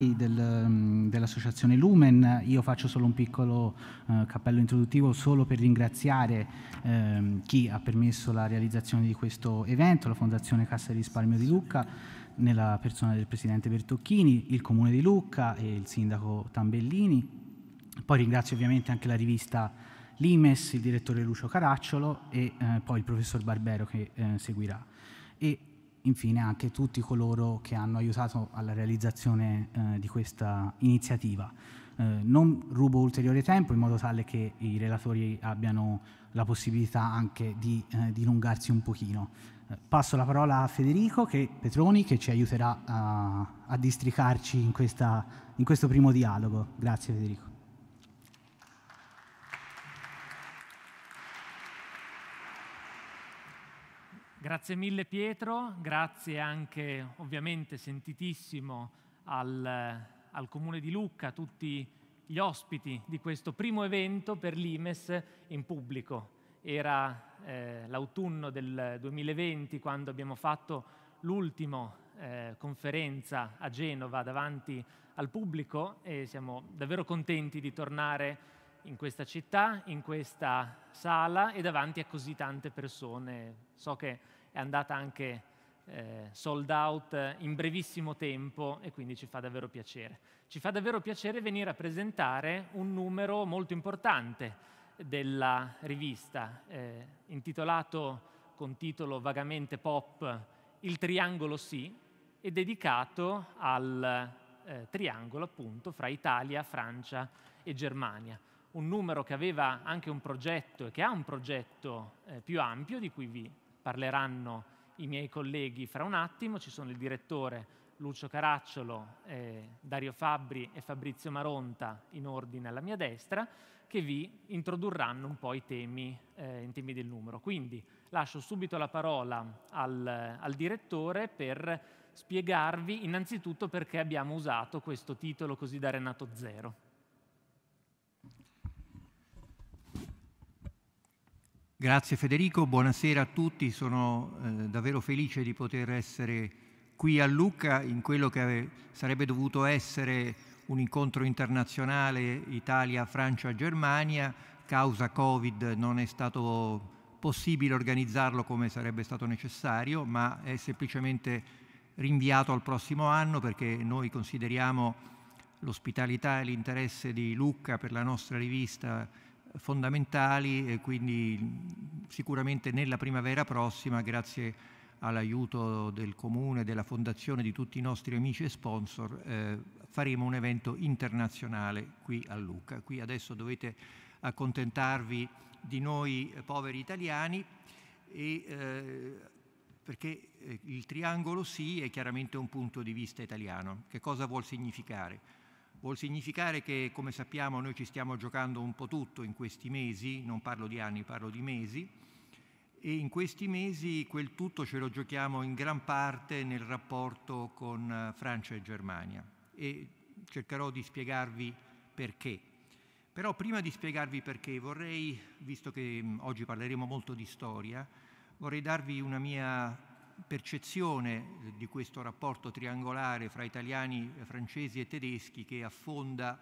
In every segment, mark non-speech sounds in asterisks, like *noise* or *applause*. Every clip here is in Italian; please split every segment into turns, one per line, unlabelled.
Del, mm, dell'associazione Lumen, io faccio solo un piccolo eh, cappello introduttivo solo per ringraziare eh, chi ha permesso la realizzazione di questo evento, la Fondazione Cassa di Risparmio di Lucca, nella persona del Presidente Bertocchini, il Comune di Lucca e il Sindaco Tambellini. Poi ringrazio ovviamente anche la rivista Limes, il direttore Lucio Caracciolo e eh, poi il professor Barbero che eh, seguirà. E infine anche tutti coloro che hanno aiutato alla realizzazione eh, di questa iniziativa. Eh, non rubo ulteriore tempo in modo tale che i relatori abbiano la possibilità anche di eh, dilungarsi un pochino. Eh, passo la parola a Federico che, Petroni che ci aiuterà a, a districarci in, questa, in questo primo dialogo. Grazie Federico.
Grazie mille Pietro, grazie anche ovviamente sentitissimo al, al Comune di Lucca, a tutti gli ospiti di questo primo evento per l'IMES in pubblico. Era eh, l'autunno del 2020 quando abbiamo fatto l'ultima eh, conferenza a Genova davanti al pubblico e siamo davvero contenti di tornare a in questa città, in questa sala e davanti a così tante persone. So che è andata anche eh, sold out in brevissimo tempo e quindi ci fa davvero piacere. Ci fa davvero piacere venire a presentare un numero molto importante della rivista, eh, intitolato con titolo vagamente pop Il triangolo sì e dedicato al eh, triangolo appunto fra Italia, Francia e Germania un numero che aveva anche un progetto e che ha un progetto eh, più ampio, di cui vi parleranno i miei colleghi fra un attimo, ci sono il direttore Lucio Caracciolo, eh, Dario Fabbri e Fabrizio Maronta in ordine alla mia destra, che vi introdurranno un po' i temi, eh, in temi del numero. Quindi lascio subito la parola al, al direttore per spiegarvi innanzitutto perché abbiamo usato questo titolo così da Renato Zero.
Grazie Federico, buonasera a tutti, sono eh, davvero felice di poter essere qui a Lucca in quello che sarebbe dovuto essere un incontro internazionale Italia-Francia-Germania, causa Covid non è stato possibile organizzarlo come sarebbe stato necessario, ma è semplicemente rinviato al prossimo anno perché noi consideriamo l'ospitalità e l'interesse di Lucca per la nostra rivista fondamentali e quindi sicuramente nella primavera prossima, grazie all'aiuto del comune, della fondazione, di tutti i nostri amici e sponsor, eh, faremo un evento internazionale qui a Lucca. Qui adesso dovete accontentarvi di noi eh, poveri italiani e, eh, perché eh, il triangolo sì è chiaramente un punto di vista italiano. Che cosa vuol significare? Vuol significare che, come sappiamo, noi ci stiamo giocando un po' tutto in questi mesi, non parlo di anni, parlo di mesi, e in questi mesi quel tutto ce lo giochiamo in gran parte nel rapporto con eh, Francia e Germania e cercherò di spiegarvi perché. Però prima di spiegarvi perché vorrei, visto che oggi parleremo molto di storia, vorrei darvi una mia percezione eh, di questo rapporto triangolare fra italiani, eh, francesi e tedeschi che affonda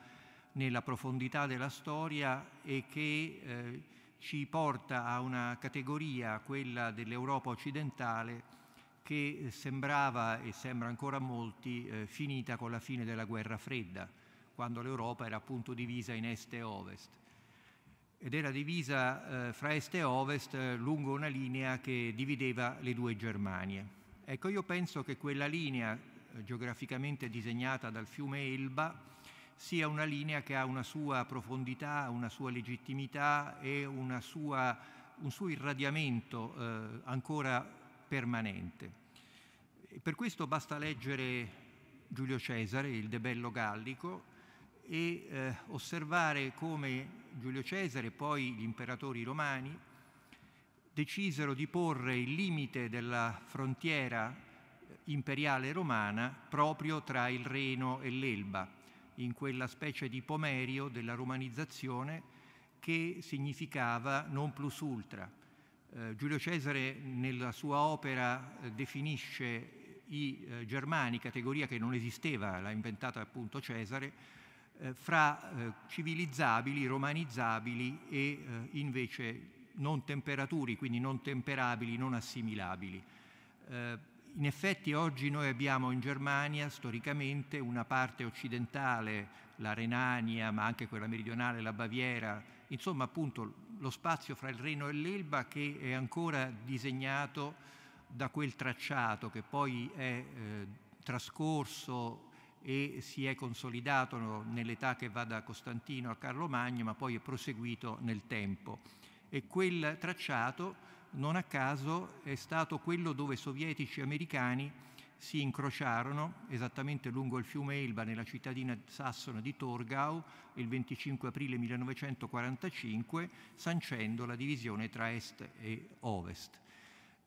nella profondità della storia e che eh, ci porta a una categoria, quella dell'Europa occidentale, che eh, sembrava e sembra ancora a molti eh, finita con la fine della guerra fredda, quando l'Europa era appunto divisa in est e ovest ed era divisa eh, fra est e ovest eh, lungo una linea che divideva le due Germanie. Ecco, io penso che quella linea eh, geograficamente disegnata dal fiume Elba sia una linea che ha una sua profondità, una sua legittimità e sua, un suo irradiamento eh, ancora permanente. E per questo basta leggere Giulio Cesare, il De Bello Gallico, e osservare come Giulio Cesare, e poi gli imperatori romani, decisero di porre il limite della frontiera imperiale romana proprio tra il Reno e l'Elba, in quella specie di pomerio della romanizzazione che significava non plus ultra. Eh, Giulio Cesare nella sua opera eh, definisce i eh, germani, categoria che non esisteva, l'ha inventata appunto Cesare, eh, fra eh, civilizzabili, romanizzabili e eh, invece non temperaturi, quindi non temperabili, non assimilabili. Eh, in effetti oggi noi abbiamo in Germania storicamente una parte occidentale, la Renania, ma anche quella meridionale, la Baviera, insomma appunto lo spazio fra il Reno e l'Elba che è ancora disegnato da quel tracciato che poi è eh, trascorso e si è consolidato nell'età che va da Costantino a Carlo Magno, ma poi è proseguito nel tempo. E quel tracciato, non a caso, è stato quello dove sovietici e americani si incrociarono esattamente lungo il fiume Elba nella cittadina sassona di Torgau il 25 aprile 1945, sancendo la divisione tra est e ovest.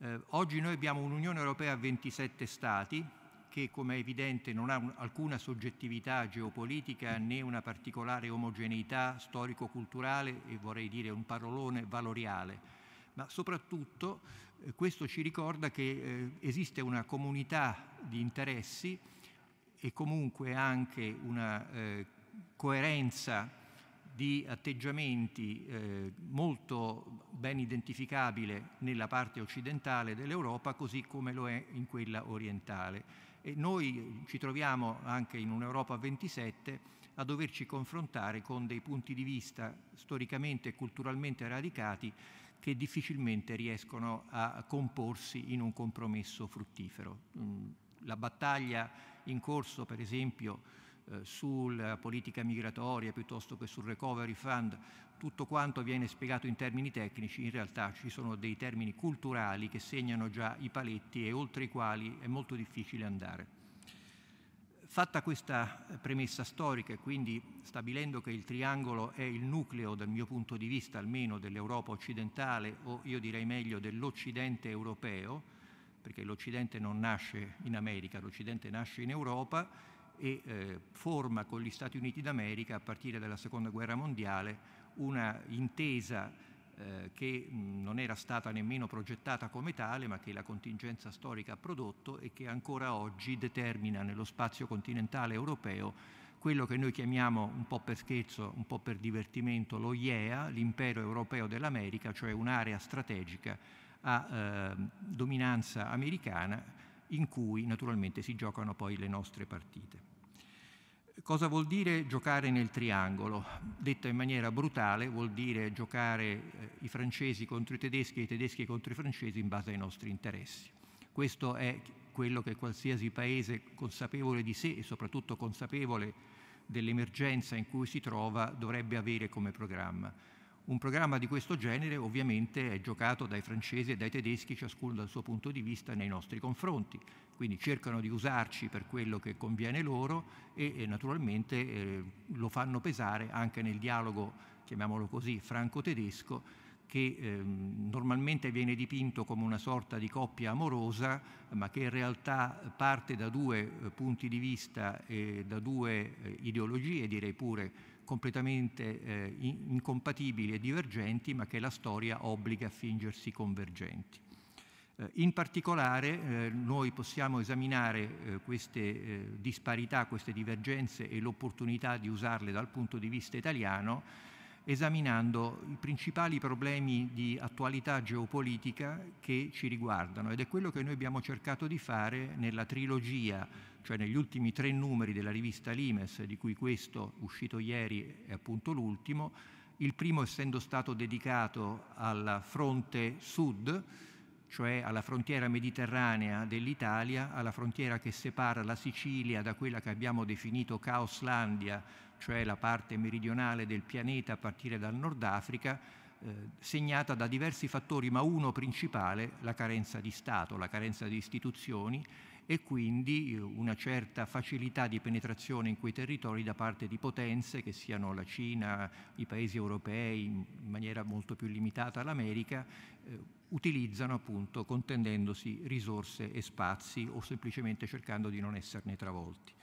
Eh, oggi noi abbiamo un'Unione Europea a 27 Stati, che, come è evidente, non ha un, alcuna soggettività geopolitica né una particolare omogeneità storico-culturale e vorrei dire un parolone valoriale, ma soprattutto eh, questo ci ricorda che eh, esiste una comunità di interessi e comunque anche una eh, coerenza di atteggiamenti eh, molto ben identificabile nella parte occidentale dell'Europa, così come lo è in quella orientale e noi ci troviamo anche in un'Europa a 27 a doverci confrontare con dei punti di vista storicamente e culturalmente radicati che difficilmente riescono a comporsi in un compromesso fruttifero. Mm, la battaglia in corso, per esempio, eh, sulla politica migratoria piuttosto che sul recovery fund tutto quanto viene spiegato in termini tecnici, in realtà ci sono dei termini culturali che segnano già i paletti e oltre i quali è molto difficile andare. Fatta questa eh, premessa storica e quindi stabilendo che il triangolo è il nucleo, dal mio punto di vista almeno, dell'Europa occidentale o io direi meglio dell'Occidente europeo, perché l'Occidente non nasce in America, l'Occidente nasce in Europa e eh, forma con gli Stati Uniti d'America a partire dalla Seconda Guerra Mondiale una intesa eh, che non era stata nemmeno progettata come tale, ma che la contingenza storica ha prodotto e che ancora oggi determina nello spazio continentale europeo quello che noi chiamiamo un po' per scherzo, un po' per divertimento, lo IEA, l'impero europeo dell'America, cioè un'area strategica a eh, dominanza americana in cui naturalmente si giocano poi le nostre partite. Cosa vuol dire giocare nel triangolo? Detta in maniera brutale, vuol dire giocare eh, i francesi contro i tedeschi e i tedeschi contro i francesi in base ai nostri interessi. Questo è quello che qualsiasi paese consapevole di sé e soprattutto consapevole dell'emergenza in cui si trova dovrebbe avere come programma. Un programma di questo genere ovviamente è giocato dai francesi e dai tedeschi, ciascuno dal suo punto di vista, nei nostri confronti quindi cercano di usarci per quello che conviene loro e, e naturalmente eh, lo fanno pesare anche nel dialogo, chiamiamolo così, franco-tedesco, che eh, normalmente viene dipinto come una sorta di coppia amorosa, ma che in realtà parte da due eh, punti di vista e da due eh, ideologie, direi pure, completamente eh, incompatibili e divergenti, ma che la storia obbliga a fingersi convergenti. Eh, in particolare eh, noi possiamo esaminare eh, queste disparità, queste divergenze e l'opportunità di usarle dal punto di vista italiano esaminando i principali problemi di attualità geopolitica che ci riguardano ed è quello che noi abbiamo cercato di fare nella trilogia, cioè negli ultimi tre numeri della rivista Limes, di cui questo uscito ieri è appunto l'ultimo, il primo essendo stato dedicato al fronte sud, cioè alla frontiera mediterranea dell'Italia, alla frontiera che separa la Sicilia da quella che abbiamo definito Caoslandia, cioè la parte meridionale del pianeta a partire dal Nord Africa, eh, segnata da diversi fattori, ma uno principale, la carenza di Stato, la carenza di istituzioni, e quindi eh, una certa facilità di penetrazione in quei territori da parte di potenze che siano la Cina, i paesi europei, in maniera molto più limitata l'America, eh, utilizzano appunto contendendosi risorse e spazi o semplicemente cercando di non esserne travolti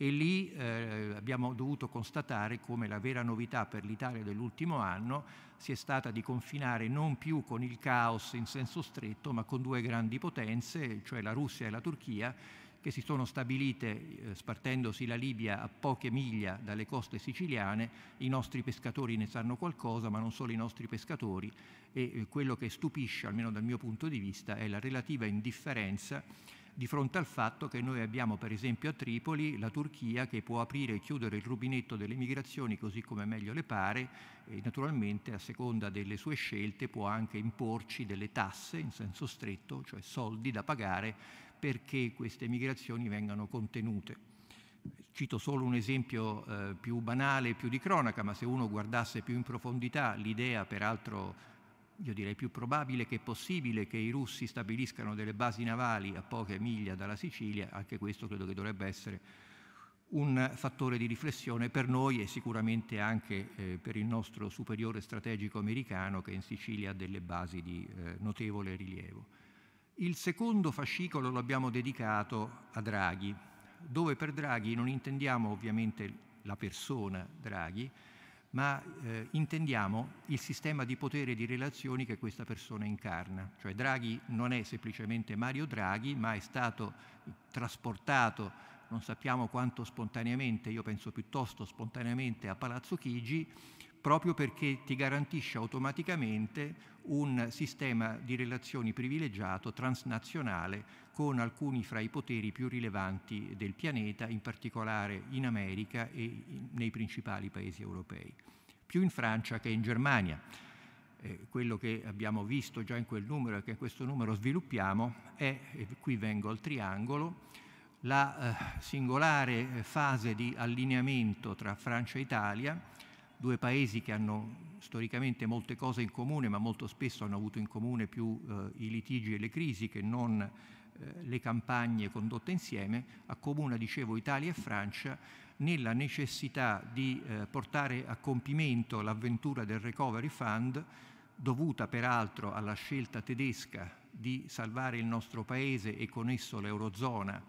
e lì eh, abbiamo dovuto constatare come la vera novità per l'Italia dell'ultimo anno sia stata di confinare non più con il caos in senso stretto, ma con due grandi potenze, cioè la Russia e la Turchia, che si sono stabilite, eh, spartendosi la Libia a poche miglia dalle coste siciliane, i nostri pescatori ne sanno qualcosa, ma non solo i nostri pescatori, e eh, quello che stupisce, almeno dal mio punto di vista, è la relativa indifferenza di fronte al fatto che noi abbiamo per esempio a Tripoli la Turchia che può aprire e chiudere il rubinetto delle migrazioni così come meglio le pare e naturalmente a seconda delle sue scelte può anche imporci delle tasse in senso stretto, cioè soldi da pagare perché queste migrazioni vengano contenute. Cito solo un esempio eh, più banale, più di cronaca, ma se uno guardasse più in profondità l'idea, peraltro io direi più probabile che possibile che i russi stabiliscano delle basi navali a poche miglia dalla Sicilia, anche questo credo che dovrebbe essere un fattore di riflessione per noi e sicuramente anche eh, per il nostro superiore strategico americano che in Sicilia ha delle basi di eh, notevole rilievo. Il secondo fascicolo lo abbiamo dedicato a Draghi, dove per Draghi non intendiamo ovviamente la persona Draghi, ma eh, intendiamo il sistema di potere e di relazioni che questa persona incarna. Cioè Draghi non è semplicemente Mario Draghi, ma è stato trasportato, non sappiamo quanto spontaneamente, io penso piuttosto spontaneamente, a Palazzo Chigi proprio perché ti garantisce automaticamente un sistema di relazioni privilegiato transnazionale con alcuni fra i poteri più rilevanti del pianeta, in particolare in America e nei principali paesi europei, più in Francia che in Germania. Eh, quello che abbiamo visto già in quel numero e che in questo numero sviluppiamo è, e qui vengo al triangolo, la eh, singolare fase di allineamento tra Francia e Italia, due paesi che hanno storicamente molte cose in comune, ma molto spesso hanno avuto in comune più eh, i litigi e le crisi che non eh, le campagne condotte insieme, accomuna, dicevo, Italia e Francia nella necessità di eh, portare a compimento l'avventura del Recovery Fund, dovuta peraltro alla scelta tedesca di salvare il nostro paese e con esso l'Eurozona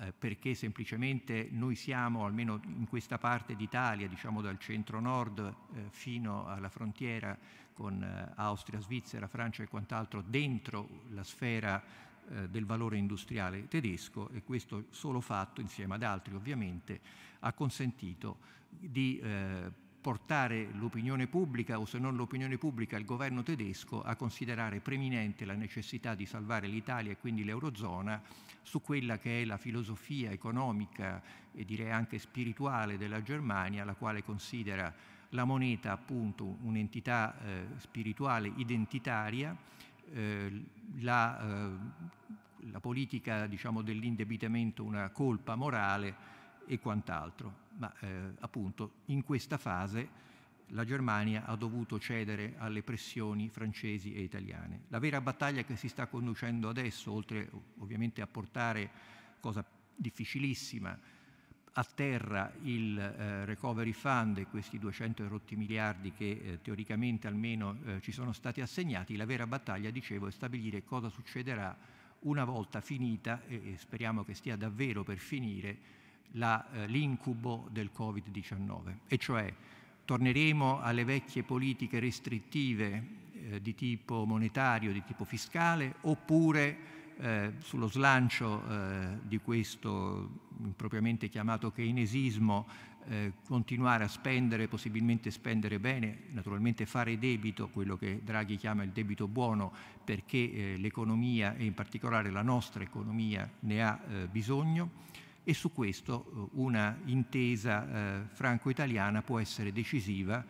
eh, perché semplicemente noi siamo, almeno in questa parte d'Italia, diciamo dal centro-nord eh, fino alla frontiera con eh, Austria, Svizzera, Francia e quant'altro, dentro la sfera eh, del valore industriale tedesco e questo solo fatto, insieme ad altri ovviamente, ha consentito di eh, portare l'opinione pubblica o se non l'opinione pubblica il governo tedesco a considerare preminente la necessità di salvare l'Italia e quindi l'Eurozona su quella che è la filosofia economica e direi anche spirituale della Germania, la quale considera la moneta appunto un'entità eh, spirituale identitaria, eh, la, eh, la politica diciamo, dell'indebitamento una colpa morale e quant'altro ma eh, appunto in questa fase la Germania ha dovuto cedere alle pressioni francesi e italiane. La vera battaglia che si sta conducendo adesso, oltre ovviamente a portare, cosa difficilissima, a terra il eh, recovery fund e questi 200 rotti miliardi che eh, teoricamente almeno eh, ci sono stati assegnati, la vera battaglia, dicevo, è stabilire cosa succederà una volta finita, e, e speriamo che stia davvero per finire, eh, l'incubo del Covid-19, e cioè torneremo alle vecchie politiche restrittive eh, di tipo monetario, di tipo fiscale, oppure eh, sullo slancio eh, di questo impropriamente chiamato keynesismo eh, continuare a spendere, possibilmente spendere bene, naturalmente fare debito, quello che Draghi chiama il debito buono, perché eh, l'economia e in particolare la nostra economia ne ha bisogno e su questo eh, una intesa eh, franco-italiana può essere decisiva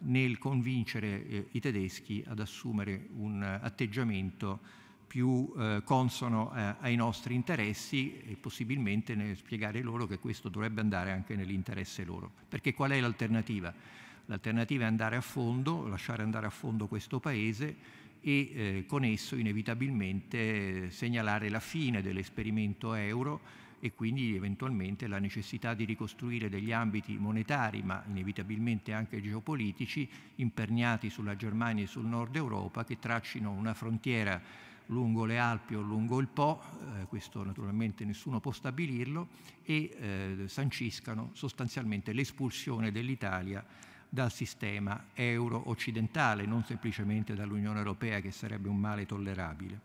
nel convincere eh, i tedeschi ad assumere un atteggiamento più eh, consono eh, ai nostri interessi e possibilmente nel spiegare loro che questo dovrebbe andare anche nell'interesse loro. Perché qual è l'alternativa? L'alternativa è andare a fondo, lasciare andare a fondo questo paese e eh, con esso inevitabilmente eh, segnalare la fine dell'esperimento euro e quindi eventualmente la necessità di ricostruire degli ambiti monetari, ma inevitabilmente anche geopolitici, imperniati sulla Germania e sul nord Europa, che traccino una frontiera lungo le Alpi o lungo il Po, eh, questo naturalmente nessuno può stabilirlo, e eh, sanciscano sostanzialmente l'espulsione dell'Italia dal sistema euro occidentale, non semplicemente dall'Unione Europea che sarebbe un male tollerabile.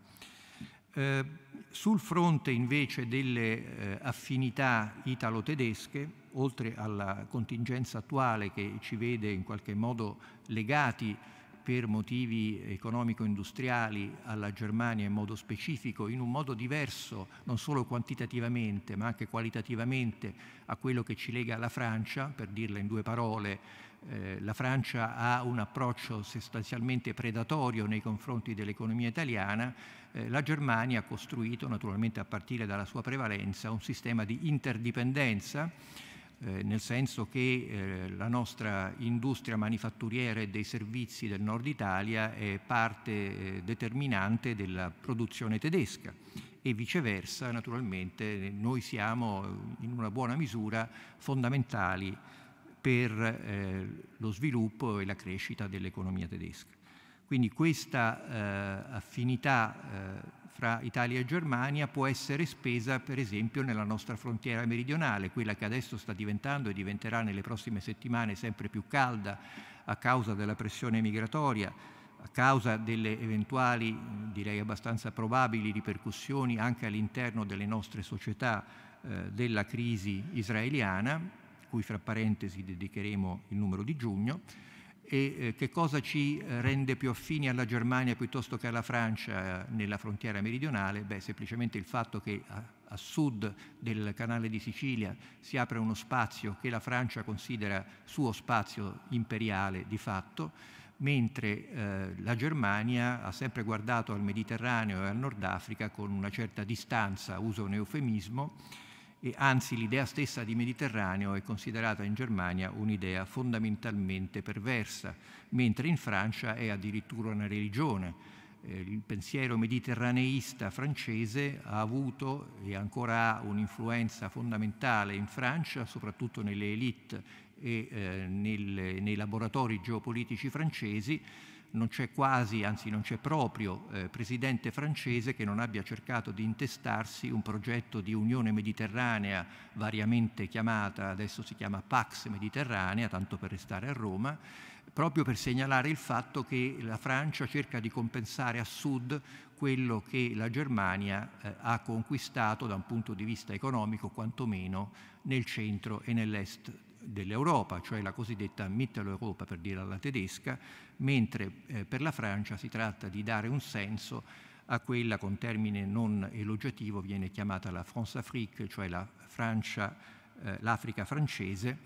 Eh, sul fronte invece delle eh, affinità italo-tedesche, oltre alla contingenza attuale che ci vede in qualche modo legati per motivi economico-industriali alla Germania in modo specifico, in un modo diverso, non solo quantitativamente ma anche qualitativamente, a quello che ci lega alla Francia, per dirla in due parole, eh, la Francia ha un approccio sostanzialmente predatorio nei confronti dell'economia italiana, eh, la Germania ha costruito, naturalmente a partire dalla sua prevalenza, un sistema di interdipendenza, eh, nel senso che eh, la nostra industria manifatturiera e dei servizi del nord Italia è parte eh, determinante della produzione tedesca e viceversa, naturalmente, noi siamo in una buona misura fondamentali per eh, lo sviluppo e la crescita dell'economia tedesca. Quindi questa eh, affinità eh, fra Italia e Germania può essere spesa per esempio nella nostra frontiera meridionale, quella che adesso sta diventando e diventerà nelle prossime settimane sempre più calda a causa della pressione migratoria, a causa delle eventuali, direi abbastanza probabili, ripercussioni anche all'interno delle nostre società eh, della crisi israeliana cui fra parentesi dedicheremo il numero di giugno, e eh, che cosa ci eh, rende più affini alla Germania piuttosto che alla Francia eh, nella frontiera meridionale? Beh, semplicemente il fatto che a, a sud del canale di Sicilia si apre uno spazio che la Francia considera suo spazio imperiale di fatto, mentre eh, la Germania ha sempre guardato al Mediterraneo e al Nord Africa con una certa distanza, uso un eufemismo, e anzi l'idea stessa di Mediterraneo è considerata in Germania un'idea fondamentalmente perversa, mentre in Francia è addirittura una religione. Eh, il pensiero mediterraneista francese ha avuto e ancora ha un'influenza fondamentale in Francia, soprattutto nelle élite e eh, nel, nei laboratori geopolitici francesi, non c'è quasi, anzi non c'è proprio, eh, presidente francese che non abbia cercato di intestarsi un progetto di unione mediterranea variamente chiamata, adesso si chiama Pax Mediterranea, tanto per restare a Roma, proprio per segnalare il fatto che la Francia cerca di compensare a sud quello che la Germania eh, ha conquistato da un punto di vista economico, quantomeno nel centro e nell'est dell'Europa, cioè la cosiddetta Mitteleuropa per dire alla tedesca, mentre eh, per la Francia si tratta di dare un senso a quella con termine non elogiativo viene chiamata la France Afrique, cioè la Francia, eh, l'Africa francese,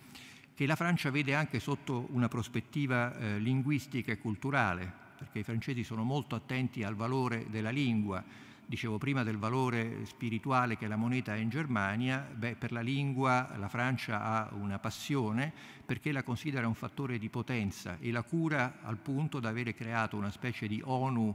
che la Francia vede anche sotto una prospettiva eh, linguistica e culturale, perché i francesi sono molto attenti al valore della lingua, dicevo prima del valore spirituale che la moneta ha in Germania, beh, per la lingua la Francia ha una passione perché la considera un fattore di potenza e la cura al punto da avere creato una specie di ONU,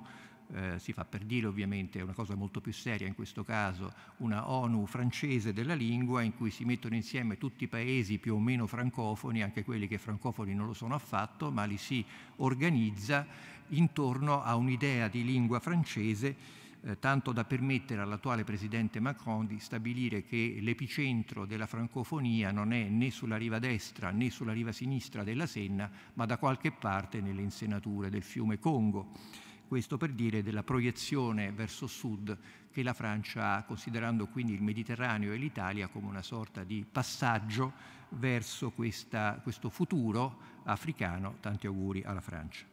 eh, si fa per dire ovviamente, è una cosa molto più seria in questo caso, una ONU francese della lingua in cui si mettono insieme tutti i paesi più o meno francofoni, anche quelli che francofoni non lo sono affatto, ma li si organizza intorno a un'idea di lingua francese eh, tanto da permettere all'attuale presidente Macron di stabilire che l'epicentro della francofonia non è né sulla riva destra né sulla riva sinistra della Senna, ma da qualche parte nelle insenature del fiume Congo. Questo per dire della proiezione verso sud che la Francia ha, considerando quindi il Mediterraneo e l'Italia come una sorta di passaggio verso questa, questo futuro africano. Tanti auguri alla Francia.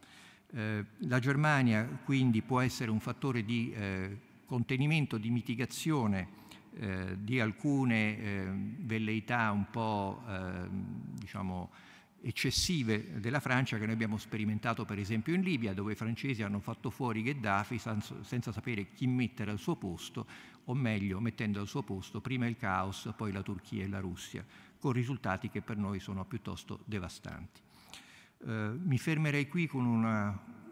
Eh, la Germania quindi può essere un fattore di eh, contenimento, di mitigazione eh, di alcune velleità eh, un po' ehm, diciamo, eccessive della Francia che noi abbiamo sperimentato per esempio in Libia dove i francesi hanno fatto fuori Gheddafi senza sapere chi mettere al suo posto o meglio mettendo al suo posto prima il caos, poi la Turchia e la Russia con risultati che per noi sono piuttosto devastanti. Eh, mi fermerei qui con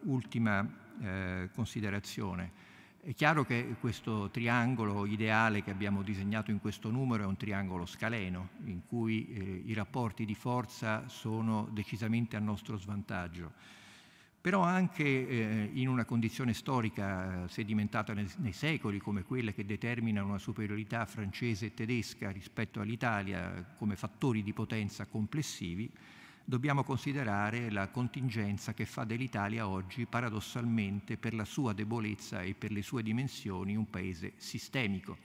un'ultima eh, considerazione. È chiaro che questo triangolo ideale che abbiamo disegnato in questo numero è un triangolo scaleno, in cui eh, i rapporti di forza sono decisamente a nostro svantaggio. Però anche eh, in una condizione storica eh, sedimentata nei, nei, secoli, come quella che determina una superiorità francese e tedesca rispetto all'Italia come fattori di potenza complessivi, dobbiamo considerare la contingenza che fa dell'Italia oggi, paradossalmente, per la sua debolezza e per le sue dimensioni, un paese sistemico,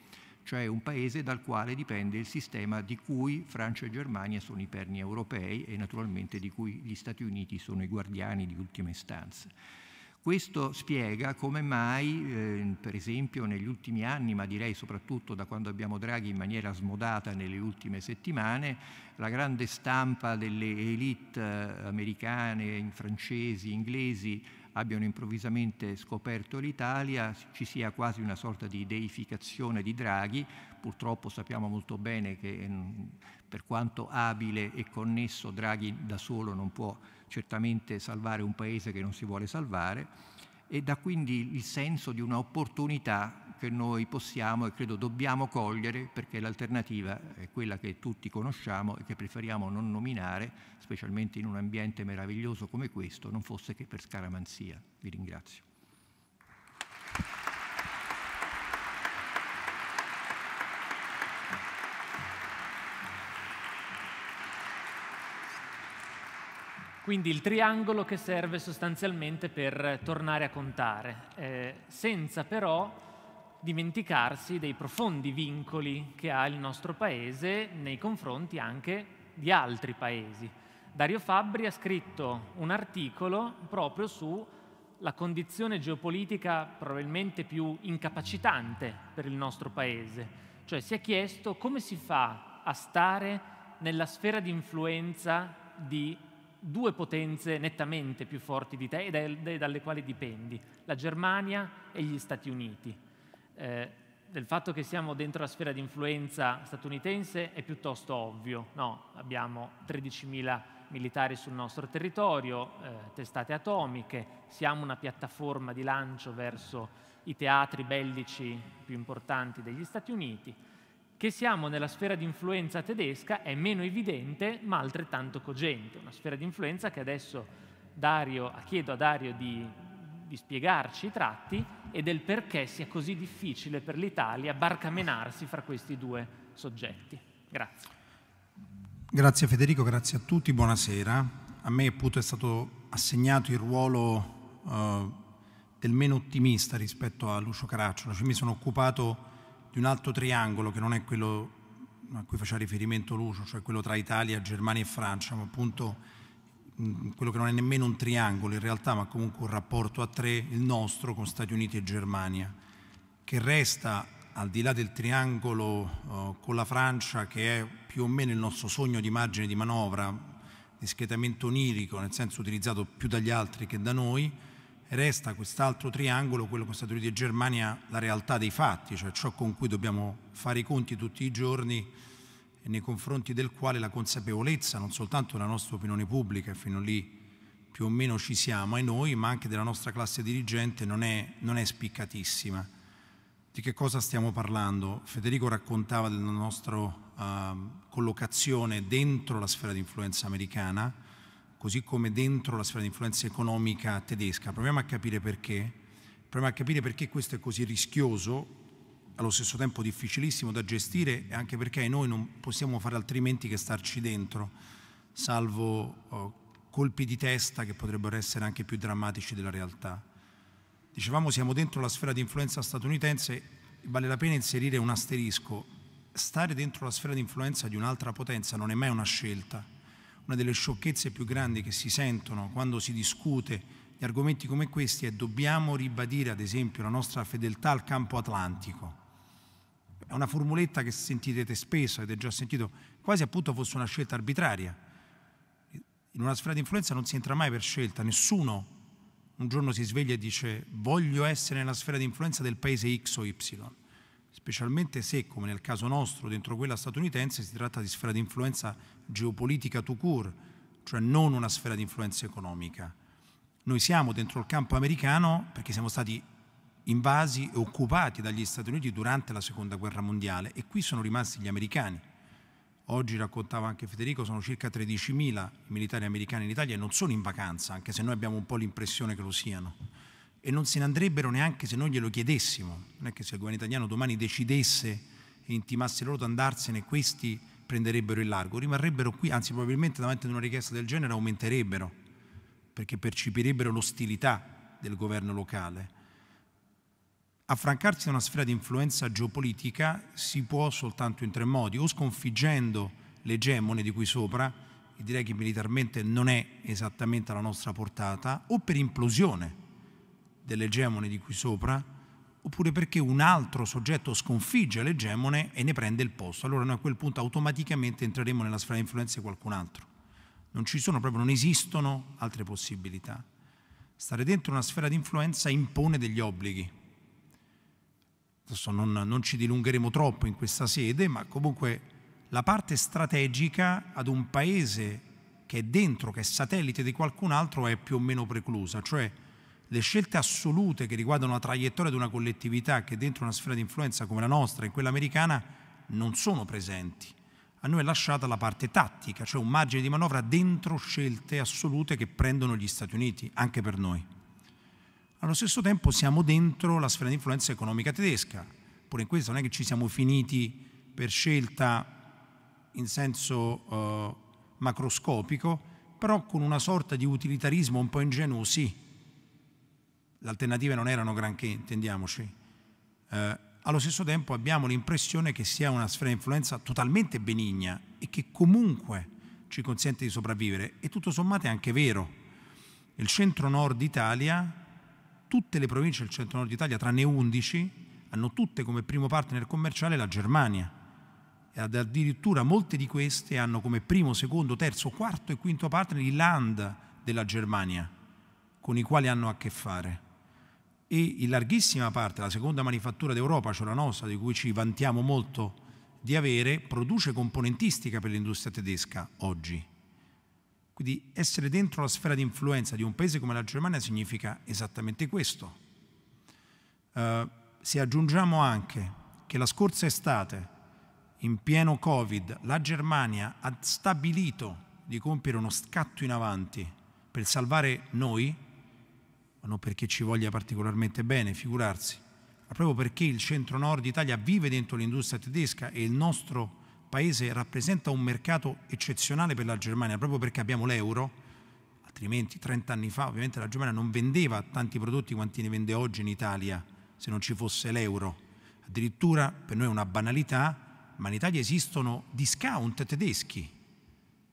cioè un paese dal quale dipende il sistema di cui Francia e Germania sono i perni europei e naturalmente di cui gli Stati Uniti sono i guardiani di ultima istanza. Questo spiega come mai, eh, per esempio, negli ultimi anni, ma direi soprattutto da quando abbiamo Draghi in maniera smodata nelle ultime settimane, la grande stampa delle elite eh, americane, francesi, inglesi abbiano improvvisamente scoperto l'Italia, ci sia quasi una sorta di deificazione di Draghi, purtroppo sappiamo molto bene che mm, per quanto abile e connesso Draghi da solo non può certamente salvare un paese che non si vuole salvare e da quindi il senso di un'opportunità che noi possiamo e credo dobbiamo cogliere perché l'alternativa è quella che tutti conosciamo e che preferiamo non nominare, specialmente in un ambiente meraviglioso come questo, non fosse che per scaramanzia. Vi ringrazio.
Quindi il triangolo che serve sostanzialmente per tornare a contare, eh, senza però dimenticarsi dei profondi vincoli che ha il nostro paese nei confronti anche di altri paesi. Dario Fabbri ha scritto un articolo proprio sulla condizione geopolitica probabilmente più incapacitante per il nostro paese, cioè si è chiesto come si fa a stare nella sfera di influenza di due potenze nettamente più forti di te e dalle quali dipendi, la Germania e gli Stati Uniti. Eh, del fatto che siamo dentro la sfera di influenza statunitense è piuttosto ovvio, no? abbiamo 13.000 militari sul nostro territorio, eh, testate atomiche, siamo una piattaforma di lancio verso i teatri bellici più importanti degli Stati Uniti che siamo nella sfera di influenza tedesca è meno evidente ma altrettanto cogente, una sfera di influenza che adesso Dario, chiedo a Dario di, di, spiegarci i tratti e del perché sia così difficile per l'Italia barcamenarsi fra questi due soggetti. Grazie.
Grazie Federico, grazie a tutti, buonasera. A me appunto è stato assegnato il ruolo eh, del meno ottimista rispetto a Lucio Caracciolo, cioè mi sono occupato di un altro triangolo che non è quello a cui faceva riferimento Lucio, cioè quello tra Italia, Germania e Francia, ma appunto mm, quello che non è nemmeno un triangolo in realtà, ma comunque un rapporto a tre, il nostro con Stati Uniti e Germania, che resta al di là del triangolo eh, con la Francia, che è più o meno il nostro sogno di margine di manovra, di schietamento onirico, nel senso utilizzato più dagli altri che da noi, resta quest'altro triangolo, quello con Stati Uniti e Germania, la realtà dei fatti, cioè ciò con cui dobbiamo fare i conti tutti i giorni e nei confronti del quale la consapevolezza non soltanto della nostra opinione pubblica, e fino lì più o meno ci siamo, e noi, ma anche della nostra classe dirigente, non è, non è spiccatissima. Di che cosa stiamo parlando? Federico raccontava della nostra uh, collocazione dentro la sfera di influenza americana, così come dentro la sfera di influenza economica tedesca. Proviamo a capire perché. Proviamo a capire perché questo è così rischioso, allo stesso tempo difficilissimo da gestire, e anche perché noi non possiamo fare altrimenti che starci dentro, salvo oh, colpi di testa che potrebbero essere anche più drammatici della realtà. Dicevamo siamo dentro la sfera di influenza statunitense, vale la pena inserire un asterisco. Stare dentro la sfera di influenza di un'altra potenza non è mai una scelta, una delle sciocchezze più grandi che si sentono quando si discute di argomenti come questi è dobbiamo ribadire ad esempio la nostra fedeltà al campo atlantico. È una formuletta che sentirete spesso, avete già sentito, quasi appunto fosse una scelta arbitraria. In una sfera di influenza non si entra mai per scelta, nessuno un giorno si sveglia e dice voglio essere nella sfera di influenza del paese X o Y specialmente se, come nel caso nostro, dentro quella statunitense si tratta di sfera di influenza geopolitica to cure, cioè non una sfera di influenza economica. Noi siamo dentro il campo americano perché siamo stati invasi e occupati dagli Stati Uniti durante la Seconda Guerra Mondiale e qui sono rimasti gli americani. Oggi raccontava anche Federico, sono circa 13.000 militari americani in Italia e non sono in vacanza, anche se noi abbiamo un po' l'impressione che lo siano e non se ne andrebbero neanche se noi glielo chiedessimo. Non è che se il governo italiano domani decidesse e intimasse loro di andarsene, questi prenderebbero il largo, rimarrebbero qui, anzi probabilmente davanti ad una richiesta del genere aumenterebbero, perché percepirebbero l'ostilità del governo locale. Affrancarsi da una sfera di influenza geopolitica si può soltanto in tre modi, o sconfiggendo l'egemone di qui sopra, e direi che militarmente non è esattamente alla nostra portata, o per implosione dell'egemone di qui sopra, oppure perché un altro soggetto sconfigge l'egemone e ne prende il posto. Allora noi a quel punto automaticamente entreremo nella sfera di influenza di qualcun altro. Non ci sono proprio, non esistono altre possibilità. Stare dentro una sfera di influenza impone degli obblighi. Adesso non, non ci dilungheremo troppo in questa sede, ma comunque la parte strategica ad un paese che è dentro, che è satellite di qualcun altro, è più o meno preclusa. Cioè le scelte assolute che riguardano la traiettoria di una collettività che dentro una sfera di influenza come la nostra e quella americana non sono presenti. A noi è lasciata la parte tattica, cioè un margine di manovra dentro scelte assolute che prendono gli Stati Uniti, anche per noi. Allo stesso tempo siamo dentro la sfera di influenza economica tedesca, pure in questo non è che ci siamo finiti per scelta in senso eh, macroscopico, però con una sorta di utilitarismo un po' ingenuo, sì, le alternative non erano granché, intendiamoci. Eh, allo stesso tempo abbiamo l'impressione che sia una sfera di influenza totalmente benigna e che comunque ci consente di sopravvivere. E tutto sommato è anche vero. Il centro-nord Italia, tutte le province del centro-nord Italia, tranne 11, hanno tutte come primo partner commerciale la Germania. E addirittura molte di queste hanno come primo, secondo, terzo, quarto e quinto partner i land della Germania, con i quali hanno a che fare e in larghissima parte la seconda manifattura d'Europa, cioè la nostra, di cui ci vantiamo molto di avere, produce componentistica per l'industria tedesca oggi. Quindi essere dentro la sfera di influenza di un paese come la Germania significa esattamente questo. Uh, se aggiungiamo anche che la scorsa estate, in pieno Covid, la Germania ha stabilito di compiere uno scatto in avanti per salvare noi, ma non perché ci voglia particolarmente bene, figurarsi, ma proprio perché il centro-nord Italia vive dentro l'industria tedesca e il nostro paese rappresenta un mercato eccezionale per la Germania, proprio perché abbiamo l'euro, altrimenti 30 anni fa ovviamente la Germania non vendeva tanti prodotti quanti ne vende oggi in Italia se non ci fosse l'euro. Addirittura per noi è una banalità, ma in Italia esistono discount tedeschi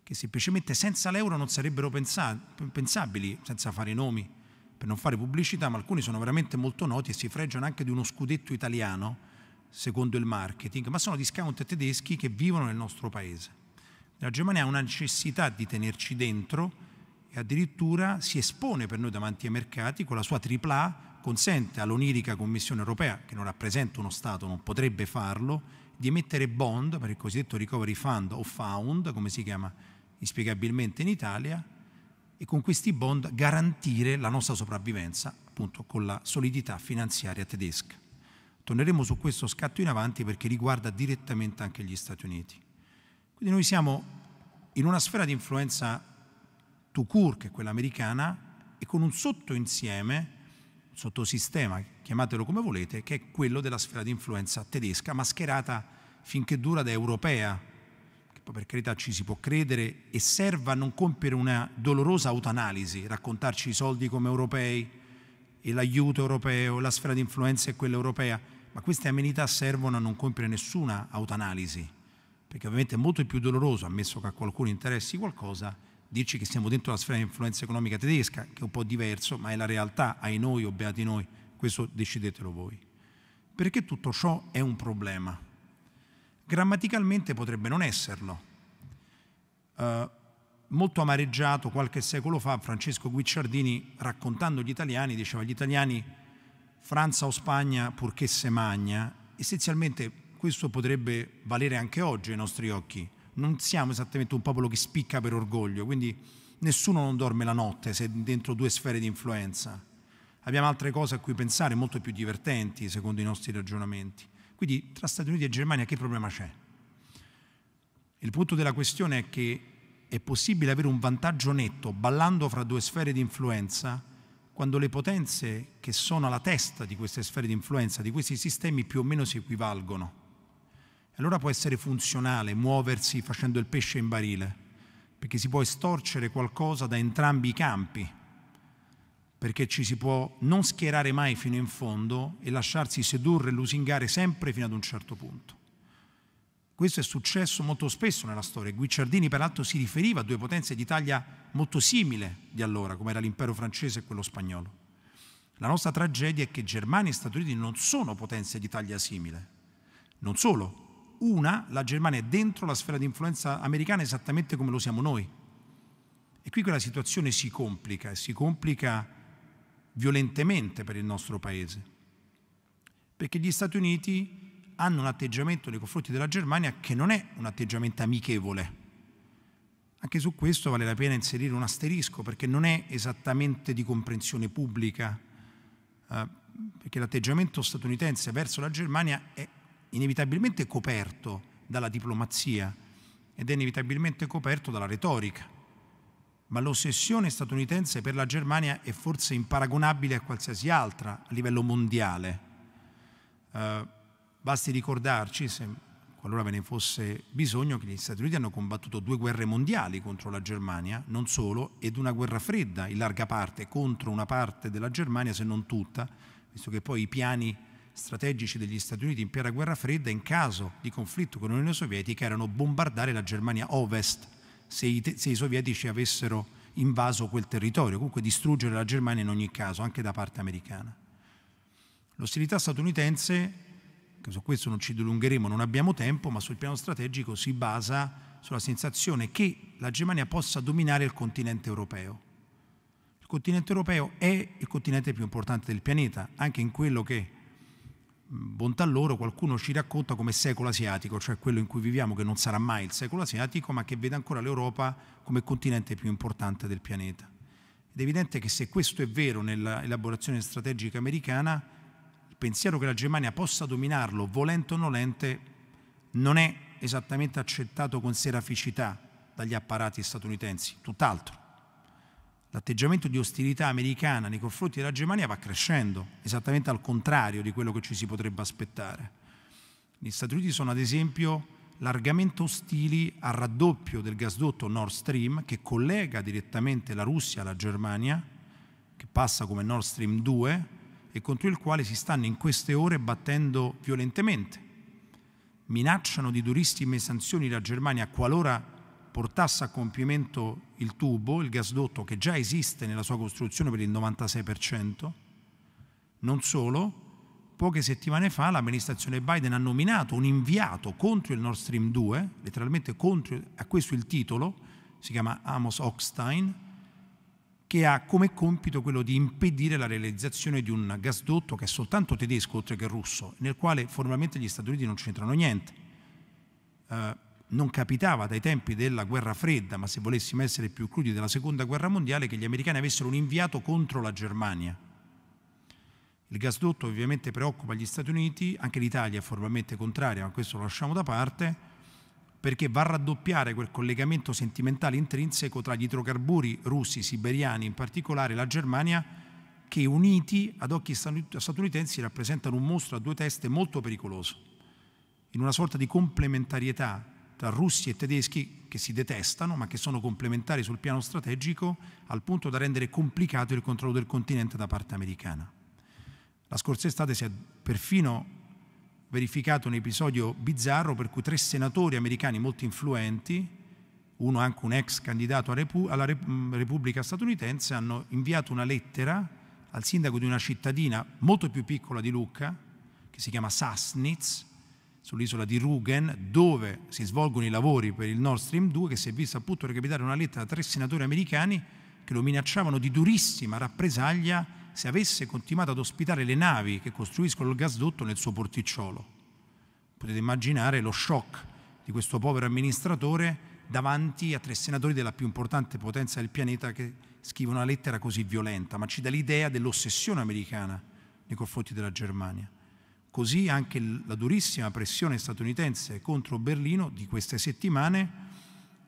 che semplicemente senza l'euro non sarebbero pensabili, senza fare i nomi per non fare pubblicità, ma alcuni sono veramente molto noti e si freggiano anche di uno scudetto italiano, secondo il marketing, ma sono discount tedeschi che vivono nel nostro paese. La Germania ha una necessità di tenerci dentro e addirittura si espone per noi davanti ai mercati con la sua tripla A, consente all'onirica Commissione europea, che non rappresenta uno Stato, non potrebbe farlo, di emettere bond per il cosiddetto recovery fund o found, come si chiama inspiegabilmente in Italia, e con questi bond garantire la nostra sopravvivenza appunto con la solidità finanziaria tedesca. Torneremo su questo scatto in avanti perché riguarda direttamente anche gli Stati Uniti. Quindi noi siamo in una sfera di influenza to cure, che è quella americana, e con un sottoinsieme, un sottosistema, chiamatelo come volete, che è quello della sfera di influenza tedesca, mascherata finché dura da europea, poi certo, per carità ci si può credere, e serva a non compiere una dolorosa autoanalisi, raccontarci i soldi come europei e l'aiuto europeo, la sfera di influenza è quella europea, ma queste amenità servono a non compiere nessuna autoanalisi, perché ovviamente è molto più doloroso, ammesso che a qualcuno interessi qualcosa, dirci che siamo dentro la sfera di influenza economica tedesca, che è un po' diverso, ma è la realtà, ai noi o beati noi, questo decidetelo voi. Perché tutto ciò è un problema? Grammaticalmente potrebbe non esserlo. Uh, molto amareggiato qualche secolo fa, Francesco Guicciardini, raccontando gli italiani, diceva gli italiani Francia o Spagna purché se magna. Essenzialmente questo potrebbe valere anche oggi ai nostri occhi. Non siamo esattamente un popolo che spicca per orgoglio, quindi nessuno non dorme la notte se dentro due sfere di influenza. Abbiamo altre cose a cui pensare, molto più divertenti secondo i nostri ragionamenti. Quindi tra Stati Uniti e Germania che problema c'è? Il punto della questione è che è possibile avere un vantaggio netto ballando fra due sfere di influenza quando le potenze che sono alla testa di queste sfere di influenza, di questi sistemi, più o meno si equivalgono. Allora può essere funzionale muoversi facendo il pesce in barile, perché si può estorcere qualcosa da entrambi i campi perché ci si può non schierare mai fino in fondo e lasciarsi sedurre e lusingare sempre fino ad un certo punto. Questo è successo molto spesso nella storia. Guicciardini peraltro si riferiva a due potenze d'Italia molto simili di allora, come era l'impero francese e quello spagnolo. La nostra tragedia è che Germania e Stati Uniti non sono potenze d'Italia simili. Non solo, una, la Germania è dentro la sfera di influenza americana esattamente come lo siamo noi. E qui quella situazione si complica, si complica violentemente per il nostro Paese, perché gli Stati Uniti hanno un atteggiamento nei confronti della Germania che non è un atteggiamento amichevole. Anche su questo vale la pena inserire un asterisco perché non è esattamente di comprensione pubblica, eh, perché l'atteggiamento statunitense verso la Germania è inevitabilmente coperto dalla diplomazia ed è inevitabilmente coperto dalla retorica ma l'ossessione statunitense per la Germania è forse imparagonabile a qualsiasi altra a livello mondiale. Eh, basti ricordarci, se, qualora ve ne fosse bisogno, che gli Stati Uniti hanno combattuto due guerre mondiali contro la Germania, non solo, ed una guerra fredda in larga parte contro una parte della Germania, se non tutta, visto che poi i piani strategici degli Stati Uniti in piena guerra fredda in caso di conflitto con l'Unione Sovietica erano bombardare la Germania ovest se i, se i sovietici avessero invaso quel territorio, comunque distruggere la Germania in ogni caso, anche da parte americana. L'ostilità statunitense, su questo non ci dilungheremo, non abbiamo tempo, ma sul piano strategico si basa sulla sensazione che la Germania possa dominare il continente europeo. Il continente europeo è il continente più importante del pianeta, anche in quello che bontà loro, qualcuno ci racconta come secolo asiatico, cioè quello in cui viviamo che non sarà mai il secolo asiatico, ma che vede ancora l'Europa come continente più importante del pianeta. Ed è evidente che se questo è vero nell'elaborazione strategica americana, il pensiero che la Germania possa dominarlo, volente o nolente, non è esattamente accettato con seraficità dagli apparati statunitensi, tutt'altro l'atteggiamento di ostilità americana nei confronti della Germania va crescendo, esattamente al contrario di quello che ci si potrebbe aspettare. Gli Stati Uniti sono ad esempio largamente ostili al raddoppio del gasdotto Nord Stream che collega direttamente la Russia alla Germania, che passa come Nord Stream 2 e contro il quale si stanno in queste ore battendo violentemente. Minacciano di durissime sanzioni la Germania qualora portasse a compimento il tubo, il gasdotto che già esiste nella sua costruzione per il 96%, non solo, poche settimane fa l'amministrazione Biden ha nominato un inviato contro il Nord Stream 2, letteralmente contro, a questo il titolo, si chiama Amos Hochstein, che ha come compito quello di impedire la realizzazione di un gasdotto che è soltanto tedesco oltre che russo, nel quale formalmente gli Stati Uniti non c'entrano niente. Uh, non capitava dai tempi della guerra fredda, ma se volessimo essere più crudi della seconda guerra mondiale, che gli americani avessero un inviato contro la Germania. Il gasdotto ovviamente preoccupa gli Stati Uniti, anche l'Italia è formalmente contraria, ma questo lo lasciamo da parte, perché va a raddoppiare quel collegamento sentimentale intrinseco tra gli idrocarburi russi, siberiani in particolare, e la Germania, che uniti ad occhi statunitensi rappresentano un mostro a due teste molto pericoloso, in una sorta di complementarietà tra russi e tedeschi che si detestano ma che sono complementari sul piano strategico al punto da rendere complicato il controllo del continente da parte americana. La scorsa estate si è perfino verificato un episodio bizzarro per cui tre senatori americani molto influenti, uno anche un ex candidato alla mm, Repubblica statunitense, hanno inviato una lettera al sindaco di una cittadina molto più piccola di Lucca, che si chiama Sassnitz, sull'isola di Rugen, dove si svolgono i lavori per il Nord Stream 2, che si è vista appunto recapitare una lettera da tre senatori americani che lo minacciavano di durissima rappresaglia se avesse continuato ad ospitare le navi che costruiscono il gasdotto nel suo porticciolo. Potete immaginare lo shock di questo povero amministratore davanti a tre senatori della più importante potenza del pianeta che scrivono una lettera così violenta, ma ci dà l'idea dell'ossessione americana nei confronti della Germania. Così anche la durissima pressione statunitense contro Berlino di queste settimane,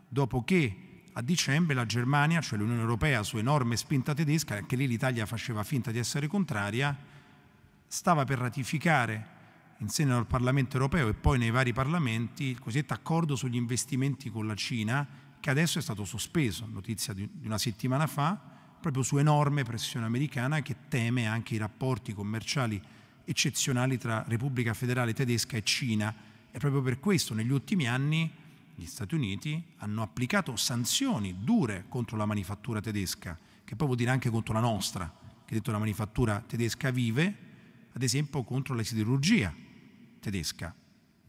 dopo che a dicembre la Germania, cioè l'Unione Europea, su enorme spinta tedesca, anche lì l'Italia faceva finta di essere contraria, stava per ratificare in seno al Parlamento europeo e poi nei vari parlamenti il cosiddetto accordo sugli investimenti con la Cina, che adesso è stato sospeso, notizia di una settimana fa, proprio su enorme pressione americana che teme anche i rapporti commerciali eccezionali tra Repubblica Federale Tedesca e Cina e proprio per questo negli ultimi anni gli Stati Uniti hanno applicato sanzioni dure contro la manifattura tedesca, che poi vuol dire anche contro la nostra, che detto la manifattura tedesca vive, ad esempio contro la siderurgia tedesca.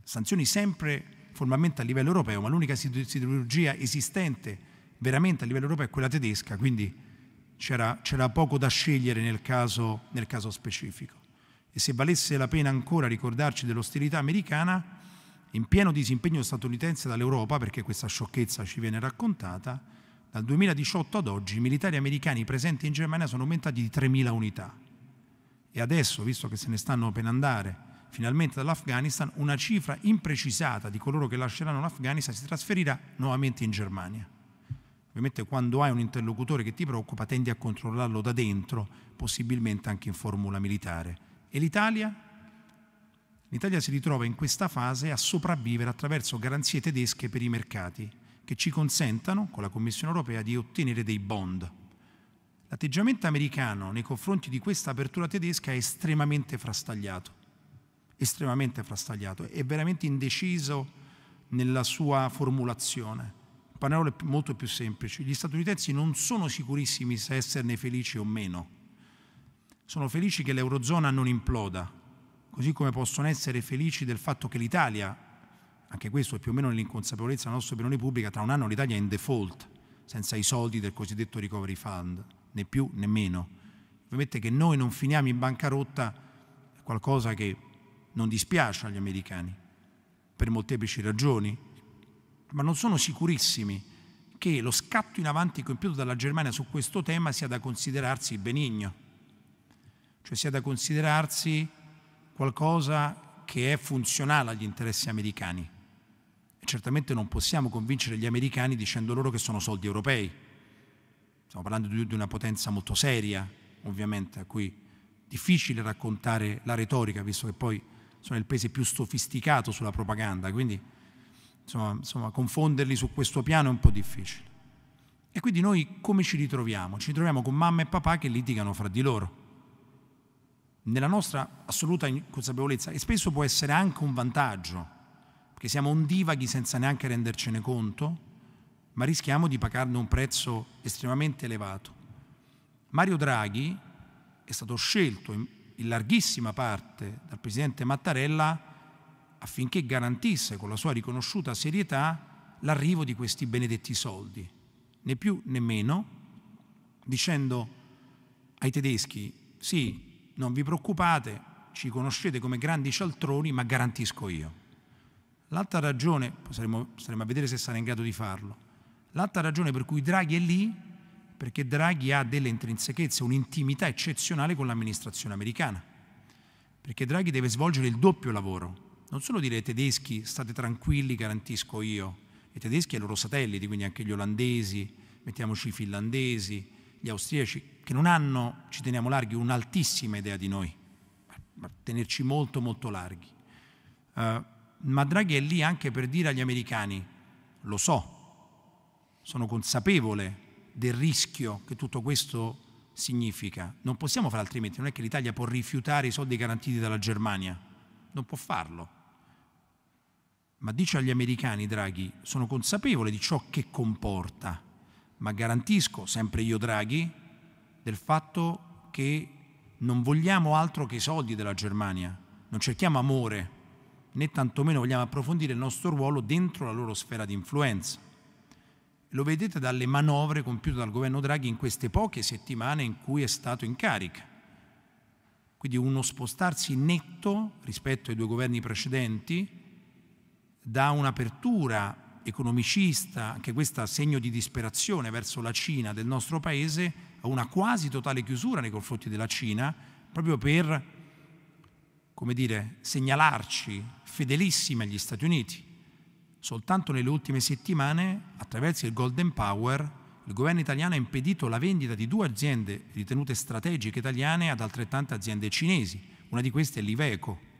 Sanzioni sempre formalmente a livello europeo, ma l'unica siderurgia esistente veramente a livello europeo è quella tedesca, quindi c'era, poco da scegliere nel caso, nel caso specifico. E se valesse la pena ancora ricordarci dell'ostilità americana, in pieno disimpegno statunitense dall'Europa, perché questa sciocchezza ci viene raccontata, dal 2018 ad oggi i militari americani presenti in Germania sono aumentati di 3.000 unità. E adesso, visto che se ne stanno per andare finalmente dall'Afghanistan, una cifra imprecisata di coloro che lasceranno l'Afghanistan si trasferirà nuovamente in Germania. Ovviamente quando hai un interlocutore che ti preoccupa tendi a controllarlo da dentro, possibilmente anche in formula militare e l'Italia? L'Italia si ritrova in questa fase a sopravvivere attraverso garanzie tedesche per i mercati che ci consentano, con la Commissione europea, di ottenere dei bond. L'atteggiamento americano nei confronti di questa apertura tedesca è estremamente frastagliato, estremamente frastagliato, è veramente indeciso nella sua formulazione. Parole molto più semplici. Gli statunitensi non sono sicurissimi se esserne felici o meno sono felici che l'Eurozona non imploda, così come possono essere felici del fatto che l'Italia, anche questo è più o meno nell'inconsapevolezza della nostra opinione pubblica, tra un anno l'Italia è in default, senza i soldi del cosiddetto recovery fund, né più né meno. Ovviamente che noi non finiamo in bancarotta è qualcosa che non dispiace agli americani, per molteplici ragioni, ma non sono sicurissimi che lo scatto in avanti compiuto dalla Germania su questo tema sia da considerarsi benigno cioè sia da considerarsi qualcosa che è funzionale agli interessi americani. E certamente non possiamo convincere gli americani dicendo loro che sono soldi europei. Stiamo parlando di una potenza molto seria, ovviamente, a cui è difficile raccontare la retorica, visto che poi sono il paese più sofisticato sulla propaganda, quindi insomma, insomma confonderli su questo piano è un po' difficile. E quindi noi come ci ritroviamo? Ci ritroviamo con mamma e papà che litigano fra di loro nella nostra assoluta consapevolezza, e spesso può essere anche un vantaggio, perché siamo ondivaghi senza neanche rendercene conto, ma rischiamo di pagarne un prezzo estremamente elevato. Mario Draghi è stato scelto in larghissima parte dal presidente Mattarella affinché garantisse con la sua riconosciuta serietà l'arrivo di questi benedetti soldi, né più né meno, dicendo ai tedeschi sì, non vi preoccupate, ci conoscete come grandi cialtroni, ma garantisco io. L'altra ragione, saremo, saremo a vedere se sarà in grado di farlo, l'altra ragione per cui Draghi è lì, perché Draghi ha delle intrinsechezze, un'intimità eccezionale con l'amministrazione americana, perché Draghi deve svolgere il doppio lavoro, non solo dire ai tedeschi state tranquilli, garantisco io, i tedeschi e i loro satelliti, quindi anche gli olandesi, mettiamoci i finlandesi, gli austriaci, che non hanno, ci teniamo larghi, un'altissima idea di noi, ma tenerci molto molto larghi. Uh, ma Draghi è lì anche per dire agli americani, lo so, sono consapevole del rischio che tutto questo significa. Non possiamo fare altrimenti, non è che l'Italia può rifiutare i soldi garantiti dalla Germania, non può farlo. Ma dice agli americani Draghi, sono consapevole di ciò che comporta ma garantisco, sempre io Draghi, del fatto che non vogliamo altro che i soldi della Germania, non cerchiamo amore, né tantomeno vogliamo approfondire il nostro ruolo dentro la loro sfera di influenza. Lo vedete dalle manovre compiute dal governo Draghi in queste poche settimane in cui è stato in carica. Quindi uno spostarsi netto rispetto ai due governi precedenti da un'apertura economicista, anche questo segno di disperazione verso la Cina del nostro paese, a una quasi totale chiusura nei confronti della Cina, proprio per, come dire, segnalarci fedelissimi agli Stati Uniti. Soltanto nelle ultime settimane, attraverso il Golden Power, il governo italiano ha impedito la vendita di due aziende ritenute strategiche italiane ad altrettante aziende cinesi. Una di queste è l'Iveco,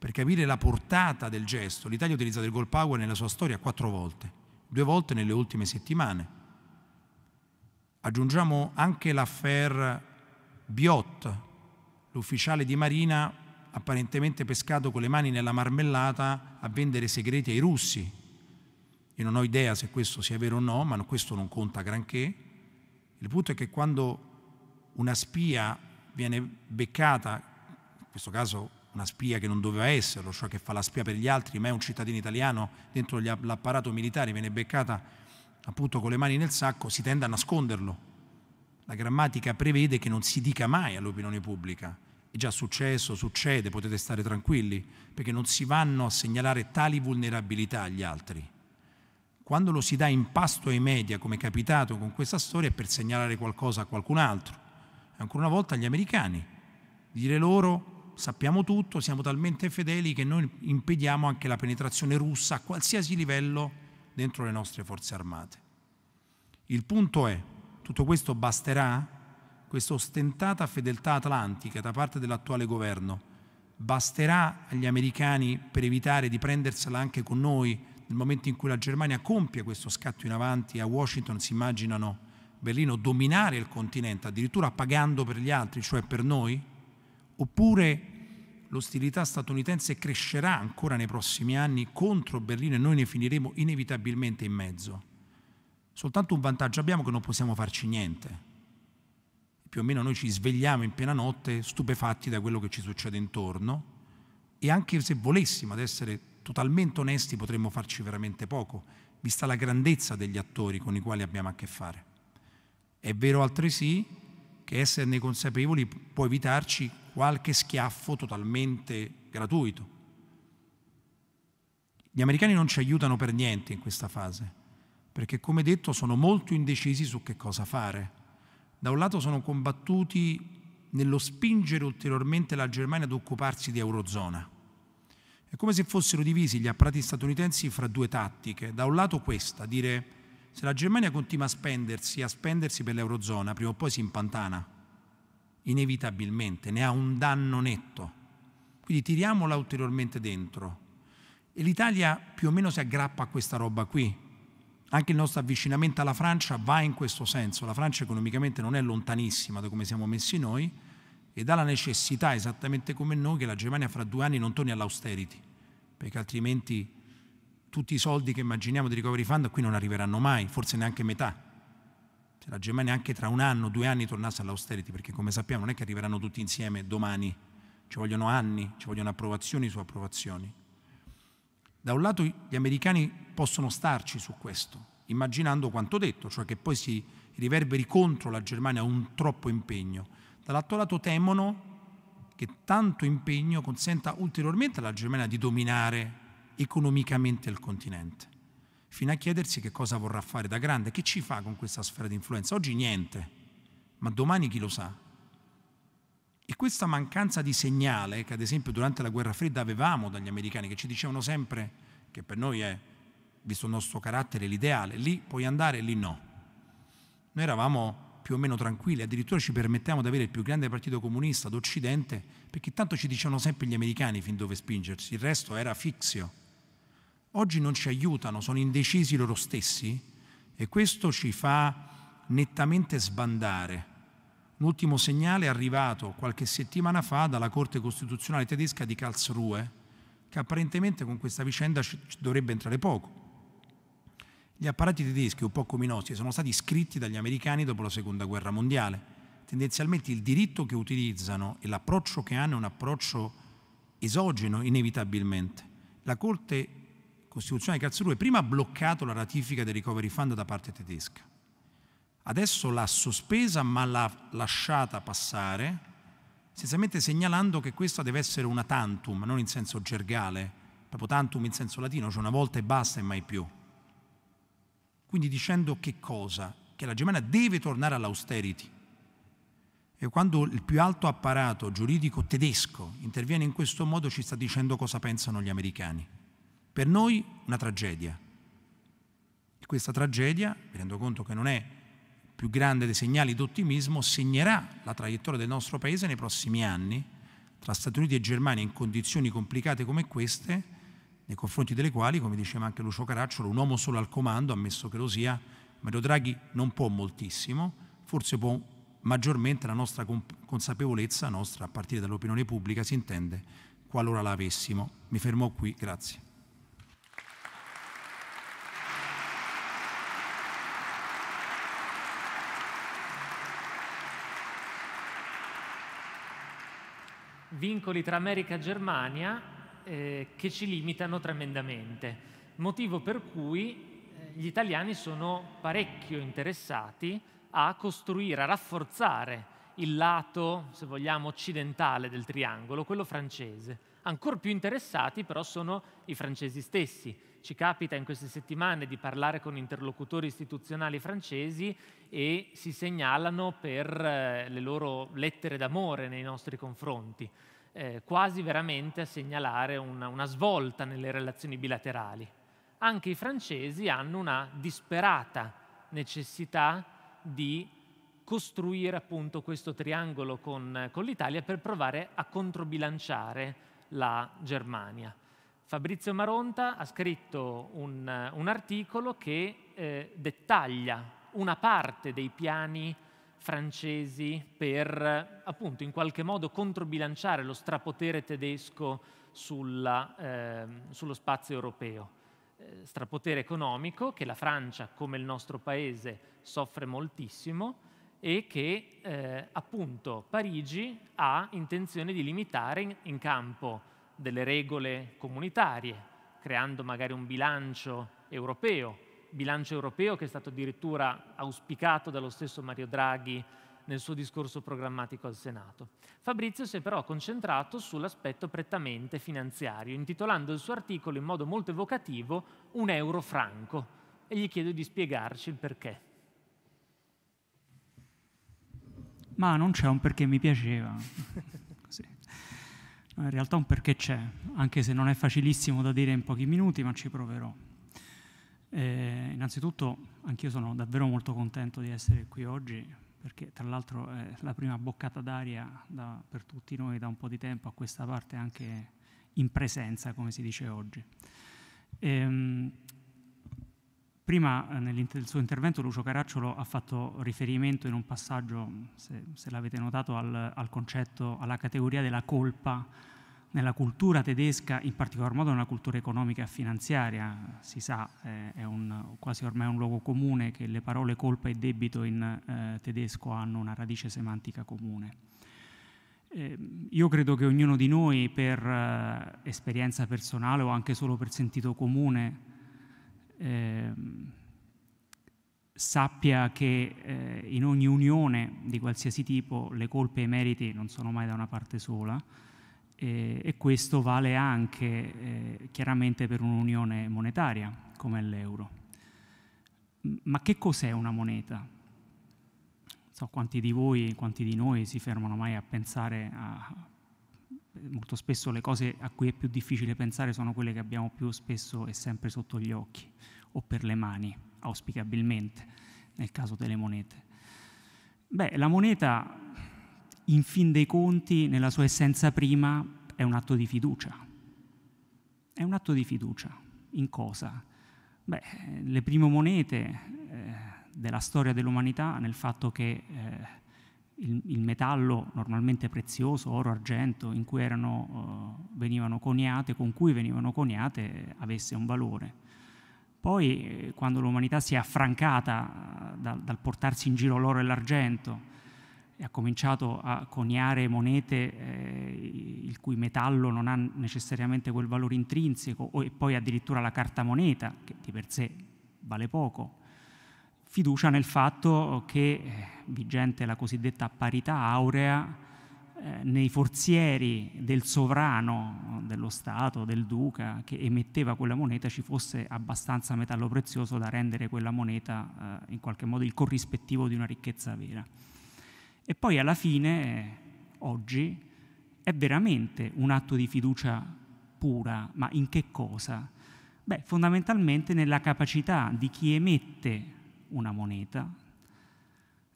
per capire la portata del gesto, l'Italia ha utilizzato il goal power nella sua storia quattro volte, due volte nelle ultime settimane. Aggiungiamo anche l'affair Biot, l'ufficiale di Marina apparentemente pescato con le mani nella marmellata a vendere segreti ai russi. Io non ho idea se questo sia vero o no, ma questo non conta granché. Il punto è che quando una spia viene beccata, in questo caso una spia che non doveva esserlo, cioè che fa la spia per gli altri, ma è un cittadino italiano dentro l'apparato militare, viene beccata appunto con le mani nel sacco, si tende a nasconderlo. La grammatica prevede che non si dica mai all'opinione pubblica. È già successo, succede, potete stare tranquilli, perché non si vanno a segnalare tali vulnerabilità agli altri. Quando lo si dà in pasto ai media, come è capitato con questa storia, è per segnalare qualcosa a qualcun altro. E ancora una volta agli americani, dire loro sappiamo tutto, siamo talmente fedeli che noi impediamo anche la penetrazione russa a qualsiasi livello dentro le nostre forze armate. Il punto è, tutto questo basterà? Questa ostentata fedeltà atlantica da parte dell'attuale governo basterà agli americani per evitare di prendersela anche con noi nel momento in cui la Germania compie questo scatto in avanti e a Washington si immaginano Berlino dominare il continente, addirittura pagando per gli altri, cioè per noi? Oppure l'ostilità statunitense crescerà ancora nei prossimi anni contro Berlino e noi ne finiremo inevitabilmente in mezzo. Soltanto un vantaggio abbiamo che non possiamo farci niente. Più o meno noi ci svegliamo in piena notte stupefatti da quello che ci succede intorno e anche se volessimo, ad essere totalmente onesti, potremmo farci veramente poco, vista la grandezza degli attori con i quali abbiamo a che fare. È vero altresì che esserne consapevoli può evitarci qualche schiaffo totalmente gratuito. Gli americani non ci aiutano per niente in questa fase, perché come detto sono molto indecisi su che cosa fare. Da un lato sono combattuti nello spingere ulteriormente la Germania ad occuparsi di Eurozona. È come se fossero divisi gli apparati statunitensi fra due tattiche. Da un lato questa, dire se la Germania continua a spendersi, a spendersi per l'Eurozona, prima o poi si impantana inevitabilmente, ne ha un danno netto. Quindi tiriamola ulteriormente dentro. E l'Italia più o meno si aggrappa a questa roba qui. Anche il nostro avvicinamento alla Francia va in questo senso. La Francia economicamente non è lontanissima da come siamo messi noi ed ha la necessità, esattamente come noi, che la Germania fra due anni non torni all'austerity, perché altrimenti tutti i soldi che immaginiamo di recovery fund qui non arriveranno mai, forse neanche metà la Germania anche tra un anno, due anni tornasse all'austerity, perché come sappiamo non è che arriveranno tutti insieme domani, ci vogliono anni, ci vogliono approvazioni su approvazioni. Da un lato gli americani possono starci su questo, immaginando quanto detto, cioè che poi si riverberi contro la Germania un troppo impegno. Dall'altro lato temono che tanto impegno consenta ulteriormente alla Germania di dominare economicamente il continente fino a chiedersi che cosa vorrà fare da grande, che ci fa con questa sfera di influenza. Oggi niente, ma domani chi lo sa? E questa mancanza di segnale che ad esempio durante la guerra fredda avevamo dagli americani, che ci dicevano sempre che per noi è, visto il nostro carattere, l'ideale, lì puoi andare, lì no. Noi eravamo più o meno tranquilli, addirittura ci permettiamo di avere il più grande partito comunista d'Occidente, perché tanto ci dicevano sempre gli americani fin dove spingersi, il resto era fixio oggi non ci aiutano, sono indecisi loro stessi e questo ci fa nettamente sbandare. L'ultimo segnale è arrivato qualche settimana fa dalla Corte Costituzionale tedesca di Karlsruhe, che apparentemente con questa vicenda ci dovrebbe entrare poco. Gli apparati tedeschi, un po' come i nostri, sono stati scritti dagli americani dopo la Seconda Guerra Mondiale. Tendenzialmente il diritto che utilizzano e l'approccio che hanno è un approccio esogeno inevitabilmente. La Corte Costituzione di Karlsruhe prima ha bloccato la ratifica del Recovery Fund da parte tedesca, adesso l'ha sospesa ma l'ha lasciata passare, essenzialmente segnalando che questa deve essere una tantum, non in senso gergale, proprio tantum in senso latino, cioè una volta e basta e mai più. Quindi dicendo che cosa? Che la Germania deve tornare all'austerity. E quando il più alto apparato giuridico tedesco interviene in questo modo ci sta dicendo cosa pensano gli americani. Per noi una tragedia. questa tragedia, mi rendo conto che non è più grande dei segnali d'ottimismo, segnerà la traiettoria del nostro Paese nei prossimi anni, tra Stati Uniti e Germania in condizioni complicate come queste, nei confronti delle quali, come diceva anche Lucio Caracciolo, un uomo solo al comando, ammesso che lo sia, Mario Draghi non può moltissimo, forse può maggiormente la nostra consapevolezza, nostra a partire dall'opinione pubblica, si intende, qualora la avessimo. Mi fermo qui, grazie.
vincoli tra America e Germania eh, che ci limitano tremendamente, motivo per cui eh, gli italiani sono parecchio interessati a costruire, a rafforzare il lato, se vogliamo, occidentale del triangolo, quello francese. Ancora più interessati però sono i francesi stessi. Ci capita in queste settimane di parlare con interlocutori istituzionali francesi e si segnalano per eh, le loro lettere d'amore nei nostri confronti eh, quasi veramente a segnalare una, una svolta nelle relazioni bilaterali. Anche i francesi hanno una disperata necessità di costruire appunto questo triangolo con, con, l'Italia per provare a controbilanciare la Germania. Fabrizio Maronta ha scritto un, un articolo che eh, dettaglia una parte dei piani francesi per appunto in qualche modo controbilanciare lo strapotere tedesco sulla, eh, sullo spazio europeo. Eh, strapotere economico che la Francia, come il nostro paese, soffre moltissimo e che eh, appunto Parigi ha intenzione di limitare in, in campo delle regole comunitarie, creando magari un bilancio europeo bilancio europeo che è stato addirittura auspicato dallo stesso Mario Draghi nel suo discorso programmatico al Senato. Fabrizio si è però concentrato sull'aspetto prettamente finanziario, intitolando il suo articolo in modo molto evocativo Un euro franco e gli chiedo di spiegarci il perché.
Ma non c'è un perché mi piaceva. *laughs* In realtà un perché c'è, anche se non è facilissimo da dire in pochi minuti, ma ci proverò. Eh, innanzitutto anch'io sono davvero molto contento di essere qui oggi perché tra l'altro è la prima boccata d'aria da, per tutti noi da un po' di tempo a questa parte anche in presenza, come si dice oggi. Ehm, prima eh, nel suo intervento Lucio Caracciolo ha fatto riferimento in un passaggio, se, se l'avete notato, al, al concetto, alla categoria della colpa nella cultura tedesca, in particolar modo nella cultura economica e finanziaria, si sa, eh, è un, quasi ormai un luogo comune che le parole colpa e debito in eh, tedesco hanno una radice semantica comune. Eh, io credo che ognuno di noi, per eh, esperienza personale o anche solo per sentito comune, ehm, sappia che eh, in ogni unione di qualsiasi tipo le colpe e i meriti non sono mai da una parte sola, e, e questo vale anche eh, chiaramente per un'unione monetaria come l'euro. Ma che cos'è una moneta? Non so quanti di voi, quanti di noi si fermano mai a pensare a... Molto spesso le cose a cui è più difficile pensare sono quelle che abbiamo più spesso e sempre sotto gli occhi o per le mani, auspicabilmente, nel caso delle monete. Beh, la moneta in fin dei conti, nella sua essenza prima, è un atto di fiducia. È un atto di fiducia. In cosa? Beh, le prime monete eh, della storia dell'umanità nel fatto che eh, il, il, metallo normalmente prezioso, oro, argento, erano, eh, coniate, con cui venivano coniate, avesse un valore. Poi, eh, quando l'umanità si è affrancata eh, dal, dal portarsi in giro l'oro e l'argento, e ha cominciato a coniare monete eh, il cui metallo non ha necessariamente quel valore intrinseco o, e poi addirittura la carta moneta, che di per sé vale poco. Fiducia nel fatto che, eh, vigente la cosiddetta parità aurea, eh, nei forzieri del sovrano, dello Stato, del duca che emetteva quella moneta ci fosse abbastanza metallo prezioso da rendere quella moneta eh, in qualche modo il corrispettivo di una ricchezza vera. E poi alla fine, oggi, è veramente un atto di fiducia pura, ma in che cosa? Beh, fondamentalmente nella capacità di chi emette una moneta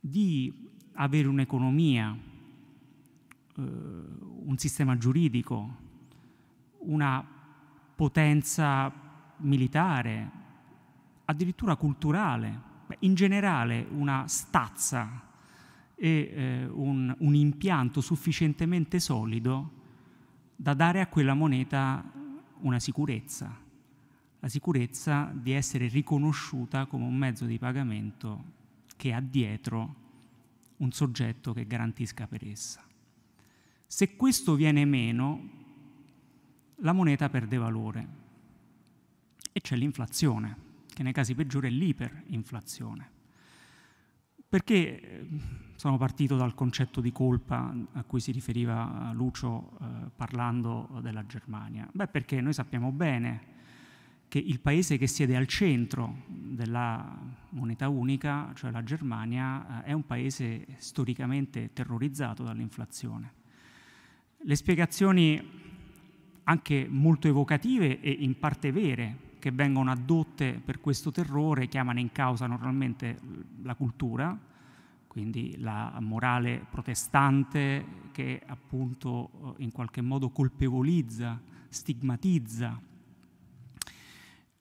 di avere un'economia, eh, un sistema giuridico, una potenza militare, addirittura culturale, in generale una stazza e eh, un, un, impianto sufficientemente solido da dare a quella moneta una sicurezza, la sicurezza di essere riconosciuta come un mezzo di pagamento che ha dietro un soggetto che garantisca per essa. Se questo viene meno, la moneta perde valore e c'è l'inflazione, che nei casi peggiori è l'iperinflazione. Perché eh, sono partito dal concetto di colpa a cui si riferiva Lucio eh, parlando della Germania? Beh, perché noi sappiamo bene che il paese che siede al centro della moneta unica, cioè la Germania, eh, è un paese storicamente terrorizzato dall'inflazione. Le spiegazioni anche molto evocative e in parte vere che vengono addotte per questo terrore chiamano in causa normalmente la cultura, quindi la morale protestante che appunto eh, in qualche modo colpevolizza, stigmatizza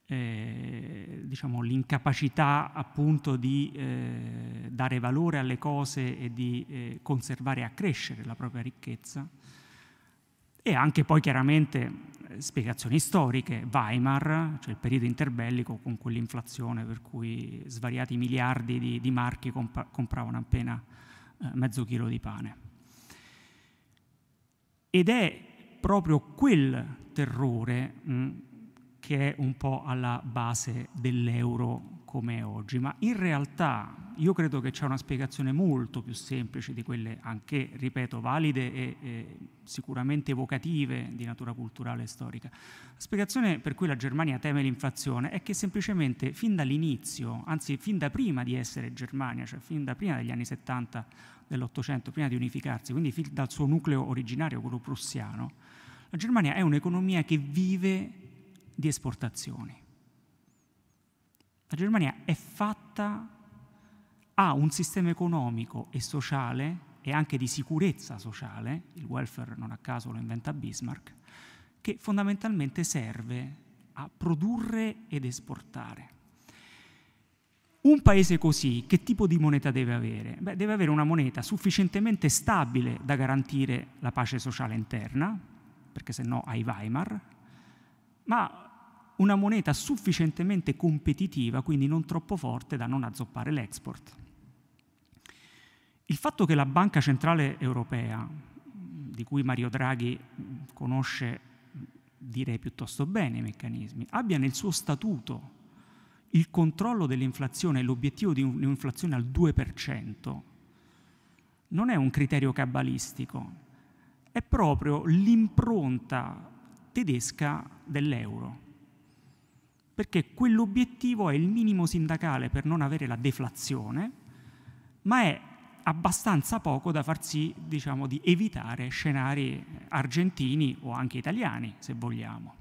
eh, diciamo, l'incapacità appunto di eh, dare valore alle cose e di eh, conservare e accrescere la propria ricchezza e anche poi chiaramente eh, spiegazioni storiche, Weimar, cioè il periodo interbellico con quell'inflazione per cui svariati miliardi di, di marchi comp compravano appena eh, mezzo chilo di pane. Ed è proprio quel terrore mh, mm, che è un po' alla base dell'euro come è oggi, ma in realtà io credo che c'è una spiegazione molto più semplice di quelle anche, ripeto, valide e, e sicuramente evocative di natura culturale e storica. La spiegazione per cui la Germania teme l'inflazione è che semplicemente fin dall'inizio, anzi fin da prima di essere Germania, cioè fin da prima degli anni 70 dell'Ottocento, prima di unificarsi, quindi fin dal suo nucleo originario, quello prussiano, la Germania è un'economia che vive di esportazioni la Germania è fatta, ha un sistema economico e sociale e anche di sicurezza sociale, il welfare non a caso lo inventa Bismarck, che fondamentalmente serve a produrre ed esportare. Un paese così che tipo di moneta deve avere? Beh, deve avere una moneta sufficientemente stabile da garantire la pace sociale interna, perché se no hai Weimar, ma una moneta sufficientemente competitiva, quindi non troppo forte da non azzoppare l'export. Il fatto che la Banca Centrale Europea, di cui Mario Draghi conosce direi piuttosto bene i meccanismi, abbia nel suo statuto il controllo dell'inflazione e l'obiettivo di un'inflazione al 2%, non è un criterio cabalistico, è proprio l'impronta tedesca dell'euro perché quell'obiettivo è il minimo sindacale per non avere la deflazione, ma è abbastanza poco da far sì diciamo, di evitare scenari argentini o anche italiani, se vogliamo.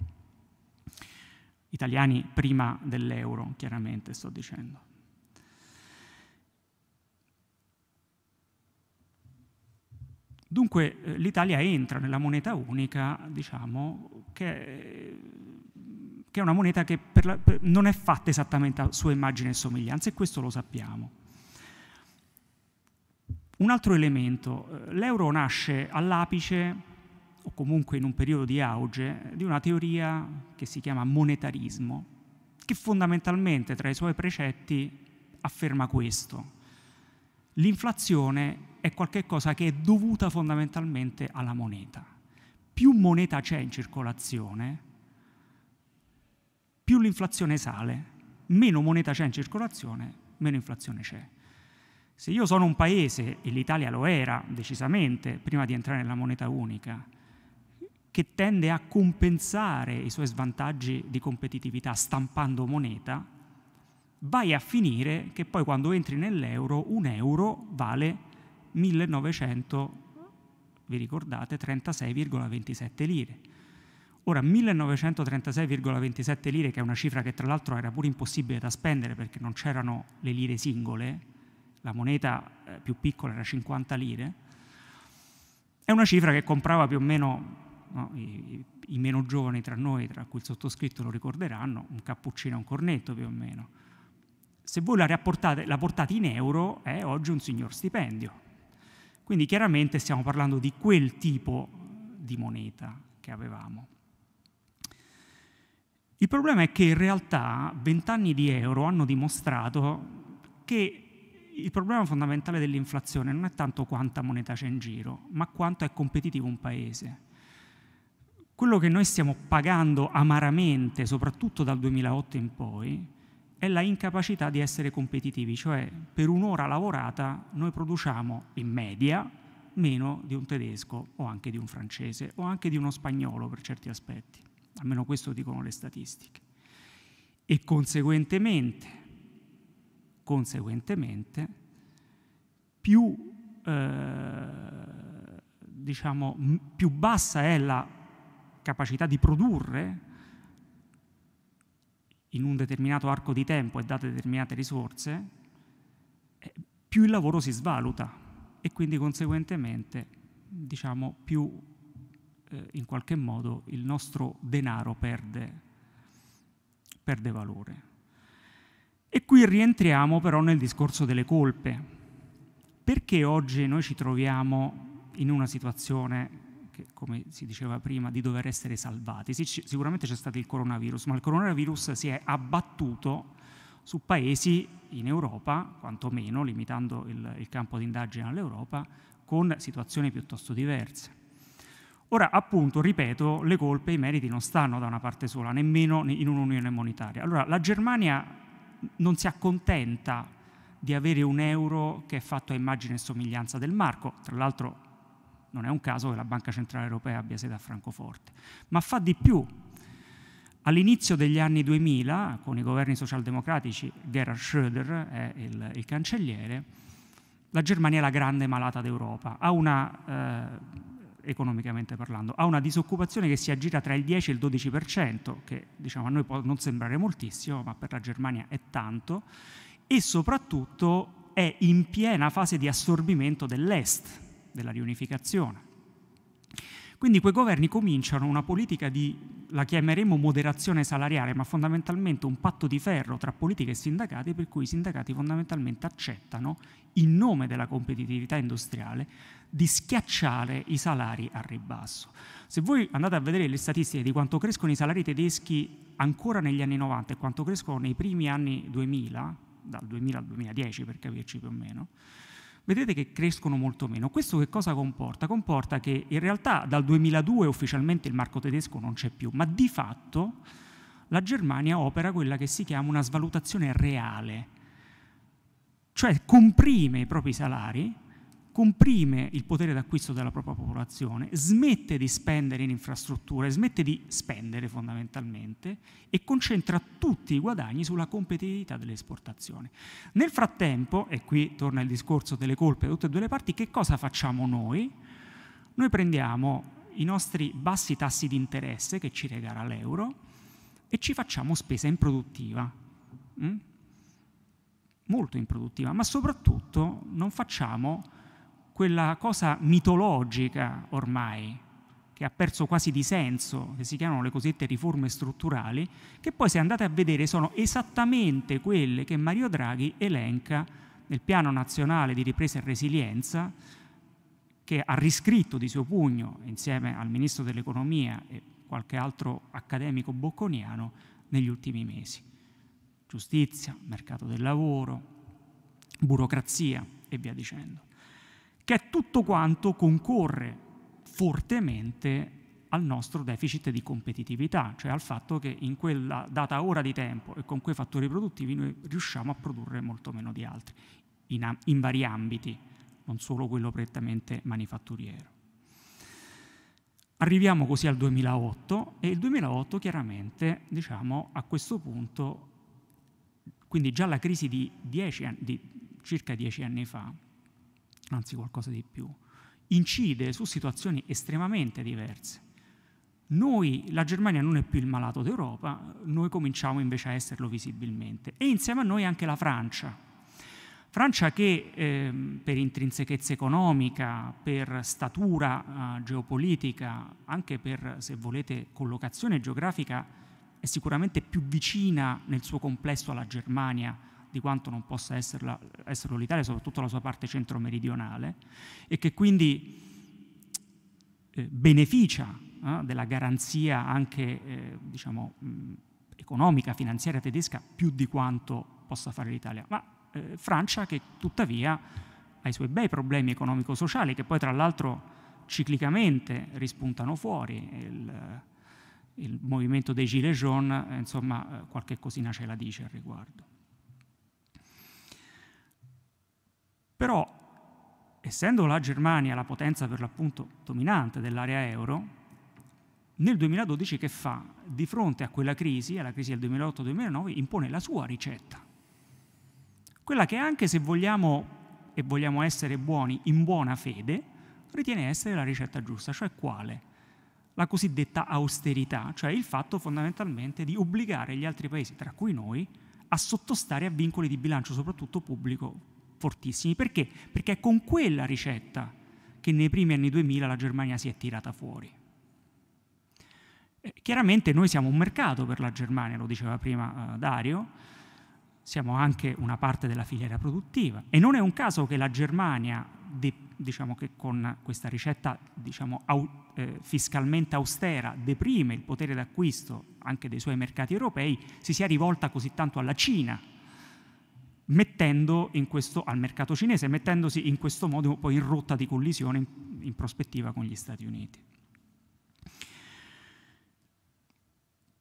Italiani prima dell'euro, chiaramente sto dicendo. Dunque eh, l'Italia entra nella moneta unica, diciamo, che eh, che è una moneta che per la, per, non è fatta esattamente a sua immagine e somiglianza, e questo lo sappiamo. Un altro elemento, eh, l'euro nasce all'apice, o comunque in un periodo di auge, di una teoria che si chiama monetarismo, che fondamentalmente tra i suoi precetti afferma questo. L'inflazione è qualcosa che è dovuta fondamentalmente alla moneta. Più moneta c'è in circolazione, più l'inflazione sale, meno moneta c'è in circolazione, meno inflazione c'è. Se io sono un paese, e l'Italia lo era decisamente prima di entrare nella moneta unica, che tende a compensare i suoi svantaggi di competitività stampando moneta, vai a finire che poi quando entri nell'euro un euro vale 1900, vi ricordate, 36,27 lire Ora 1936,27 lire, che è una cifra che tra l'altro era pure impossibile da spendere perché non c'erano le lire singole, la moneta eh, più piccola era 50 lire, è una cifra che comprava più o meno no, i, i, meno giovani tra noi, tra cui il sottoscritto lo ricorderanno, un cappuccino e un cornetto più o meno. Se voi la, la portate in euro è oggi un signor stipendio. Quindi chiaramente stiamo parlando di quel tipo di moneta che avevamo. Il problema è che in realtà vent'anni di euro hanno dimostrato che il problema fondamentale dell'inflazione non è tanto quanta moneta c'è in giro, ma quanto è competitivo un paese. Quello che noi stiamo pagando amaramente, soprattutto dal 2008 in poi, è la incapacità di essere competitivi, cioè per un'ora lavorata noi produciamo in media meno di un tedesco o anche di un francese o anche di uno spagnolo per certi aspetti almeno questo dicono le statistiche. E conseguentemente, conseguentemente più, eh, diciamo, più bassa è la capacità di produrre in un determinato arco di tempo e date determinate risorse, eh, più il lavoro si svaluta e quindi conseguentemente diciamo, più eh, in qualche modo il nostro denaro perde, perde valore. E qui rientriamo però nel discorso delle colpe. Perché oggi noi ci troviamo in una situazione che, come si diceva prima, di dover essere salvati? sicuramente c'è stato il coronavirus, ma il coronavirus si è abbattuto su paesi in Europa, quantomeno limitando il, il campo di indagine all'Europa, con situazioni piuttosto diverse. Ora, appunto, ripeto, le colpe e i meriti non stanno da una parte sola, nemmeno in un'unione monetaria. Allora, la Germania non si accontenta di avere un euro che è fatto a immagine e somiglianza del marco, tra l'altro non è un caso che la Banca Centrale Europea abbia sede a Francoforte, ma fa di più. All'inizio degli anni 2000, con i governi socialdemocratici, Gerhard Schröder è il, il cancelliere, la Germania è la grande malata d'Europa, ha una... Eh, economicamente parlando, ha una disoccupazione che si aggira tra il 10 e il 12%, che diciamo, a noi può non sembrare moltissimo, ma per la Germania è tanto, e soprattutto è in piena fase di assorbimento dell'Est, della riunificazione. Quindi quei governi cominciano una politica di, la chiameremo moderazione salariale, ma fondamentalmente un patto di ferro tra politica e sindacati per cui i sindacati fondamentalmente accettano, in nome della competitività industriale, di schiacciare i salari al ribasso. Se voi andate a vedere le statistiche di quanto crescono i salari tedeschi ancora negli anni 90 e quanto crescono nei primi anni 2000, dal 2000 al 2010 per capirci più o meno, vedete che crescono molto meno. Questo che cosa comporta? Comporta che in realtà dal 2002 ufficialmente il marco tedesco non c'è più, ma di fatto la Germania opera quella che si chiama una svalutazione reale, cioè comprime i propri salari comprime il potere d'acquisto della propria popolazione, smette di spendere in infrastrutture, smette di spendere fondamentalmente e concentra tutti i guadagni sulla competitività delle esportazioni. Nel frattempo, e qui torna il discorso delle colpe da tutte e due le parti, che cosa facciamo noi? Noi prendiamo i nostri bassi tassi di interesse che ci regala l'euro e ci facciamo spesa improduttiva. Mm? Molto improduttiva, ma soprattutto non facciamo quella cosa mitologica ormai, che ha perso quasi di senso, che si chiamano le cosiddette riforme strutturali, che poi se andate a vedere sono esattamente quelle che Mario Draghi elenca nel Piano Nazionale di Ripresa e Resilienza, che ha riscritto di suo pugno insieme al Ministro dell'Economia e qualche altro accademico bocconiano negli ultimi mesi. Giustizia, mercato del lavoro, burocrazia e via dicendo che tutto quanto concorre fortemente al nostro deficit di competitività, cioè al fatto che in quella data ora di tempo e con quei fattori produttivi noi riusciamo a produrre molto meno di altri, in, in vari ambiti, non solo quello prettamente manifatturiero. Arriviamo così al 2008 e il 2008 chiaramente diciamo, a questo punto, quindi già la crisi di, dieci, di circa dieci anni fa, anzi qualcosa di più, incide su situazioni estremamente diverse. Noi, la Germania non è più il malato d'Europa, noi cominciamo invece a esserlo visibilmente e insieme a noi anche la Francia. Francia che eh, per intrinsechezza economica, per statura eh, geopolitica, anche per, se volete, collocazione geografica, è sicuramente più vicina nel suo complesso alla Germania di quanto non possa esserla, esserlo l'Italia, soprattutto la sua parte centro-meridionale, e che quindi eh, beneficia eh, della garanzia anche eh, diciamo, mh, economica, finanziaria tedesca più di quanto possa fare l'Italia. Ma eh, Francia che tuttavia ha i suoi bei problemi economico-sociali che poi tra l'altro ciclicamente rispuntano fuori. Il, il movimento dei Gilets jaunes, insomma, eh, qualche cosina ce la dice al riguardo. Però, essendo la Germania la potenza per l'appunto dominante dell'area euro, nel 2012 che fa? Di fronte a quella crisi, alla crisi del 2008-2009, impone la sua ricetta. Quella che anche se vogliamo, e vogliamo essere buoni, in buona fede, ritiene essere la ricetta giusta, cioè quale? La cosiddetta austerità, cioè il fatto fondamentalmente di obbligare gli altri paesi, tra cui noi, a sottostare a vincoli di bilancio, soprattutto pubblico, fortissimi. Perché? Perché è con quella ricetta che nei primi anni 2000 la Germania si è tirata fuori. Eh, chiaramente noi siamo un mercato per la Germania, lo diceva prima eh, Dario, siamo anche una parte della filiera produttiva e non è un caso che la Germania, diciamo che con questa ricetta diciamo, eh, fiscalmente austera deprime il potere d'acquisto anche dei suoi mercati europei, si sia rivolta così tanto alla Cina mettendo questo, al mercato cinese, mettendosi in questo modo poi in rotta di collisione in, in prospettiva con gli Stati Uniti.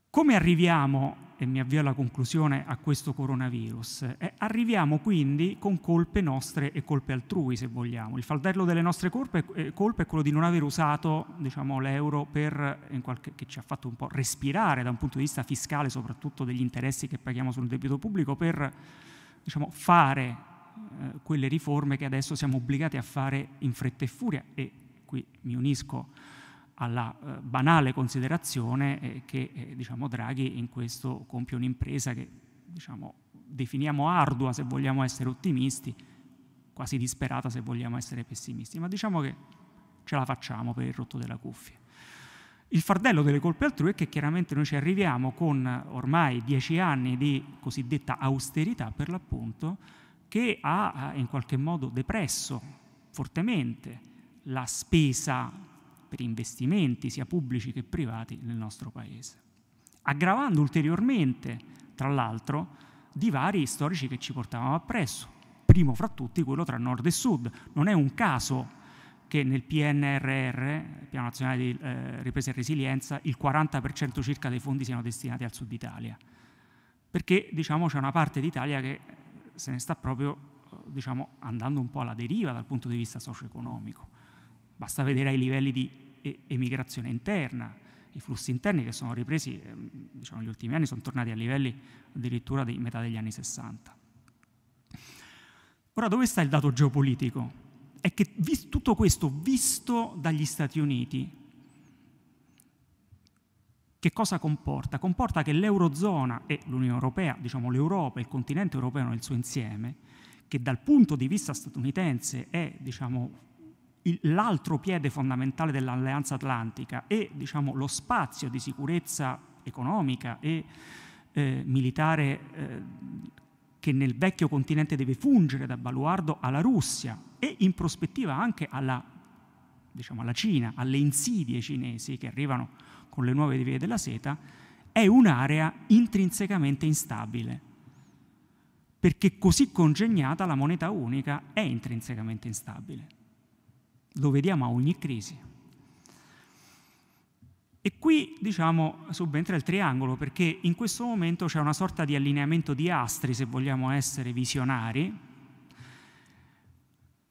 Come arriviamo, e mi avvio alla conclusione, a questo coronavirus? Eh, arriviamo quindi con colpe nostre e colpe altrui, se vogliamo. Il faldello delle nostre colpe, eh, colpe è quello di non aver usato diciamo, l'euro per, eh, qualche, che ci ha fatto un po' respirare da un punto di vista fiscale, soprattutto degli interessi che paghiamo sul debito pubblico, per diciamo, fare eh, quelle riforme che adesso siamo obbligati a fare in fretta e furia e qui mi unisco alla eh, banale considerazione eh, che diciamo, Draghi in questo compie un'impresa che diciamo, definiamo ardua se vogliamo essere ottimisti, quasi disperata se vogliamo essere pessimisti, ma diciamo che ce la facciamo per il rotto della cuffia. Il fardello delle colpe altrui è che chiaramente noi ci arriviamo con ormai dieci anni di cosiddetta austerità, per l'appunto, che ha in qualche modo depresso fortemente la spesa per investimenti, sia pubblici che privati, nel nostro Paese, aggravando ulteriormente, tra l'altro, divari storici che ci portavamo appresso, primo fra tutti quello tra nord e sud. Non è un caso che nel PNRR, Piano Nazionale di eh, Ripresa e Resilienza, il 40% circa dei fondi siano destinati al sud Italia. Perché diciamo, c'è una parte d'Italia che se ne sta proprio eh, diciamo, andando un po' alla deriva dal punto di vista socio-economico. Basta vedere i livelli di emigrazione interna, i flussi interni che sono ripresi, ehm, diciamo, negli ultimi anni sono tornati a livelli addirittura di metà degli anni 60. Ora, dove sta il dato geopolitico? è che tutto questo visto dagli Stati Uniti, che cosa comporta? Comporta che l'Eurozona e l'Unione Europea, diciamo l'Europa e il continente europeo nel suo insieme, che dal punto di vista statunitense è diciamo, l'altro piede fondamentale dell'alleanza atlantica e diciamo, lo spazio di sicurezza economica e eh, militare eh, che nel vecchio continente deve fungere da baluardo alla Russia e in prospettiva anche alla, diciamo, alla Cina, alle insidie cinesi che arrivano con le nuove vie della seta, è un'area intrinsecamente instabile, perché così congegnata la moneta unica è intrinsecamente instabile. Lo vediamo a ogni crisi. E qui, diciamo, subentra il triangolo, perché in questo momento c'è una sorta di allineamento di astri, se vogliamo essere visionari.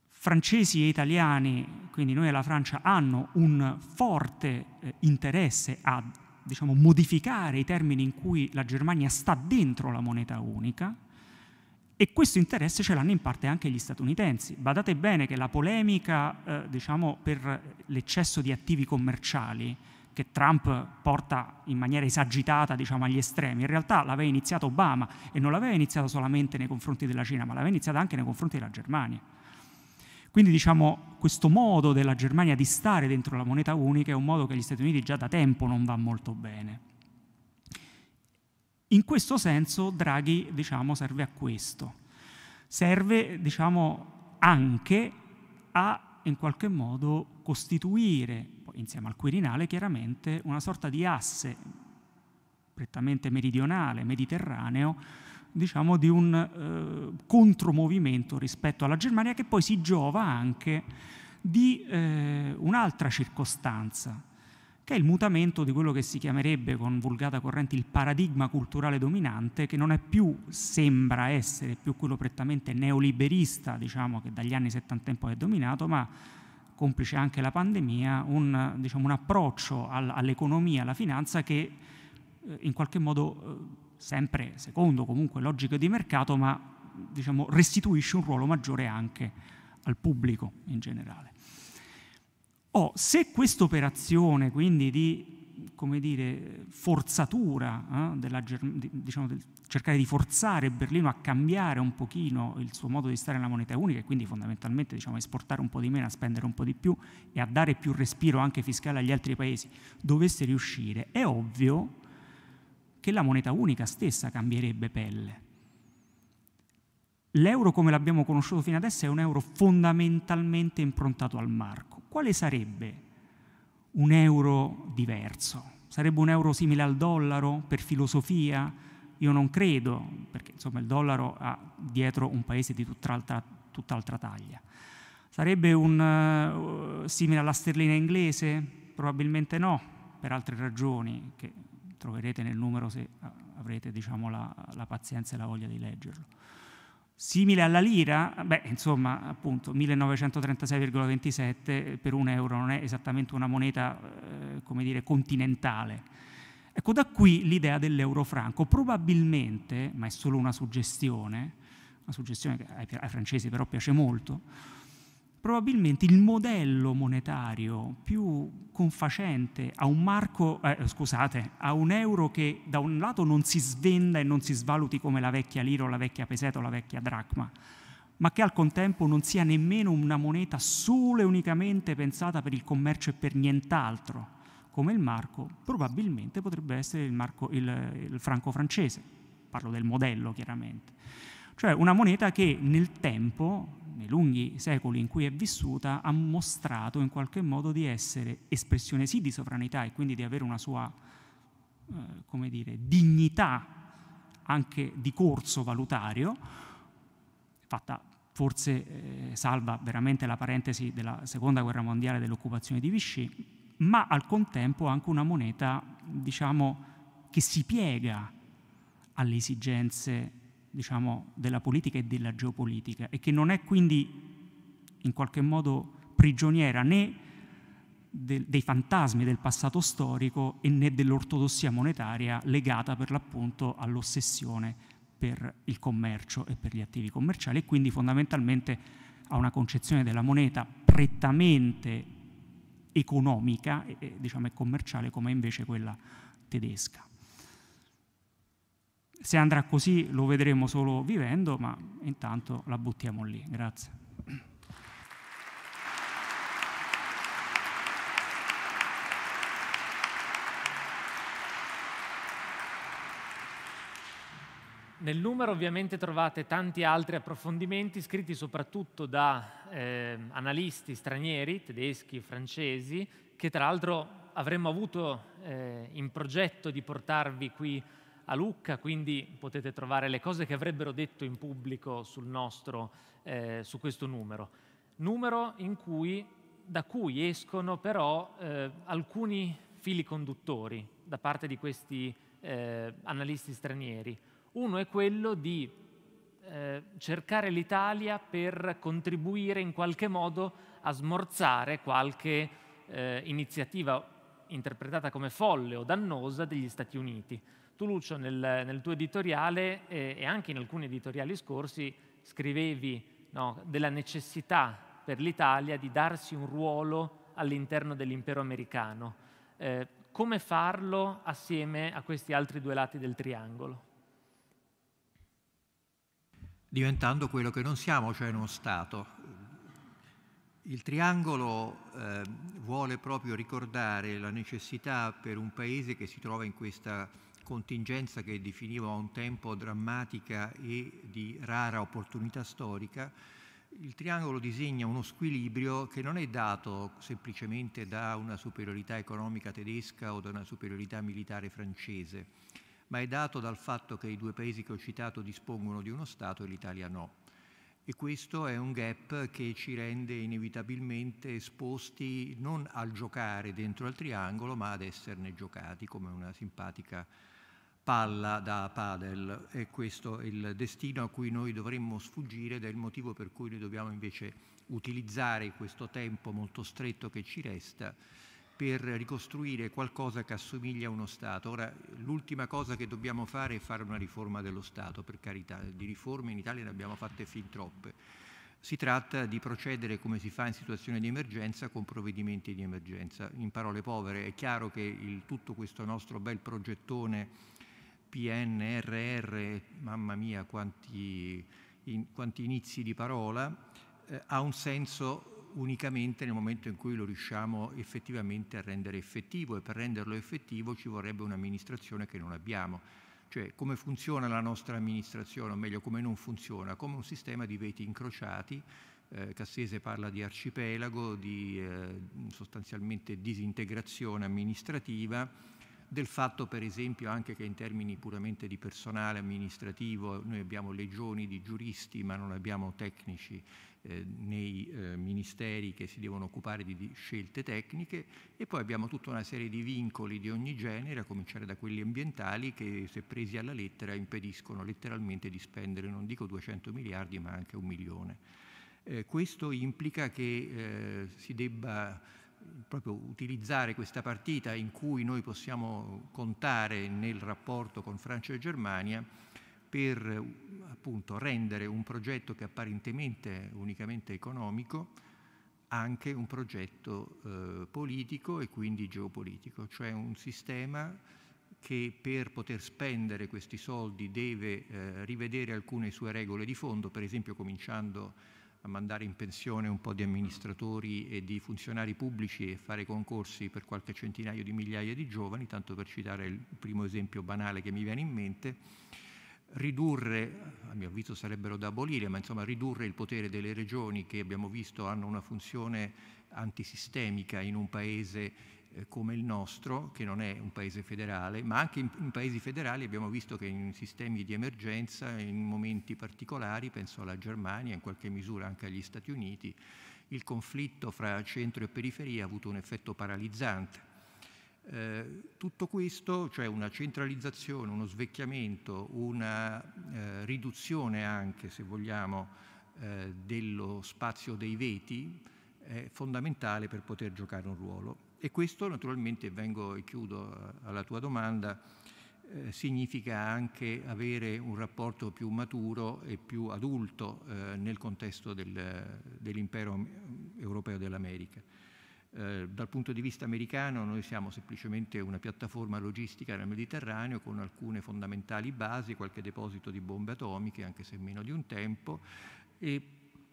Francesi e italiani, quindi noi e la Francia, hanno un forte eh, interesse a diciamo, modificare i termini in cui la Germania sta dentro la moneta unica, e questo interesse ce l'hanno in parte anche gli statunitensi. Badate bene che la polemica eh, diciamo, per eh, l'eccesso di attivi commerciali che Trump porta in maniera esagitata diciamo, agli estremi. In realtà l'aveva iniziata Obama e non l'aveva iniziata solamente nei confronti della Cina, ma l'aveva iniziata anche nei confronti della Germania. Quindi diciamo, questo modo della Germania di stare dentro la moneta unica è un modo che gli Stati Uniti già da tempo non va molto bene. In questo senso Draghi diciamo, serve a questo. Serve diciamo, anche a in qualche modo costituire insieme al Quirinale, chiaramente una sorta di asse prettamente meridionale, mediterraneo, diciamo di un eh, contromovimento rispetto alla Germania che poi si giova anche di eh, un'altra circostanza, che è il mutamento di quello che si chiamerebbe con vulgata corrente il paradigma culturale dominante, che non è più, sembra essere più quello prettamente neoliberista, diciamo, che dagli anni 70 in poi è dominato, ma complice anche la pandemia, un, diciamo, un approccio al, all'economia, alla finanza che eh, in qualche modo, eh, sempre secondo comunque logiche di mercato, ma diciamo, restituisce un ruolo maggiore anche al pubblico in generale. Oh, se questa operazione quindi di come dire, forzatura, eh, della, diciamo, del cercare di forzare Berlino a cambiare un pochino il suo modo di stare nella moneta unica e quindi fondamentalmente diciamo, esportare un po' di meno, a spendere un po' di più e a dare più respiro anche fiscale agli altri paesi, dovesse riuscire, è ovvio che la moneta unica stessa cambierebbe pelle. L'euro come l'abbiamo conosciuto fino adesso è un euro fondamentalmente improntato al marco. Quale sarebbe un euro diverso. Sarebbe un euro simile al dollaro per filosofia? Io non credo, perché insomma il dollaro ha dietro un paese di tutt'altra, tutt'altra taglia. Sarebbe un, uh, simile alla sterlina inglese? Probabilmente no, per altre ragioni che troverete nel numero se avrete diciamo, la, la pazienza e la voglia di leggerlo. Simile alla lira, beh, insomma, appunto, 1936,27 per un euro non è esattamente una moneta, eh, come dire, continentale. Ecco, da qui l'idea dell'euro franco. Probabilmente, ma è solo una suggestione, una suggestione che ai, ai francesi però piace molto, probabilmente il modello monetario più confacente a un, marco, eh, scusate, a un euro che da un lato non si svenda e non si svaluti come la vecchia lira la vecchia peseta o la vecchia dracma, ma che al contempo non sia nemmeno una moneta solo e unicamente pensata per il commercio e per nient'altro, come il marco, probabilmente potrebbe essere il, marco, il, il franco francese, parlo del modello chiaramente, cioè una moneta che nel tempo nei lunghi secoli in cui è vissuta, ha mostrato in qualche modo di essere espressione sì di sovranità e quindi di avere una sua, eh, come dire, dignità anche di corso valutario, fatta forse eh, salva veramente la parentesi della seconda guerra mondiale dell'occupazione di Vichy, ma al contempo anche una moneta, diciamo, che si piega alle esigenze diciamo, della politica e della geopolitica e che non è quindi in qualche modo prigioniera né dei fantasmi del passato storico e né dell'ortodossia monetaria legata per l'appunto all'ossessione per il commercio e per gli attivi commerciali e quindi fondamentalmente a una concezione della moneta prettamente economica diciamo, e commerciale come invece quella tedesca. Se andrà così lo vedremo solo vivendo, ma intanto la buttiamo lì. Grazie. Nel
numero ovviamente trovate tanti altri approfondimenti scritti soprattutto da eh, analisti stranieri, tedeschi francesi, che tra l'altro avremmo avuto eh, in progetto di portarvi qui a Lucca, quindi potete trovare le cose che avrebbero detto in pubblico sul nostro, eh, su questo numero. Numero cui, da cui escono però eh, alcuni fili conduttori da parte di questi eh, analisti stranieri. Uno è quello di eh, cercare l'Italia per contribuire in qualche modo a smorzare qualche eh, iniziativa interpretata come folle o dannosa degli Stati Uniti. Tu Lucio nel, nel tuo editoriale eh, e anche in alcuni editoriali scorsi scrivevi no, della necessità per l'Italia di darsi un ruolo all'interno dell'impero americano. Eh, come farlo assieme a questi altri due lati del triangolo?
Diventando quello che non siamo, cioè uno Stato. Il triangolo eh, vuole proprio ricordare la necessità per un paese che si trova in questa contingenza che definiva un tempo drammatica e di rara opportunità storica, il triangolo disegna uno squilibrio che non è dato semplicemente da una superiorità economica tedesca o da una superiorità militare francese, ma è dato dal fatto che i due paesi che ho citato dispongono di uno Stato e l'Italia no. E questo è un gap che ci rende inevitabilmente esposti non al giocare dentro al triangolo, ma ad esserne giocati come una simpatica palla da padel e questo è il destino a cui noi dovremmo sfuggire ed è il motivo per cui noi dobbiamo invece utilizzare questo tempo molto stretto che ci resta per ricostruire qualcosa che assomiglia a uno Stato. Ora, l'ultima cosa che dobbiamo fare è fare una riforma dello Stato, per carità, di riforme in Italia ne abbiamo fatte fin troppe. Si tratta di procedere come si fa in situazioni di emergenza con provvedimenti di emergenza. In parole povere, è chiaro che il, tutto questo nostro bel progettone PNRR, mamma mia quanti, in, quanti inizi di parola, eh, ha un senso unicamente nel momento in cui lo riusciamo effettivamente a rendere effettivo e per renderlo effettivo ci vorrebbe un'amministrazione che non abbiamo. Cioè come funziona la nostra amministrazione, o meglio come non funziona, come un sistema di veti incrociati eh, Cassese parla di arcipelago, di eh, sostanzialmente disintegrazione amministrativa del fatto per esempio anche che in termini puramente di personale amministrativo noi abbiamo legioni di giuristi ma non abbiamo tecnici eh, nei eh, ministeri che si devono occupare di, di, scelte tecniche e poi abbiamo tutta una serie di vincoli di ogni genere, a cominciare da quelli ambientali che se presi alla lettera impediscono letteralmente di spendere non dico 200 miliardi ma anche un milione. Eh, questo implica che eh, si debba proprio utilizzare questa partita in cui noi possiamo contare nel rapporto con Francia e Germania per appunto rendere un progetto che apparentemente unicamente economico anche un progetto eh, politico e quindi geopolitico, cioè un sistema che per poter spendere questi soldi deve eh, rivedere alcune sue regole di fondo, per esempio cominciando a mandare in pensione un po' di amministratori e di funzionari pubblici e fare concorsi per qualche centinaio di migliaia di giovani, tanto per citare il primo esempio banale che mi viene in mente, ridurre, a mio avviso sarebbero da abolire, ma insomma ridurre il potere delle regioni che abbiamo visto hanno una funzione antisistemica in un paese eh, come il nostro, che non è un paese federale, ma anche in, in, paesi federali abbiamo visto che in sistemi di emergenza, in momenti particolari, penso alla Germania, in qualche misura anche agli Stati Uniti, il conflitto fra centro e periferia ha avuto un effetto paralizzante. Eh, tutto questo, cioè una centralizzazione, uno svecchiamento, una eh, riduzione anche, se vogliamo, eh, dello spazio dei veti, è fondamentale per poter giocare un ruolo. E questo naturalmente, vengo e chiudo eh, alla tua domanda, eh, significa anche avere un rapporto più maturo e più adulto eh, nel contesto del, dell'impero mm, europeo dell'America. Eh, dal punto di vista americano noi siamo semplicemente una piattaforma logistica nel Mediterraneo con alcune fondamentali basi, qualche deposito di bombe atomiche, anche se meno di un tempo, e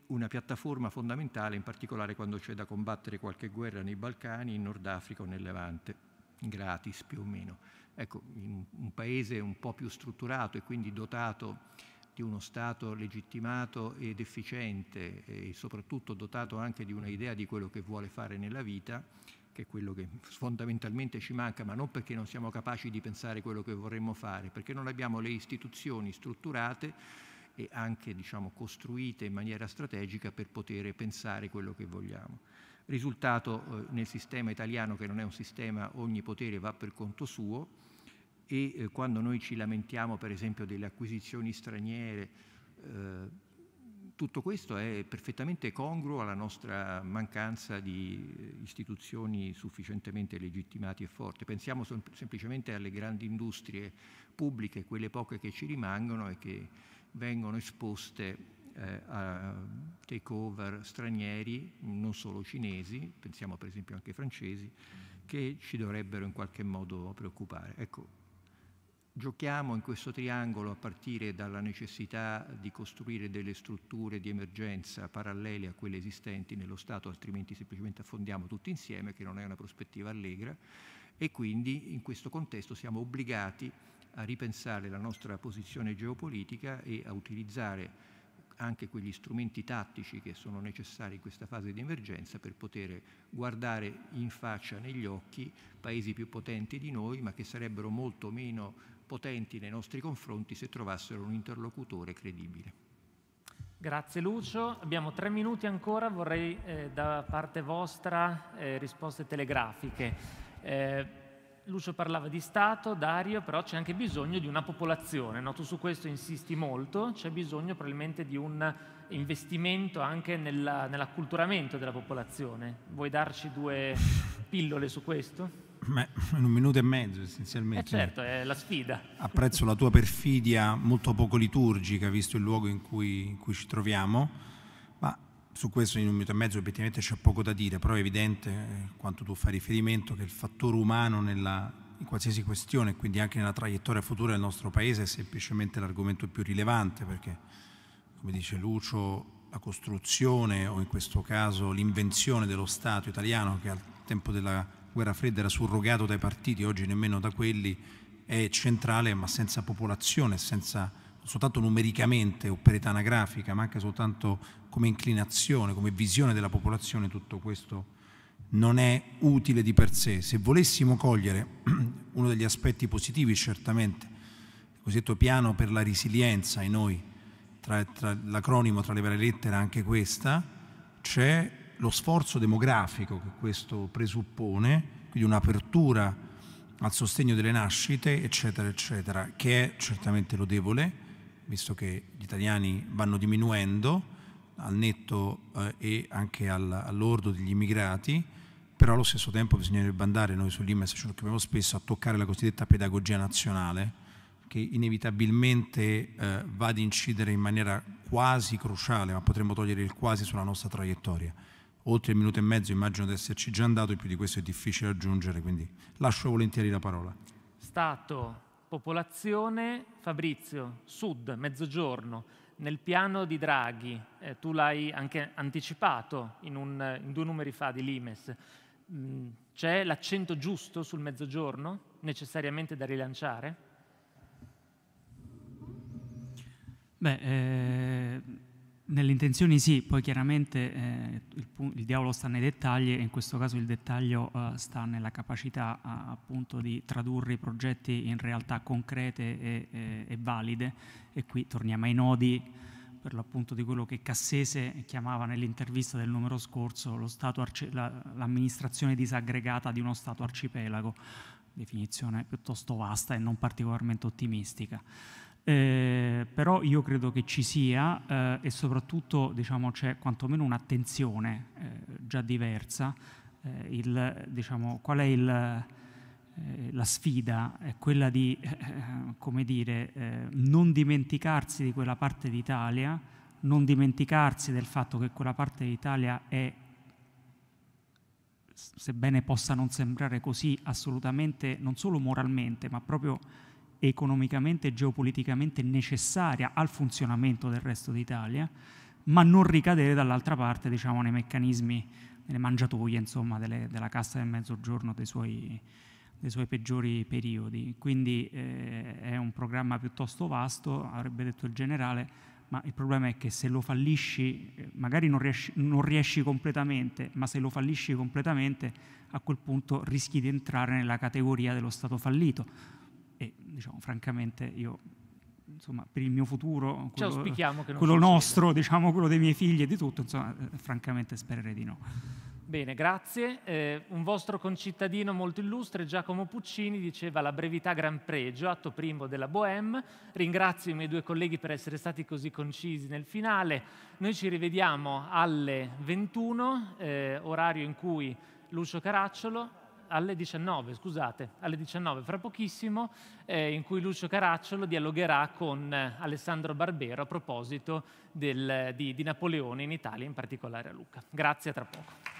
una piattaforma fondamentale, in particolare quando c'è da combattere qualche guerra nei Balcani, in Nord Africa o nel Levante, gratis più o meno. Ecco, in un paese un po' più strutturato e quindi dotato di uno Stato legittimato ed efficiente e soprattutto dotato anche di un'idea di quello che vuole fare nella vita, che è quello che fondamentalmente ci manca, ma non perché non siamo capaci di pensare quello che vorremmo fare, perché non abbiamo le istituzioni strutturate e anche diciamo, costruite in maniera strategica per poter pensare quello che vogliamo. Risultato eh, nel sistema italiano, che non è un sistema, ogni potere va per conto suo e eh, quando noi ci lamentiamo per esempio delle acquisizioni straniere, eh, tutto questo è perfettamente congruo alla nostra mancanza di eh, istituzioni sufficientemente legittimate e forti. Pensiamo sem- semplicemente alle grandi industrie pubbliche, quelle poche che ci rimangono e che vengono esposte eh, a takeover stranieri, non solo cinesi, pensiamo per esempio anche francesi, che ci dovrebbero in qualche modo preoccupare. Ecco, giochiamo in questo triangolo a partire dalla necessità di costruire delle strutture di emergenza parallele a quelle esistenti nello Stato, altrimenti semplicemente affondiamo tutti insieme, che non è una prospettiva allegra, e quindi in questo contesto siamo obbligati a ripensare la nostra posizione geopolitica e a utilizzare anche quegli strumenti tattici che sono necessari in questa fase di emergenza per poter guardare in faccia, negli occhi, paesi più potenti di noi, ma che sarebbero molto meno potenti nei nostri confronti se trovassero un interlocutore credibile.
Grazie Lucio, abbiamo tre minuti ancora, vorrei eh, da parte vostra eh, risposte telegrafiche. Eh, Lucio parlava di Stato, Dario, però c'è anche bisogno di una popolazione, no? tu su questo insisti molto, c'è bisogno probabilmente di un investimento anche nella, nell'acculturamento della popolazione. Vuoi darci due pillole su questo?
Beh, in un minuto e mezzo essenzialmente. Eh certo,
è la sfida. Apprezzo
la tua perfidia molto poco liturgica, visto il luogo in cui, in cui ci troviamo su questo in un minuto e mezzo effettivamente c'è poco da dire, però è evidente, eh, quanto tu fai riferimento, che il fattore umano nella, in qualsiasi questione, quindi anche nella traiettoria futura del nostro Paese, è semplicemente l'argomento più rilevante, perché, come dice Lucio, la costruzione o in questo caso l'invenzione dello Stato italiano, che al tempo della guerra fredda era surrogato dai partiti, oggi nemmeno da quelli, è centrale, ma senza popolazione, senza, non soltanto numericamente o per età anagrafica, ma anche soltanto come inclinazione, come visione della popolazione tutto questo non è utile di per sé. Se volessimo cogliere *clears throat* uno degli aspetti positivi, certamente, il cosiddetto piano per la resilienza in noi, tra, tra l'acronimo, tra le varie lettere, anche questa, c'è lo sforzo demografico che questo presuppone, quindi un'apertura al sostegno delle nascite, eccetera, eccetera, che è certamente lodevole, visto che gli italiani vanno diminuendo, al netto eh, e anche al, all'ordo degli immigrati, però allo stesso tempo bisognerebbe andare, noi sull'IMES ce lo chiamiamo spesso, a toccare la cosiddetta pedagogia nazionale, che inevitabilmente eh, va ad incidere in maniera quasi cruciale, ma potremmo togliere il quasi sulla nostra traiettoria. Oltre il minuto e mezzo immagino di esserci già andato, e più di questo è difficile aggiungere, quindi lascio volentieri la parola.
Stato, popolazione, Fabrizio, Sud, Mezzogiorno nel piano di Draghi, eh, tu l'hai anche anticipato in, un, in, due numeri fa di Limes, mh, mm, c'è l'accento giusto sul mezzogiorno necessariamente da rilanciare?
Beh, eh nelle intenzioni sì, poi chiaramente eh, il, il, diavolo sta nei dettagli e in questo caso il dettaglio eh, sta nella capacità ah, appunto di tradurre i progetti in realtà concrete e, e, e valide e qui torniamo ai nodi per l'appunto di quello che Cassese chiamava nell'intervista del numero scorso l'amministrazione la, disaggregata di uno Stato arcipelago, definizione piuttosto vasta e non particolarmente ottimistica. Eh, però io credo che ci sia eh, e soprattutto diciamo, c'è quantomeno un'attenzione eh, già diversa. Eh, il, diciamo, qual è il, eh, la sfida? È quella di eh, dire, non dimenticarsi di quella parte d'Italia, non dimenticarsi del fatto che quella parte d'Italia è sebbene possa non sembrare così assolutamente non solo moralmente ma proprio economicamente e geopoliticamente necessaria al funzionamento del resto d'Italia, ma non ricadere dall'altra parte diciamo, nei meccanismi, nelle mangiatoie insomma, delle, della Cassa del Mezzogiorno, dei suoi, dei suoi peggiori periodi. Quindi eh, è un programma piuttosto vasto, avrebbe detto il generale, ma il problema è che se lo fallisci, eh, magari non riesci, non riesci, completamente, ma se lo fallisci completamente, a quel punto rischi di entrare nella categoria dello Stato fallito e diciamo, francamente io insomma, per il mio futuro, quello, quello nostro, diciamo, quello dei miei figli e di tutto, insomma, eh, francamente spererei di no.
Bene, grazie. Eh, un vostro concittadino molto illustre, Giacomo Puccini, diceva la brevità gran pregio, atto primo della Bohème. Ringrazio i miei due colleghi per essere stati così concisi nel finale. Noi ci rivediamo alle 21, eh, orario in cui Lucio Caracciolo alle 19, scusate, alle 19 fra pochissimo, eh, in cui Lucio Caracciolo dialogherà con eh, Alessandro Barbero a proposito del, di, di Napoleone in Italia, in particolare a Luca. Grazie, a tra poco.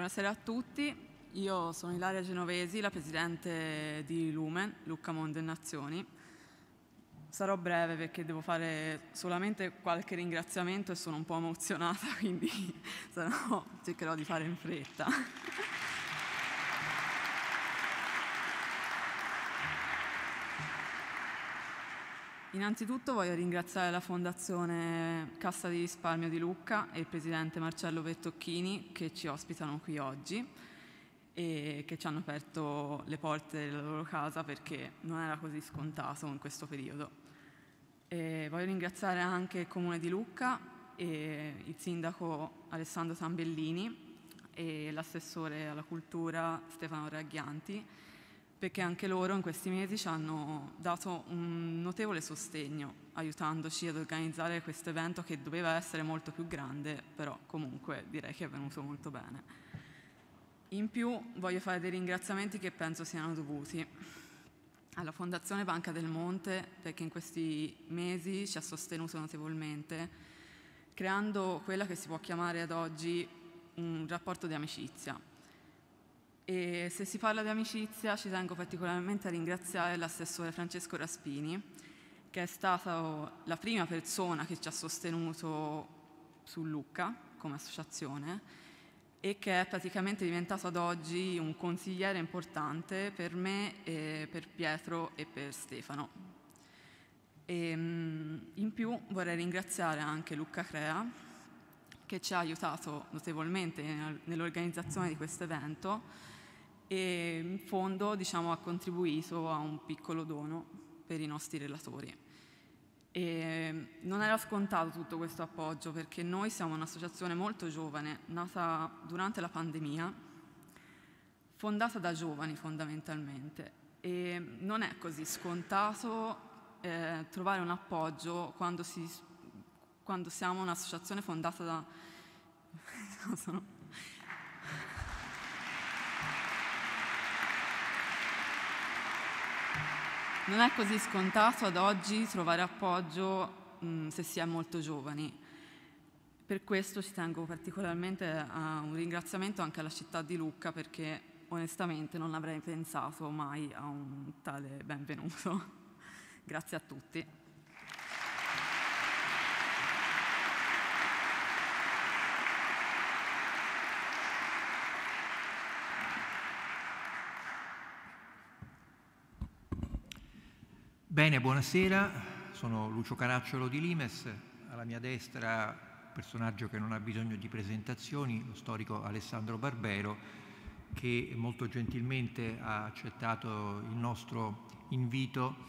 Buonasera a tutti, io sono Ilaria Genovesi, la presidente di Lumen, Lucca Mondo e Nazioni. Sarò breve perché devo fare solamente qualche ringraziamento e sono un po' emozionata, *laughs* quindi sarò, *laughs* cercherò di fare in fretta. Innanzitutto voglio ringraziare la Fondazione Cassa di risparmio di Lucca e il Presidente Marcello Bertocchini che ci ospitano qui oggi e che ci hanno aperto le porte della loro casa perché non era così scontato in questo periodo. E voglio ringraziare anche il Comune di Lucca e il Sindaco Alessandro Sambellini e l'assessore alla cultura Stefano Ragghianti perché anche loro in questi mesi ci hanno dato un notevole sostegno aiutandoci ad organizzare questo evento che doveva essere molto più grande, però comunque direi che è venuto molto bene. In più voglio fare dei ringraziamenti che penso siano dovuti alla Fondazione Banca del Monte perché in questi mesi ci ha sostenuto notevolmente, creando quella che si può chiamare ad oggi un rapporto di amicizia e se si parla di amicizia ci tengo particolarmente a ringraziare l'assessore Francesco Raspini, che è stata oh, la prima persona che ci ha sostenuto su Lucca come associazione e che è praticamente diventato ad oggi un consigliere importante per me, per Pietro e per Stefano. E, ehm, in più vorrei ringraziare anche Lucca Crea che ci ha aiutato notevolmente nell'organizzazione di questo evento e in fondo diciamo, ha contribuito a un piccolo dono per i nostri relatori. E non era scontato tutto questo appoggio perché noi siamo un'associazione molto giovane, nata durante la pandemia, fondata da giovani fondamentalmente e non è così scontato eh, trovare un appoggio quando, si, quando siamo un'associazione fondata da... *laughs* Non è così scontato ad oggi trovare appoggio mh, mm, se si è molto giovani. Per questo ci tengo particolarmente a un ringraziamento anche alla città di Lucca perché onestamente non avrei pensato mai a un tale benvenuto. *laughs* Grazie a tutti.
Bene, buonasera, sono Lucio Caracciolo di Limes, alla mia destra personaggio che non ha bisogno di presentazioni, lo storico Alessandro Barbero, che molto gentilmente ha accettato il nostro invito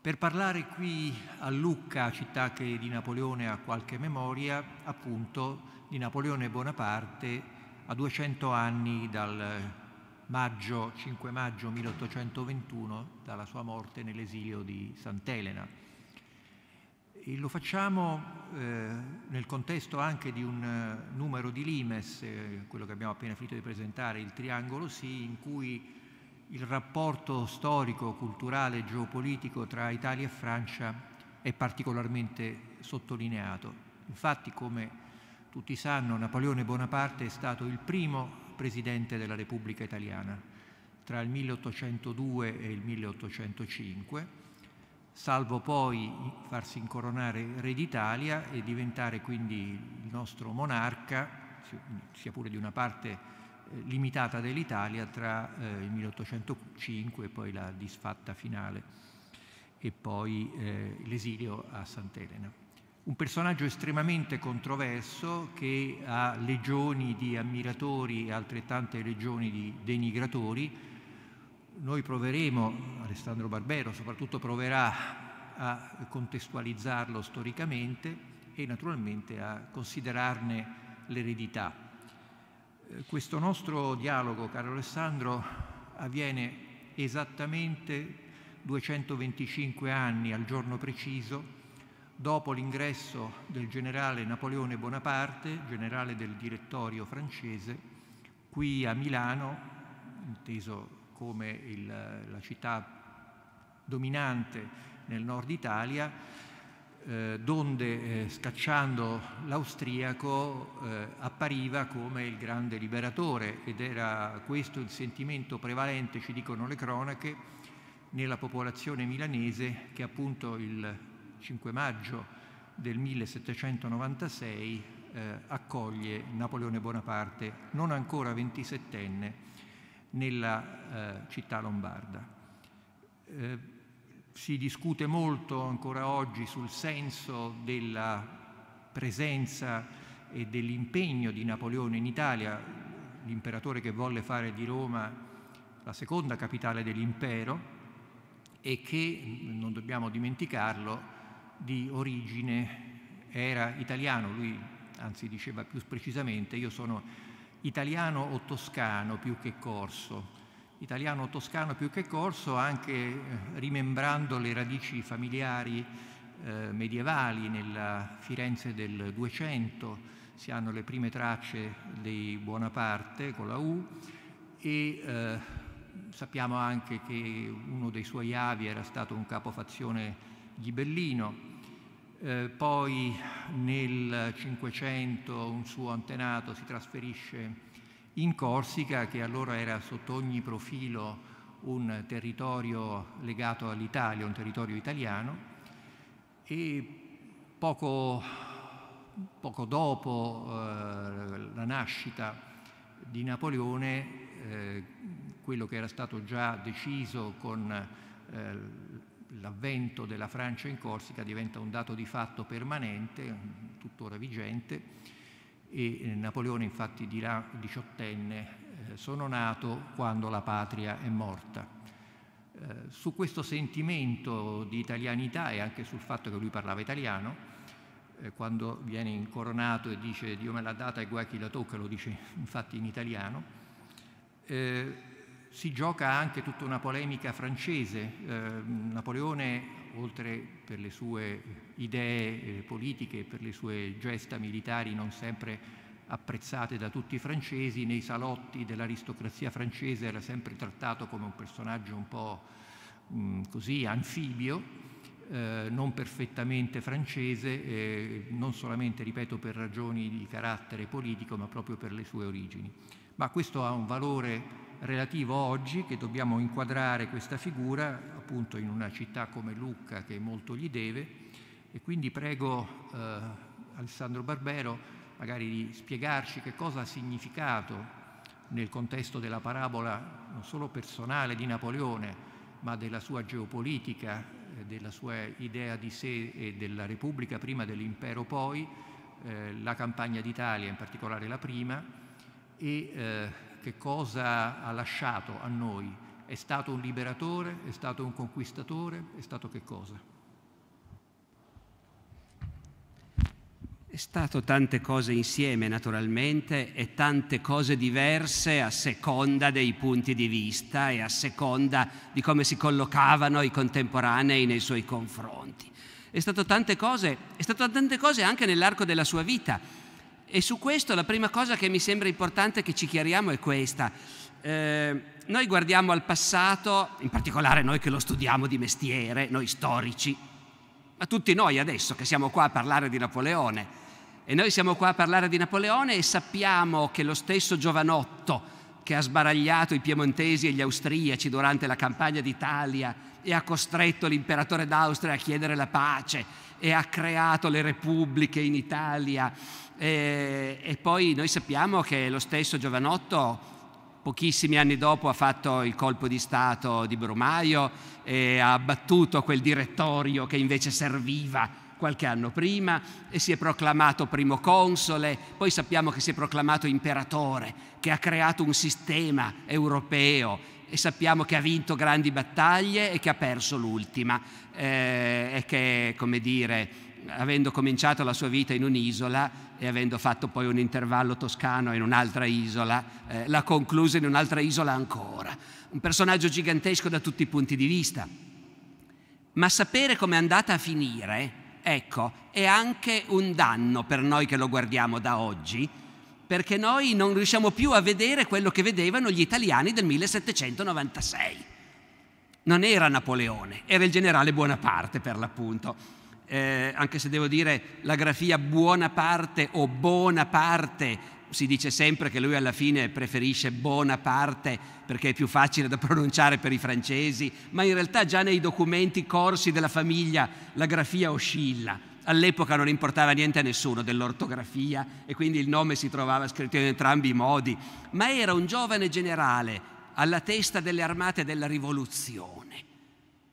per parlare qui a Lucca, città che di Napoleone ha qualche memoria, appunto di Napoleone Bonaparte a 200 anni dal maggio, 5 maggio 1821 dalla sua morte nell'esilio di Sant'Elena. E lo facciamo eh, nel contesto anche di un eh, numero di Limes, eh, quello che abbiamo appena finito di presentare, il Triangolo Sì, in cui il rapporto storico, culturale e geopolitico tra Italia e Francia è particolarmente sottolineato. Infatti, come tutti sanno, Napoleone Bonaparte è stato il primo Presidente della Repubblica Italiana tra il 1802 e il 1805, salvo poi farsi incoronare re d'Italia e diventare quindi il nostro monarca, sia pure di una parte eh, limitata dell'Italia tra eh, il 1805 e poi la disfatta finale e poi eh, l'esilio a Sant'Elena un personaggio estremamente controverso che ha legioni di ammiratori e altrettante legioni di denigratori. Noi proveremo, Alessandro Barbero soprattutto proverà a contestualizzarlo storicamente e naturalmente a considerarne l'eredità. Eh, questo nostro dialogo, caro Alessandro, avviene esattamente 225 anni al giorno preciso dopo l'ingresso del generale Napoleone Bonaparte, generale del direttorio francese, qui a Milano, inteso come il, la città dominante nel nord Italia, eh, donde eh, scacciando l'austriaco eh, appariva come il grande liberatore ed era questo il sentimento prevalente, ci dicono le cronache, nella popolazione milanese che appunto il 5 maggio del 1796 eh, accoglie Napoleone Bonaparte, non ancora 27enne, nella eh, città lombarda. Eh, si discute molto ancora oggi sul senso della presenza e dell'impegno di Napoleone in Italia, l'imperatore che volle fare di Roma la seconda capitale dell'impero e che, non dobbiamo dimenticarlo, di origine era italiano, lui anzi diceva più precisamente io sono italiano o toscano più che corso, italiano o toscano più che corso anche eh, rimembrando le radici familiari eh, medievali nella Firenze del 200, si hanno le prime tracce dei Buonaparte con la U e eh, sappiamo anche che uno dei suoi avi era stato un capofazione ghibellino eh, poi nel 500 un suo antenato si trasferisce in Corsica, che allora era sotto ogni profilo un territorio legato all'Italia, un territorio italiano, e poco, poco dopo eh, la nascita di Napoleone, eh, quello che era stato già deciso con eh, l'avvento della Francia in Corsica diventa un dato di fatto permanente, tuttora vigente, e eh, Napoleone infatti dirà diciottenne eh, sono nato quando la patria è morta. Eh, su questo sentimento di italianità e anche sul fatto che lui parlava italiano, quando viene incoronato e dice Dio me l'ha data e guai chi la tocca, lo dice *laughs* infatti in italiano, eh, si gioca anche tutta una polemica francese. Eh, Napoleone, oltre per le sue idee eh, politiche, per le sue gesta militari non sempre apprezzate da tutti i francesi, nei salotti dell'aristocrazia francese era sempre trattato come un personaggio un po' mh, mm, così anfibio, eh, non perfettamente francese, eh, non solamente, ripeto, per ragioni di carattere politico, ma proprio per le sue origini. Ma questo ha un valore relativo oggi che dobbiamo inquadrare questa figura appunto in una città come Lucca che molto gli deve e quindi prego eh, Alessandro Barbero magari di spiegarci che cosa ha significato nel contesto della parabola non solo personale di Napoleone ma della sua geopolitica, eh, della sua idea di sé e della Repubblica prima dell'impero poi, eh, la campagna d'Italia in particolare la prima e eh, che cosa ha lasciato a noi? È stato un liberatore? È stato un conquistatore? È stato che cosa?
È stato tante cose insieme naturalmente e tante cose diverse a seconda dei punti di vista e a seconda di come si collocavano i contemporanei nei suoi confronti. È stato tante cose, è stato tante cose anche nell'arco della sua vita e su questo la prima cosa che mi sembra importante che ci chiariamo è questa. Eh, noi guardiamo al passato, in particolare noi che lo studiamo di mestiere, noi storici, ma tutti noi adesso che siamo qua a parlare di Napoleone. E noi siamo qua a parlare di Napoleone e sappiamo che lo stesso giovanotto che ha sbaragliato i piemontesi e gli austriaci durante la campagna d'Italia e ha costretto l'imperatore d'Austria a chiedere la pace e ha creato le repubbliche in Italia e, e poi noi sappiamo che lo stesso Giovanotto pochissimi anni dopo ha fatto il colpo di Stato di Brumaio e ha abbattuto quel direttorio che invece serviva qualche anno prima e si è proclamato primo console, poi sappiamo che si è proclamato imperatore, che ha creato un sistema europeo e sappiamo che ha vinto grandi battaglie e che ha perso l'ultima eh, e che, come dire, avendo cominciato la sua vita in un'isola, e avendo fatto poi un intervallo toscano in un'altra isola, eh, la concluse in un'altra isola ancora. Un personaggio gigantesco da tutti i punti di vista. Ma sapere come è andata a finire, ecco, è anche un danno per noi che lo guardiamo da oggi, perché noi non riusciamo più a vedere quello che vedevano gli italiani del 1796. Non era Napoleone, era il generale Buonaparte per l'appunto eh, anche se devo dire la grafia buona parte o buona parte, si dice sempre che lui alla fine preferisce buona parte perché è più facile da *laughs* pronunciare per i francesi, ma in realtà già nei documenti corsi della famiglia la grafia oscilla. All'epoca non importava niente a nessuno dell'ortografia e quindi il nome si trovava scritto in entrambi i modi, ma era un giovane generale alla testa delle armate della rivoluzione.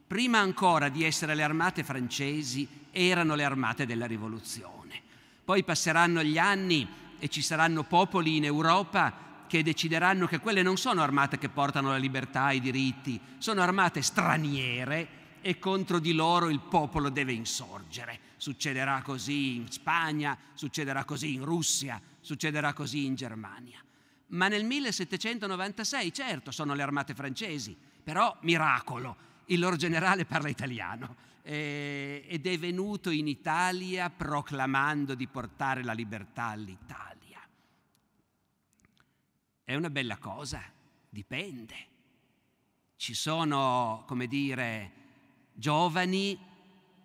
Prima ancora di essere le armate francesi, erano le armate della rivoluzione. Poi passeranno gli anni e ci saranno popoli in Europa che decideranno che quelle non sono armate che portano la libertà, e i diritti, sono armate straniere e contro di loro il popolo deve insorgere. Succederà così in Spagna, succederà così in Russia, succederà così in Germania. Ma nel 1796, certo, sono le armate francesi, però miracolo, il loro generale parla italiano eh, ed è venuto in Italia proclamando di portare la libertà all'Italia. È una bella cosa, dipende. Ci sono, come dire, giovani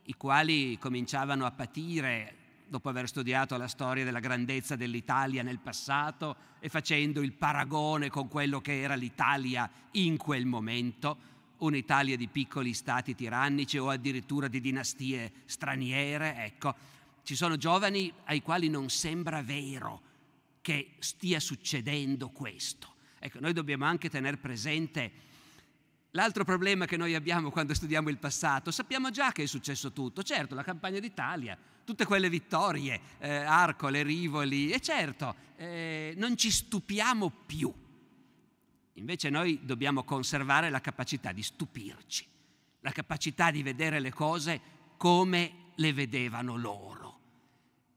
i quali cominciavano a patire dopo aver studiato la storia della grandezza dell'Italia nel passato e facendo il paragone con quello che era l'Italia in quel momento, un'Italia di piccoli stati tirannici o addirittura di dinastie straniere, ecco, ci sono giovani ai quali non sembra vero che stia succedendo questo. Ecco, noi dobbiamo anche tenere presente l'altro problema che noi abbiamo quando studiamo il passato. Sappiamo già che è successo tutto, certo, la campagna d'Italia, tutte quelle vittorie, eh, Arcole, Rivoli, e certo, eh, non ci stupiamo più Invece noi dobbiamo conservare la capacità di stupirci, la capacità di vedere le cose come le vedevano loro.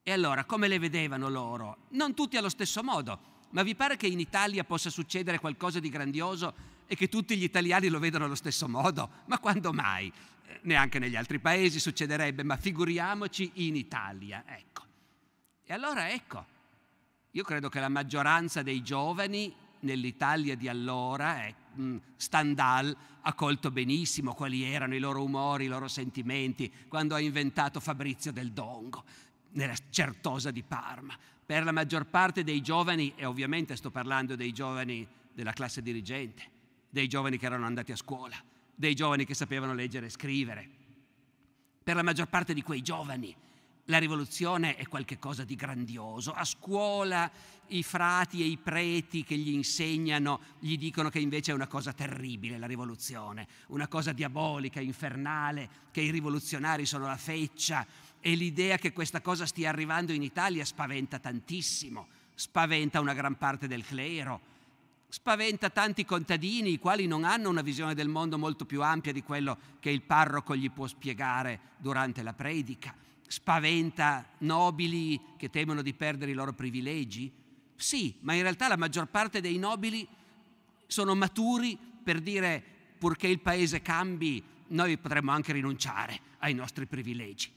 E allora, come le vedevano loro? Non tutti allo stesso modo, ma vi pare che in Italia possa succedere qualcosa di grandioso e che tutti gli italiani lo vedano allo stesso modo? Ma quando mai? Eh, neanche negli altri paesi succederebbe, ma figuriamoci in Italia. Ecco. E allora ecco, io credo che la maggioranza dei giovani nell'Italia di allora, eh, mm, Stendhal ha colto benissimo quali erano i loro umori, i loro sentimenti, quando ha inventato Fabrizio del Dongo, nella certosa di Parma. Per la maggior parte dei giovani, e ovviamente sto parlando dei giovani della classe dirigente, dei giovani che erano andati a scuola, dei giovani che sapevano leggere e scrivere, per la maggior parte di quei giovani la rivoluzione è qualcosa di grandioso. A scuola i frati e i preti che gli insegnano gli dicono che invece è una cosa terribile la rivoluzione, una cosa diabolica, infernale, che i rivoluzionari sono la feccia e l'idea che questa cosa stia arrivando in Italia spaventa tantissimo, spaventa una gran parte del clero, spaventa tanti contadini i quali non hanno una visione del mondo molto più ampia di quello che il parroco gli può spiegare durante la predica spaventa nobili che temono di perdere i loro privilegi? Sì, ma in realtà la maggior parte dei nobili sono maturi per dire purché il paese cambi, noi potremmo anche rinunciare ai nostri privilegi.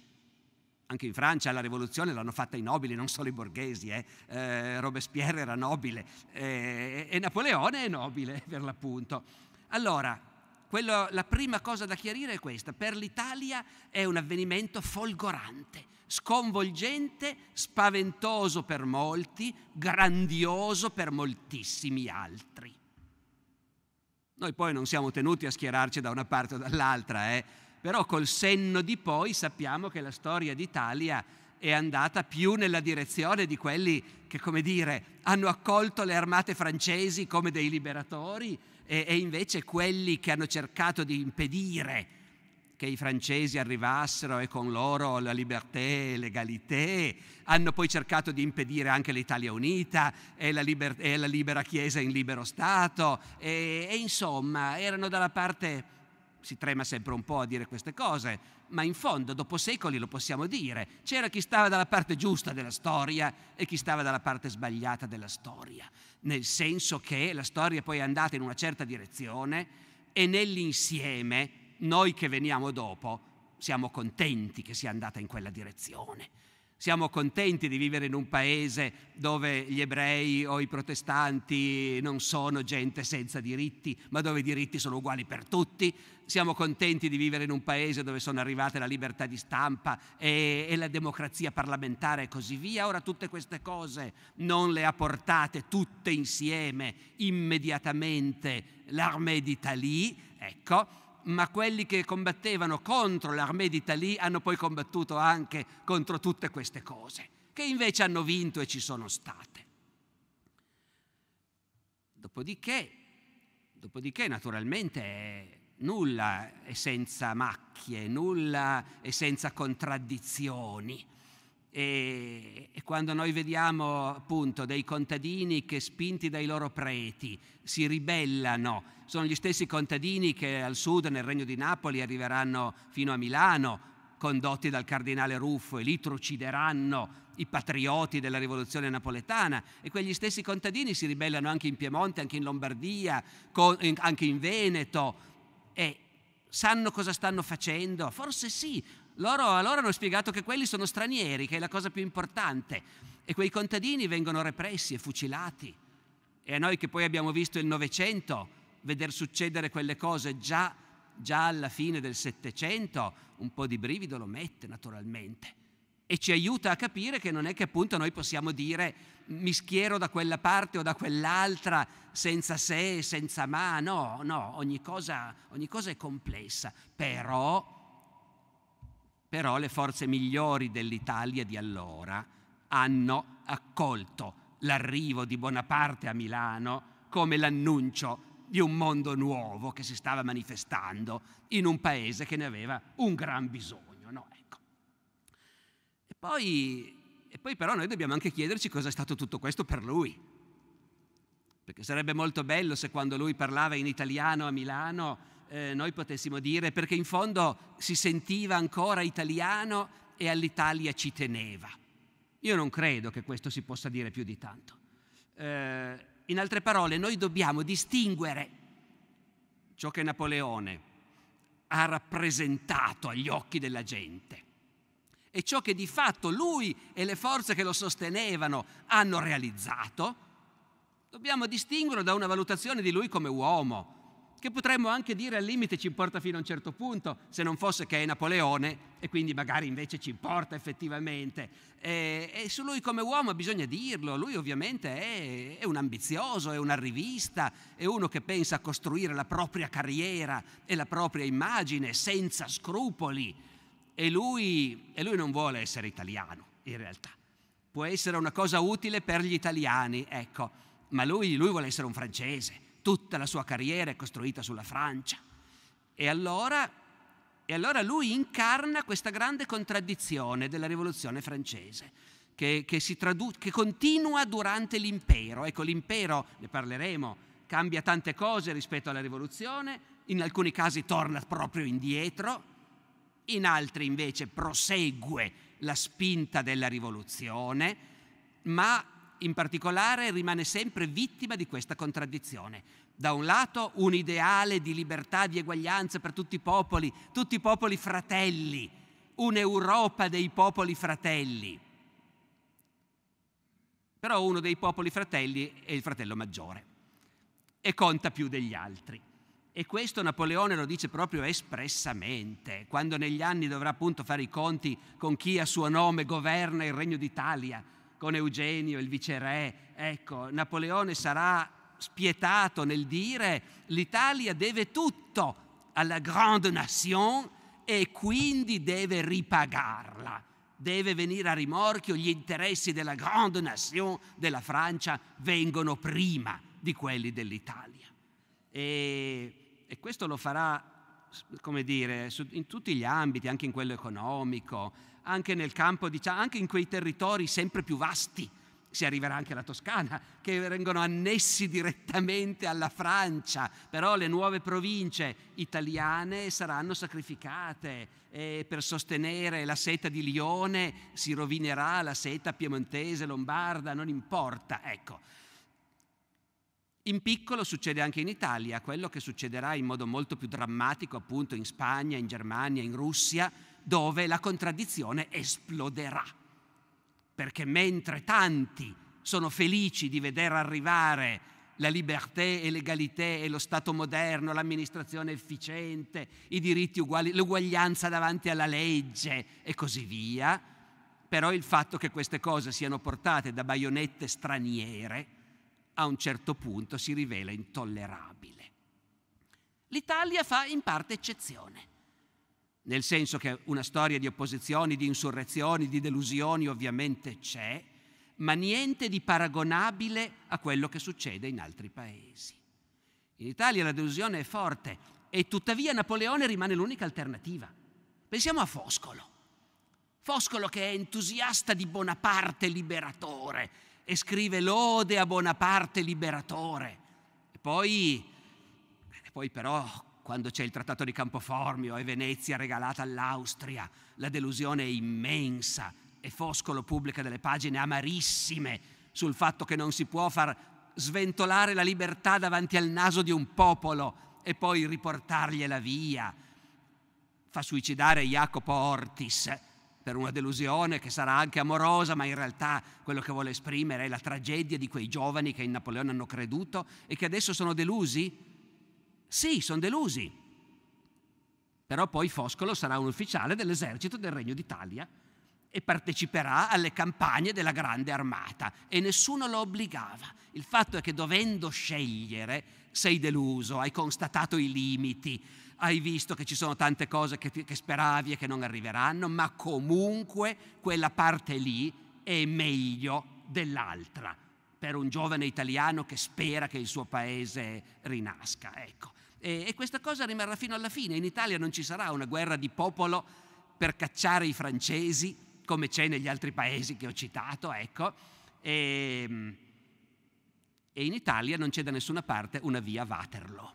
Anche in Francia la rivoluzione l'hanno fatta i nobili, non solo i borghesi. Eh? Eh, Robespierre era nobile eh, e Napoleone è nobile, *laughs* per l'appunto. Allora, quello, la prima cosa da chiarire è questa. Per l'Italia è un avvenimento folgorante, sconvolgente, spaventoso per molti, grandioso per moltissimi altri. Noi poi non siamo tenuti a schierarci da una parte o dall'altra, eh? però col senno di poi sappiamo che la storia d'Italia è andata più nella direzione di quelli che, come dire, hanno accolto le armate francesi come dei liberatori e, e invece quelli che hanno cercato di impedire che i francesi arrivassero e con loro la libertà e l'egalità, hanno poi cercato di impedire anche l'Italia unita e la, liber- e la libera Chiesa in libero Stato e, e insomma erano dalla parte, si trema sempre un po' a dire queste cose, ma in fondo dopo secoli lo possiamo dire, c'era chi stava dalla parte giusta della storia e chi stava dalla parte sbagliata della storia nel senso che la storia è poi è andata in una certa direzione e nell'insieme noi che veniamo dopo siamo contenti che sia andata in quella direzione siamo contenti di vivere in un paese dove gli ebrei o i protestanti non sono gente senza diritti, ma dove i diritti sono uguali per tutti. Siamo contenti di vivere in un paese dove sono arrivate la libertà di stampa e, e la democrazia parlamentare e così via. Ora tutte queste cose non le ha portate tutte insieme immediatamente l'armée d'Italie, ecco, ma quelli che combattevano contro l'armée d'Italie hanno poi combattuto anche contro tutte queste cose, che invece hanno vinto e ci sono state. Dopodiché, dopodiché naturalmente nulla è senza macchie, nulla è senza contraddizioni. E, e, quando noi vediamo appunto dei contadini che spinti dai loro preti si ribellano sono gli stessi contadini che al sud, nel regno di Napoli, arriveranno fino a Milano, condotti dal cardinale Ruffo, e lì trucideranno i patrioti della rivoluzione napoletana e quegli stessi contadini si ribellano anche in Piemonte, anche in Lombardia, anche in Veneto e sanno cosa stanno facendo? Forse sì. Loro allora hanno spiegato che quelli sono stranieri, che è la cosa più importante e quei contadini vengono repressi e fucilati. E a noi che poi abbiamo visto il Novecento, veder succedere quelle cose già, già alla fine del Settecento un po' di brivido lo mette naturalmente e ci aiuta a capire che non è che appunto noi possiamo dire mi schiero da quella parte o da quell'altra senza se, senza ma, no, no, ogni cosa, ogni cosa è complessa, però, però le forze migliori dell'Italia di allora hanno accolto l'arrivo di Bonaparte a Milano come l'annuncio di un mondo nuovo che si stava manifestando in un paese che ne aveva un gran bisogno. No? Ecco. E, poi, e poi però noi dobbiamo anche chiederci cosa è stato tutto questo per lui. Perché sarebbe molto bello se quando lui parlava in italiano a Milano eh, noi potessimo dire perché in fondo si sentiva ancora italiano e all'Italia ci teneva. Io non credo che questo si possa dire più di tanto. Eh, in altre parole, noi dobbiamo distinguere ciò che Napoleone ha rappresentato agli occhi della gente e ciò che di fatto lui e le forze che lo sostenevano hanno realizzato, dobbiamo distinguerlo da una valutazione di lui come uomo, che potremmo anche dire al limite ci importa fino a un certo punto, se non fosse che è Napoleone e quindi magari invece ci importa effettivamente. E, e su lui come uomo bisogna dirlo, lui ovviamente è, è, un ambizioso, è un arrivista, è uno che pensa a costruire la propria carriera e la propria immagine senza scrupoli e lui, e lui non vuole essere italiano in realtà. Può essere una cosa utile per gli italiani, ecco, ma lui, lui vuole essere un francese tutta la sua carriera è costruita sulla Francia. E allora, e allora lui incarna questa grande contraddizione della rivoluzione francese. Che, che, tradu- che continua durante l'impero. Ecco, l'impero, ne parleremo, cambia tante cose rispetto alla rivoluzione, in alcuni casi torna proprio indietro, in altri invece prosegue la spinta della rivoluzione, ma in particolare rimane sempre vittima di questa contraddizione. Da un lato un ideale di libertà, di eguaglianza per tutti i popoli, tutti i popoli fratelli, un'Europa dei popoli fratelli. Però uno dei popoli fratelli è il fratello maggiore e conta più degli altri. E questo Napoleone lo dice proprio espressamente, quando negli anni dovrà appunto fare i conti con chi a suo nome governa il Regno d'Italia con Eugenio, il viceré. Ecco, Napoleone sarà spietato nel dire l'Italia deve tutto alla grande nation e quindi deve ripagarla. Deve venire a rimorchio, gli interessi della grande nation della Francia vengono prima di quelli dell'Italia. E, e questo lo farà, come dire, in tutti gli ambiti, anche in quello economico, anche nel campo, diciamo, anche in quei territori sempre più vasti, si arriverà anche alla Toscana, che vengono annessi direttamente alla Francia, però le nuove province italiane saranno sacrificate e per sostenere la seta di Lione, si rovinerà la seta piemontese, lombarda, non importa, ecco. In piccolo succede anche in Italia quello che succederà in modo molto più drammatico appunto in Spagna, in Germania, in Russia, dove la contraddizione esploderà. Perché mentre tanti sono felici di vedere arrivare la libertà e l'egalità e lo Stato moderno, l'amministrazione efficiente, i diritti uguali, l'uguaglianza davanti alla legge e così via, però il fatto che queste cose siano portate da baionette straniere a un certo punto si rivela intollerabile. L'Italia fa in parte eccezione nel senso che una storia di opposizioni, di insurrezioni, di delusioni ovviamente c'è, ma niente di paragonabile a quello che succede in altri paesi. In Italia la delusione è forte e tuttavia Napoleone rimane l'unica alternativa. Pensiamo a Foscolo. Foscolo che è entusiasta di Bonaparte liberatore e scrive lode a Bonaparte liberatore. E poi, e poi però quando c'è il trattato di Campoformio e Venezia regalata all'Austria, la delusione è immensa e Foscolo pubblica delle pagine amarissime sul fatto che non si può far sventolare la libertà davanti al naso di un popolo e poi riportargliela via. Fa suicidare Jacopo Ortis per una delusione che sarà anche amorosa, ma in realtà quello che vuole esprimere è la tragedia di quei giovani che in Napoleone hanno creduto e che adesso sono delusi sì, sono delusi. Però poi Foscolo sarà un ufficiale dell'esercito del Regno d'Italia e parteciperà alle campagne della Grande Armata e nessuno lo obbligava. Il fatto è che dovendo scegliere sei deluso, hai constatato i limiti, hai visto che ci sono tante cose che, che speravi e che non arriveranno, ma comunque quella parte lì è meglio dell'altra per un giovane italiano che spera che il suo paese rinasca. Ecco. E, e questa cosa rimarrà fino alla fine. In Italia non ci sarà una guerra di popolo per cacciare i francesi, come c'è negli altri paesi che ho citato, ecco. E, ehm, e in Italia non c'è da nessuna parte una via Waterloo.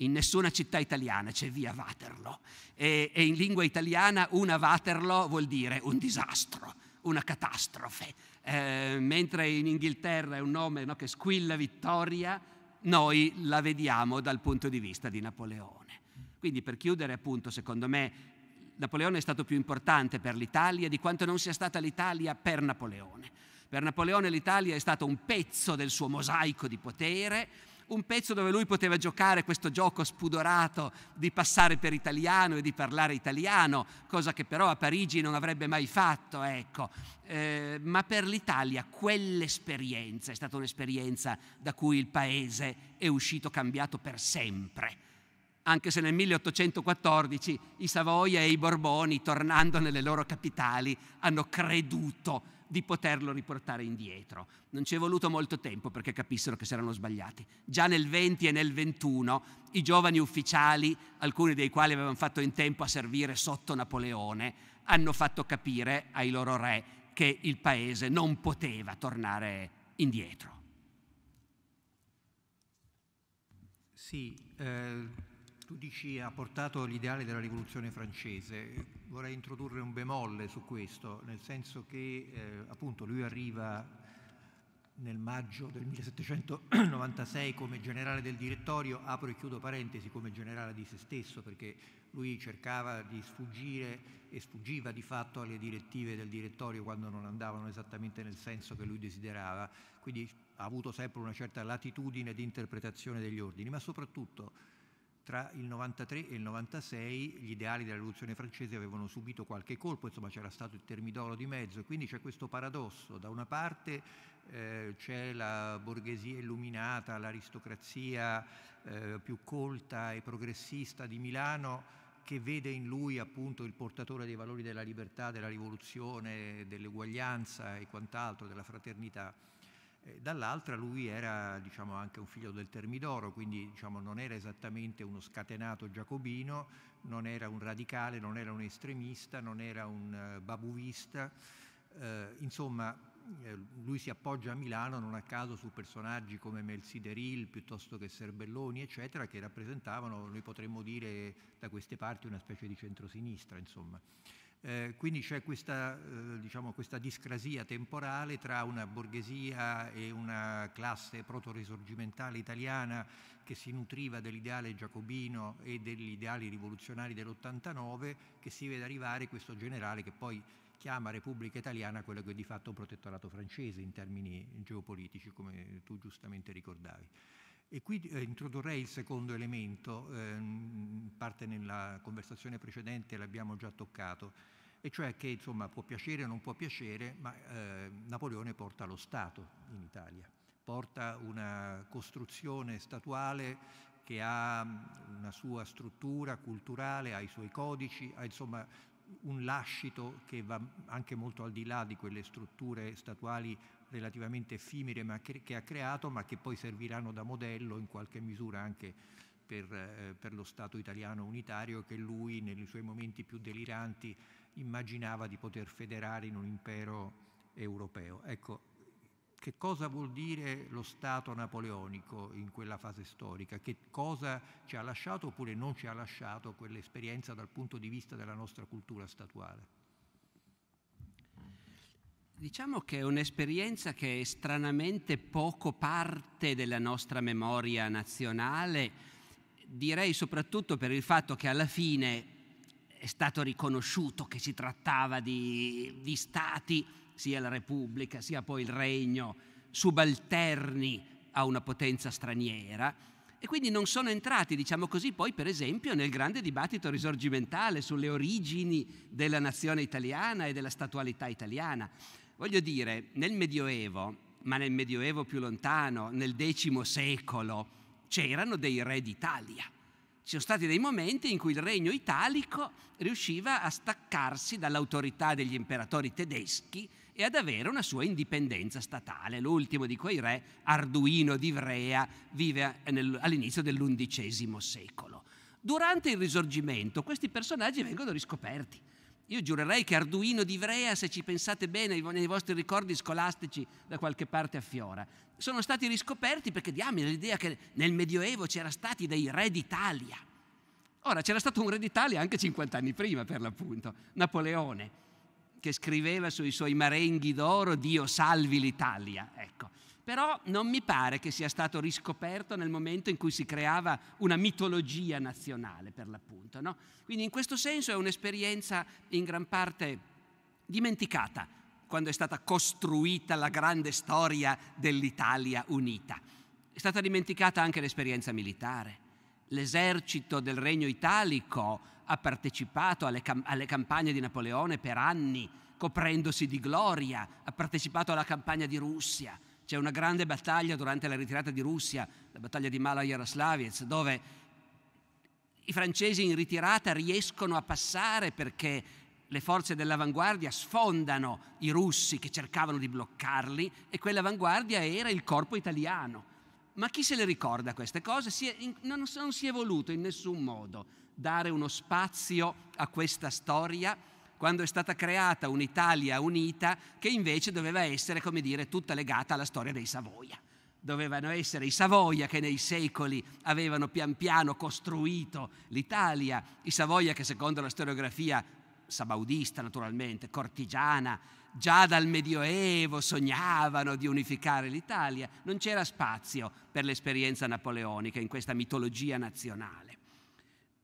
In nessuna città italiana c'è via Waterloo. E, e, in lingua italiana una Waterloo vuol dire un disastro, una catastrofe. Eh, mentre in Inghilterra è un nome no, che squilla vittoria, noi la vediamo dal punto di vista di Napoleone. Quindi per chiudere, appunto, secondo me Napoleone è stato più importante per l'Italia di quanto non sia stata l'Italia per Napoleone. Per Napoleone l'Italia è stato un pezzo del suo mosaico di potere, un pezzo dove lui poteva giocare questo gioco spudorato di passare per italiano e di parlare italiano, cosa che però a Parigi non avrebbe mai fatto, ecco. Eh, ma per l'Italia quell'esperienza è stata un'esperienza da cui il paese è uscito cambiato per sempre anche se nel 1814 i Savoia e i Borboni, tornando nelle loro capitali, hanno creduto di poterlo riportare indietro. Non ci è voluto molto tempo perché capissero che si erano sbagliati. Già nel 20 e nel 21 i giovani ufficiali, alcuni dei quali avevano fatto in tempo a servire sotto Napoleone, hanno fatto capire ai loro re che il paese non poteva tornare indietro.
Sì, eh tu dici ha portato l'ideale della rivoluzione francese, vorrei introdurre un bemolle su questo, nel senso che eh, appunto lui arriva nel maggio del 1796 come generale del direttorio, apro e chiudo parentesi, come generale di se stesso, perché lui cercava di sfuggire e sfuggiva di fatto alle direttive del direttorio quando non andavano esattamente nel senso che lui desiderava, quindi ha avuto sempre una certa latitudine di interpretazione degli ordini, ma soprattutto tra il 93 e il 96 gli ideali della rivoluzione francese avevano subito qualche colpo, insomma c'era stato il termidoro di mezzo e quindi c'è questo paradosso, da una parte eh, c'è la borghesia illuminata, l'aristocrazia eh, più colta e progressista di Milano che vede in lui appunto il portatore dei valori della libertà, della rivoluzione, dell'uguaglianza e quant'altro, della fraternità dall'altra lui era diciamo, anche un figlio del Termidoro, quindi diciamo, non era esattamente uno scatenato giacobino, non era un radicale, non era un estremista, non era un eh, babuvista, eh, insomma eh, lui si appoggia a Milano non a caso su personaggi come Melsideril piuttosto che Serbelloni eccetera che rappresentavano, noi potremmo dire da queste parti, una specie di centrosinistra insomma. Eh, quindi c'è questa, eh, diciamo, questa, discrasia temporale tra una borghesia e una classe proto-risorgimentale italiana che si nutriva dell'ideale giacobino e degli ideali rivoluzionari dell'89, che si vede arrivare questo generale che poi chiama Repubblica Italiana quello che è di fatto un protettorato francese in termini geopolitici, come tu giustamente ricordavi. E qui eh, introdurrei il secondo elemento, ehm, parte nella conversazione precedente l'abbiamo già toccato, e cioè che insomma può piacere o non può piacere, ma eh, Napoleone porta lo Stato in Italia, porta una costruzione statuale che ha mm, una sua struttura culturale, ha i suoi codici, ha insomma un lascito che va anche molto al di là di quelle strutture statuali relativamente effimere ma che, che ha creato, ma che poi serviranno da modello in qualche misura anche per, eh, per, lo Stato italiano unitario che lui nei suoi momenti più deliranti immaginava di poter federare in un impero europeo. Ecco, che cosa vuol dire lo Stato napoleonico in quella fase storica? Che cosa ci ha lasciato oppure non ci ha lasciato quell'esperienza dal punto di vista della nostra cultura statuale?
Diciamo che è un'esperienza che è stranamente poco parte della nostra memoria nazionale, direi soprattutto per il fatto che alla fine è stato riconosciuto che si trattava di, di stati, sia la Repubblica sia poi il Regno, subalterni a una potenza straniera e quindi non sono entrati, diciamo così, poi per esempio nel grande dibattito risorgimentale sulle origini della nazione italiana e della statualità italiana. Voglio dire, nel Medioevo, ma nel Medioevo più lontano, nel X secolo, c'erano dei re d'Italia. Ci sono stati dei momenti in cui il regno italico riusciva a staccarsi dall'autorità degli imperatori tedeschi e ad avere una sua indipendenza statale. L'ultimo di quei re, Arduino di Vrea, vive all'inizio dell'undicesimo secolo. Durante il risorgimento questi personaggi vengono riscoperti io giurerei che Arduino di Ivrea, se ci pensate bene nei vostri ricordi scolastici, da qualche parte affiora. Sono stati riscoperti perché diamine l'idea che nel Medioevo c'erano stati dei re d'Italia. Ora, c'era stato un re d'Italia anche 50 anni prima, per l'appunto, Napoleone, che scriveva sui suoi marenghi d'oro Dio salvi l'Italia. Ecco però non mi pare che sia stato riscoperto nel momento in cui si creava una mitologia nazionale, per l'appunto. No? Quindi in questo senso è un'esperienza in gran parte dimenticata quando è stata costruita la grande storia dell'Italia unita. È stata dimenticata anche l'esperienza militare. L'esercito del Regno Italico ha partecipato alle, cam- alle campagne di Napoleone per anni, coprendosi di gloria, ha partecipato alla campagna di Russia, c'è una grande battaglia durante la ritirata di Russia, la battaglia di Mala Yaroslavets, dove i francesi in ritirata riescono a passare perché le forze dell'avanguardia sfondano i russi che cercavano di bloccarli e quell'avanguardia era il corpo italiano. Ma chi se le ricorda queste cose? Si è, non, non si è voluto in nessun modo dare uno spazio a questa storia quando è stata creata un'Italia unita che invece doveva essere, come dire, tutta legata alla storia dei Savoia. Dovevano essere i Savoia che nei secoli avevano pian piano costruito l'Italia, i Savoia che secondo la storiografia sabaudista naturalmente, cortigiana, già dal Medioevo sognavano di unificare l'Italia, non c'era spazio per l'esperienza napoleonica in questa mitologia nazionale.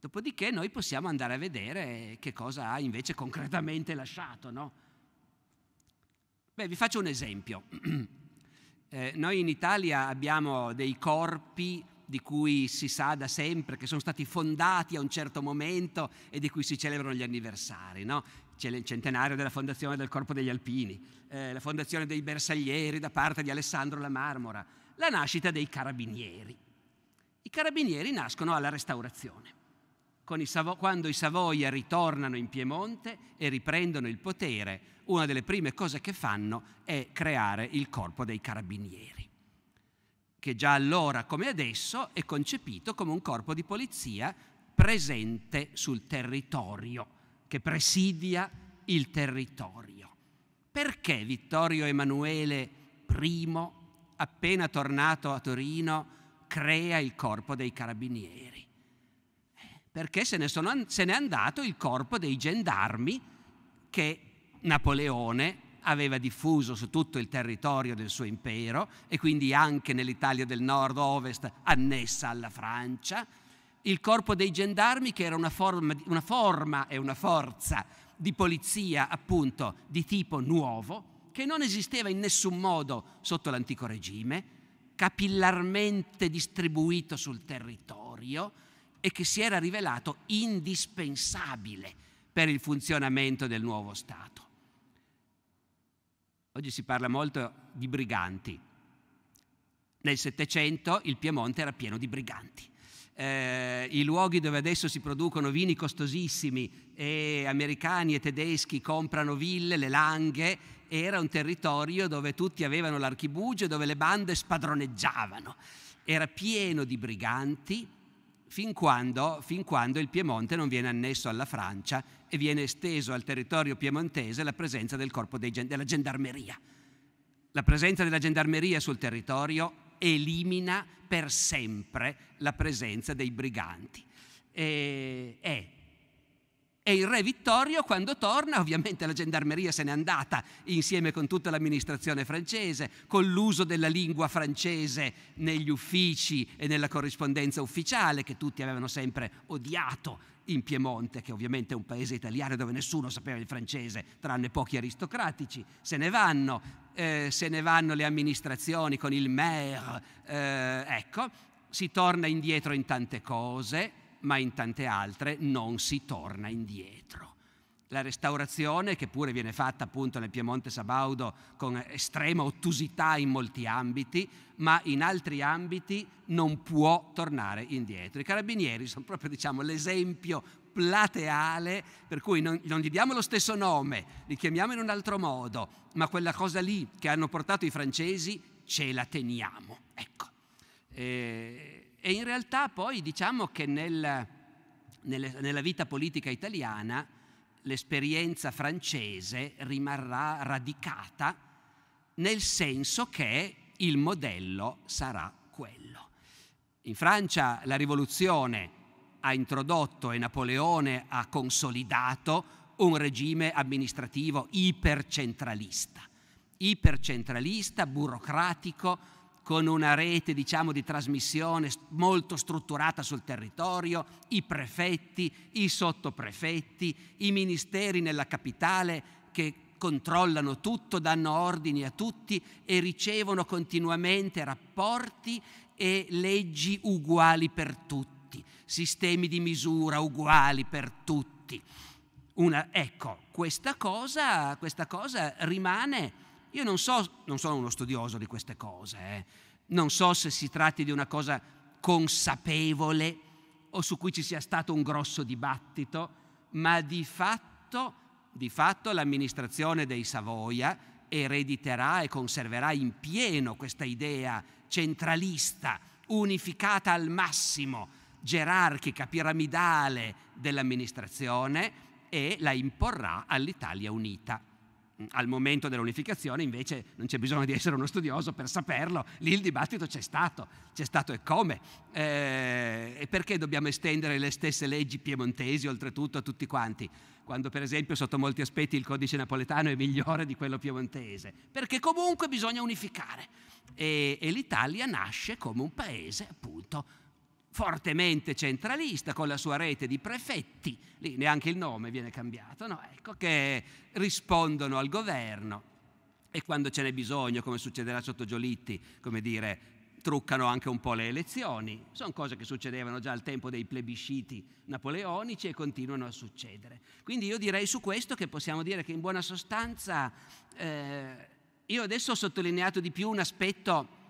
Dopodiché noi possiamo andare a vedere che cosa ha invece concretamente lasciato. No? Beh, vi faccio un esempio. *clears throat* Eh, noi in Italia abbiamo dei corpi di cui si sa da sempre che sono stati fondati a un certo momento e di cui si celebrano gli anniversari. No? C'è il centenario della fondazione del Corpo degli Alpini, eh, la fondazione dei Bersaglieri da parte di Alessandro la Marmora, la nascita dei Carabinieri. I Carabinieri nascono alla Restaurazione i Savo- quando i Savoia ritornano in Piemonte e riprendono il potere, una delle prime cose che fanno è creare il corpo dei carabinieri, che già allora come adesso è concepito come un corpo di polizia presente sul territorio, che presidia il territorio. Perché Vittorio Emanuele I, appena tornato a Torino, crea il corpo dei carabinieri? perché se ne, sono, se ne andato il corpo dei gendarmi che Napoleone aveva diffuso su tutto il territorio del suo impero e quindi anche nell'Italia del nord-ovest annessa alla Francia, il corpo dei gendarmi che era una forma, una forma, e una forza di polizia appunto di tipo nuovo, che non esisteva in nessun modo sotto l'antico regime, capillarmente distribuito sul territorio, e che si era rivelato indispensabile per il funzionamento del nuovo Stato. Oggi si parla molto di briganti. Nel Settecento il Piemonte era pieno di briganti. Eh, I luoghi dove adesso si producono vini costosissimi e americani e tedeschi comprano ville, le langhe, era un territorio dove tutti avevano l'archibugio, dove le bande spadroneggiavano. Era pieno di briganti, fin quando, fin quando il Piemonte non viene annesso alla Francia e viene esteso al territorio piemontese la presenza del corpo dei, della gendarmeria. La presenza della gendarmeria sul territorio elimina per sempre la presenza dei briganti. E, è e il re Vittorio, quando torna, ovviamente la gendarmeria se n'è andata insieme con tutta l'amministrazione francese, con l'uso della lingua francese negli uffici e nella corrispondenza ufficiale che tutti avevano sempre odiato in Piemonte, che ovviamente è un paese italiano dove nessuno sapeva il francese, tranne pochi aristocratici. Se ne vanno, eh, se ne vanno le amministrazioni con il maire, eh, ecco, si torna indietro in tante cose ma in tante altre non si torna indietro. La restaurazione, che pure viene fatta appunto nel Piemonte Sabaudo con estrema ottusità in molti ambiti, ma in altri ambiti non può tornare indietro. I carabinieri sono proprio diciamo, l'esempio plateale, per cui non, non, gli diamo lo stesso nome, li chiamiamo in un altro modo, ma quella cosa lì che hanno portato i francesi ce la teniamo. Ecco. Eh... E in realtà poi diciamo che nel, nelle, nella vita politica italiana l'esperienza francese rimarrà radicata nel senso che il modello sarà quello. In Francia la rivoluzione ha introdotto e Napoleone ha consolidato un regime amministrativo ipercentralista, ipercentralista, burocratico, con una rete diciamo, di trasmissione molto strutturata sul territorio, i prefetti, i sottoprefetti, i ministeri nella capitale che controllano tutto, danno ordini a tutti e ricevono continuamente rapporti e leggi uguali per tutti, sistemi di misura uguali per tutti. Una, ecco, questa cosa, questa cosa rimane io non so, non sono uno studioso di queste cose, eh. non so se si tratti di una cosa consapevole o su cui ci sia stato un grosso dibattito, ma di fatto, di fatto l'amministrazione dei Savoia erediterà e conserverà in pieno questa idea centralista, unificata al massimo, gerarchica, piramidale dell'amministrazione e la imporrà all'Italia unita. Mm, al momento dell'unificazione invece non c'è bisogno di essere uno studioso per saperlo, lì il dibattito c'è stato, c'è stato e come. Eh, e perché dobbiamo estendere le stesse leggi piemontesi oltretutto a tutti quanti, quando per esempio sotto molti aspetti il codice napoletano è migliore di quello piemontese? Perché comunque bisogna unificare e, e l'Italia nasce come un paese appunto fortemente centralista con la sua rete di prefetti, lì neanche il nome viene cambiato, no? ecco, che rispondono al governo e quando ce n'è bisogno, come succederà sotto Giolitti, come dire, truccano anche un po' le elezioni. Sono cose che succedevano già al tempo dei plebisciti napoleonici e continuano a succedere. Quindi io direi su questo che possiamo dire che in buona sostanza eh, io adesso ho sottolineato di più un aspetto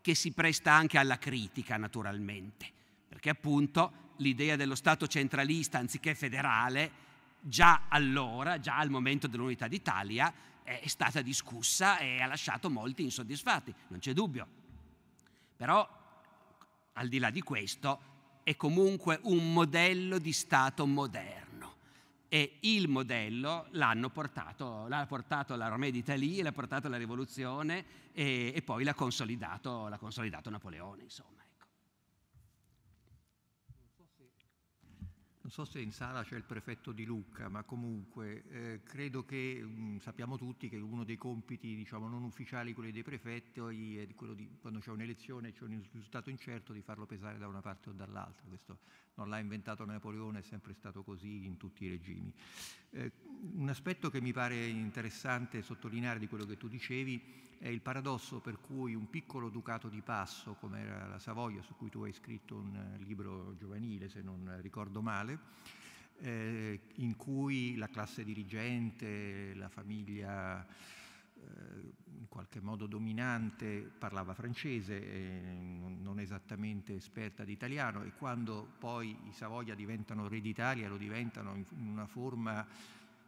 che si presta anche alla critica naturalmente, perché appunto l'idea dello Stato centralista anziché federale già allora, già al momento dell'unità d'Italia, è stata discussa e ha lasciato molti insoddisfatti, non c'è dubbio. Però, al di là di questo, è comunque un modello di Stato moderno e il modello l'hanno portato, l'ha portato la Romea d'Italia, l'ha portato la Rivoluzione e, e poi l'ha consolidato, l'ha consolidato Napoleone, insomma. non so se in sala c'è il prefetto di Lucca, ma comunque
eh, credo che mh, mm, sappiamo tutti che uno dei compiti diciamo, non ufficiali, quelli dei prefetti, è quello di quando c'è un'elezione e c'è un risultato incerto di farlo pesare da una parte o dall'altra. Questo non l'ha inventato Napoleone, è sempre stato così in tutti i regimi. Eh, un aspetto che mi pare interessante sottolineare di quello che tu dicevi è il paradosso per cui un piccolo ducato di passo, come era la Savoia, su cui tu hai scritto un eh, libro giovanile, se non ricordo male, eh, in cui la classe dirigente, la famiglia in qualche modo dominante, parlava francese, non esattamente esperta di italiano e quando poi i Savoia diventano re d'Italia lo diventano in una forma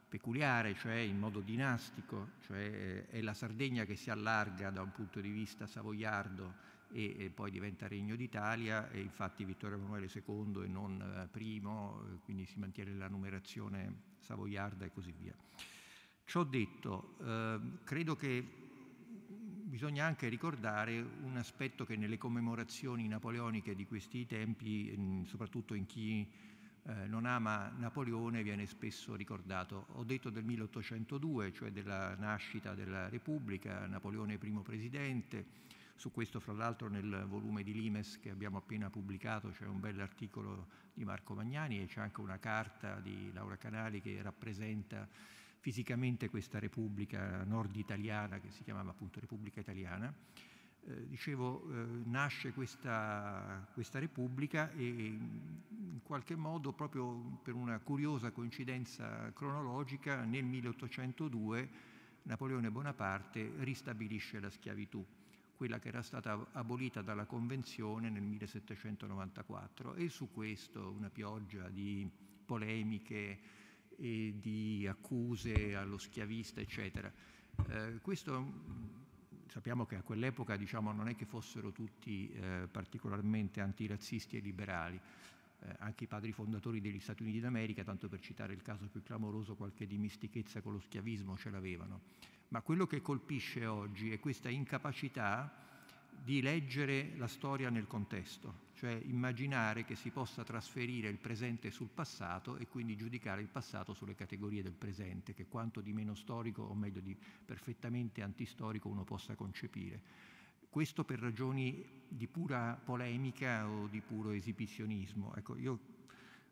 peculiare, cioè in modo dinastico, cioè eh, è la Sardegna che si allarga da un punto di vista savoiardo e, poi diventa Regno d'Italia e infatti Vittorio Emanuele II e non eh, primo, quindi si mantiene la numerazione savoiarda e così via. Ciò detto, eh, credo che bisogna anche ricordare un aspetto che nelle commemorazioni napoleoniche di questi tempi, soprattutto in chi eh, non ama Napoleone, viene spesso ricordato. Ho detto del 1802, cioè della nascita della Repubblica, Napoleone primo presidente, su questo fra l'altro nel volume di Limes che abbiamo appena pubblicato c'è un bell'articolo di Marco Magnani e c'è anche una carta di Laura Canali che rappresenta fisicamente questa Repubblica nord italiana, che si chiamava appunto Repubblica Italiana. Eh, dicevo, eh, nasce questa, questa, Repubblica e in qualche modo, proprio per una curiosa coincidenza cronologica, nel 1802 Napoleone Bonaparte ristabilisce la schiavitù quella che era stata abolita dalla Convenzione nel 1794 e su questo una pioggia di polemiche, e di accuse allo schiavista, eccetera. Eh, questo mm, sappiamo che a quell'epoca diciamo, non è che fossero tutti eh, particolarmente antirazzisti e liberali, eh, anche i padri fondatori degli Stati Uniti d'America, tanto per citare il caso più clamoroso, qualche dimistichezza con lo schiavismo ce l'avevano. Ma quello che colpisce oggi è questa incapacità di leggere la storia nel contesto, cioè immaginare che si possa trasferire il presente sul passato e quindi giudicare il passato sulle categorie del presente, che quanto di meno storico o meglio di perfettamente antistorico uno possa concepire. Questo per ragioni di pura polemica o di puro esibizionismo. Ecco, io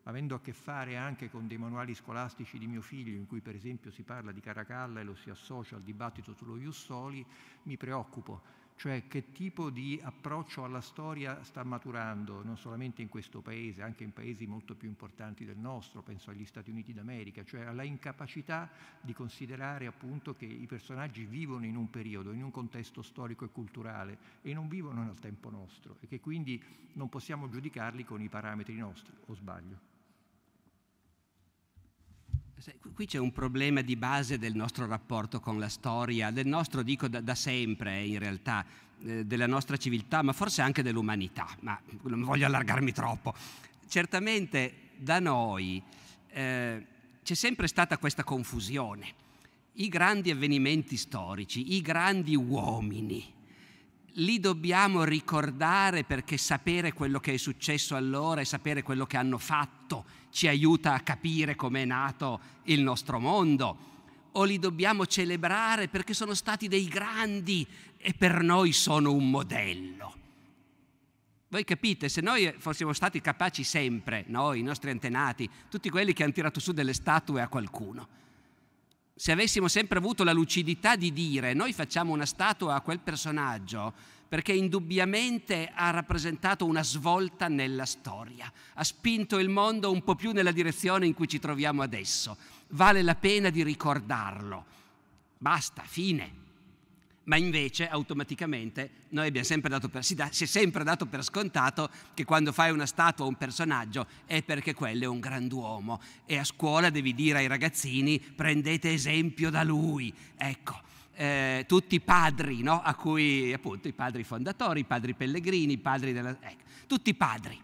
avendo a che fare anche con dei manuali scolastici di mio figlio, in cui per esempio si parla di Caracalla e lo si associa al dibattito sullo Jussoli, mi preoccupo cioè che tipo di approccio alla storia sta maturando, non solamente in questo paese, anche in paesi molto più importanti del nostro, penso agli Stati Uniti d'America, cioè alla incapacità di considerare appunto che i personaggi vivono in un periodo, in un contesto storico e culturale e non vivono nel tempo nostro e che quindi non possiamo giudicarli con i parametri nostri, o sbaglio?
Qui c'è un problema di base del nostro rapporto con la storia, del nostro, dico da, da sempre eh, in realtà, eh, della nostra civiltà, ma forse anche dell'umanità, ma non voglio allargarmi troppo. Certamente da noi eh, c'è sempre stata questa confusione. I grandi avvenimenti storici, i grandi uomini, li dobbiamo ricordare perché sapere quello che è successo allora e sapere quello che hanno fatto ci aiuta a capire com'è nato il nostro mondo. O li dobbiamo celebrare perché sono stati dei grandi e per noi sono un modello. Voi capite, se noi fossimo stati capaci sempre, noi, i nostri antenati, tutti quelli che hanno tirato su delle statue a qualcuno, se avessimo sempre avuto la lucidità di dire noi facciamo una statua a quel personaggio perché indubbiamente ha rappresentato una svolta nella storia, ha spinto il mondo un po' più nella direzione in cui ci troviamo adesso, vale la pena di ricordarlo. Basta, fine ma invece automaticamente noi abbiamo sempre dato per, si, da, si, è sempre dato per scontato che quando fai una statua o un personaggio è perché quello è un grand'uomo e a scuola devi dire ai ragazzini prendete esempio da lui, ecco. Eh, tutti i padri, no? a cui appunto i padri fondatori, i padri pellegrini, i padri della... Ecco, tutti i padri.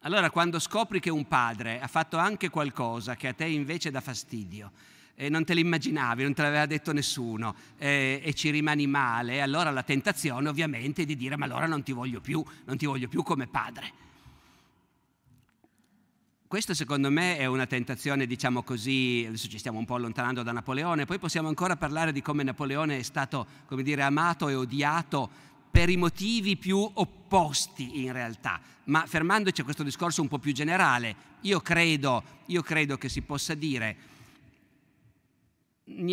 Allora quando scopri che un padre ha fatto anche qualcosa che a te invece dà fastidio, e eh, non te l'immaginavi, non te l'aveva detto nessuno eh, e ci rimani male, allora la tentazione ovviamente è di dire ma allora non ti voglio più, non ti voglio più come padre. Questa secondo me è una tentazione, diciamo così, adesso ci stiamo un po' allontanando da Napoleone, poi possiamo ancora parlare di come Napoleone è stato, come dire, amato e odiato per i motivi più opposti in realtà, ma fermandoci a questo discorso un po' più generale, io credo, io credo che si possa dire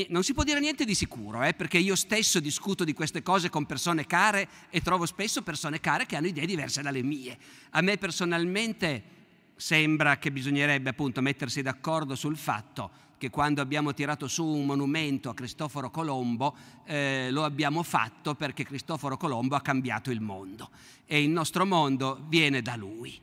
non si può dire niente di sicuro, eh, perché io stesso discuto di queste cose con persone care e trovo spesso persone care che hanno idee diverse dalle mie. A me personalmente sembra che bisognerebbe appunto mettersi d'accordo sul fatto che quando abbiamo tirato su un monumento a Cristoforo Colombo eh, lo abbiamo fatto perché Cristoforo Colombo ha cambiato il mondo e il nostro mondo viene da lui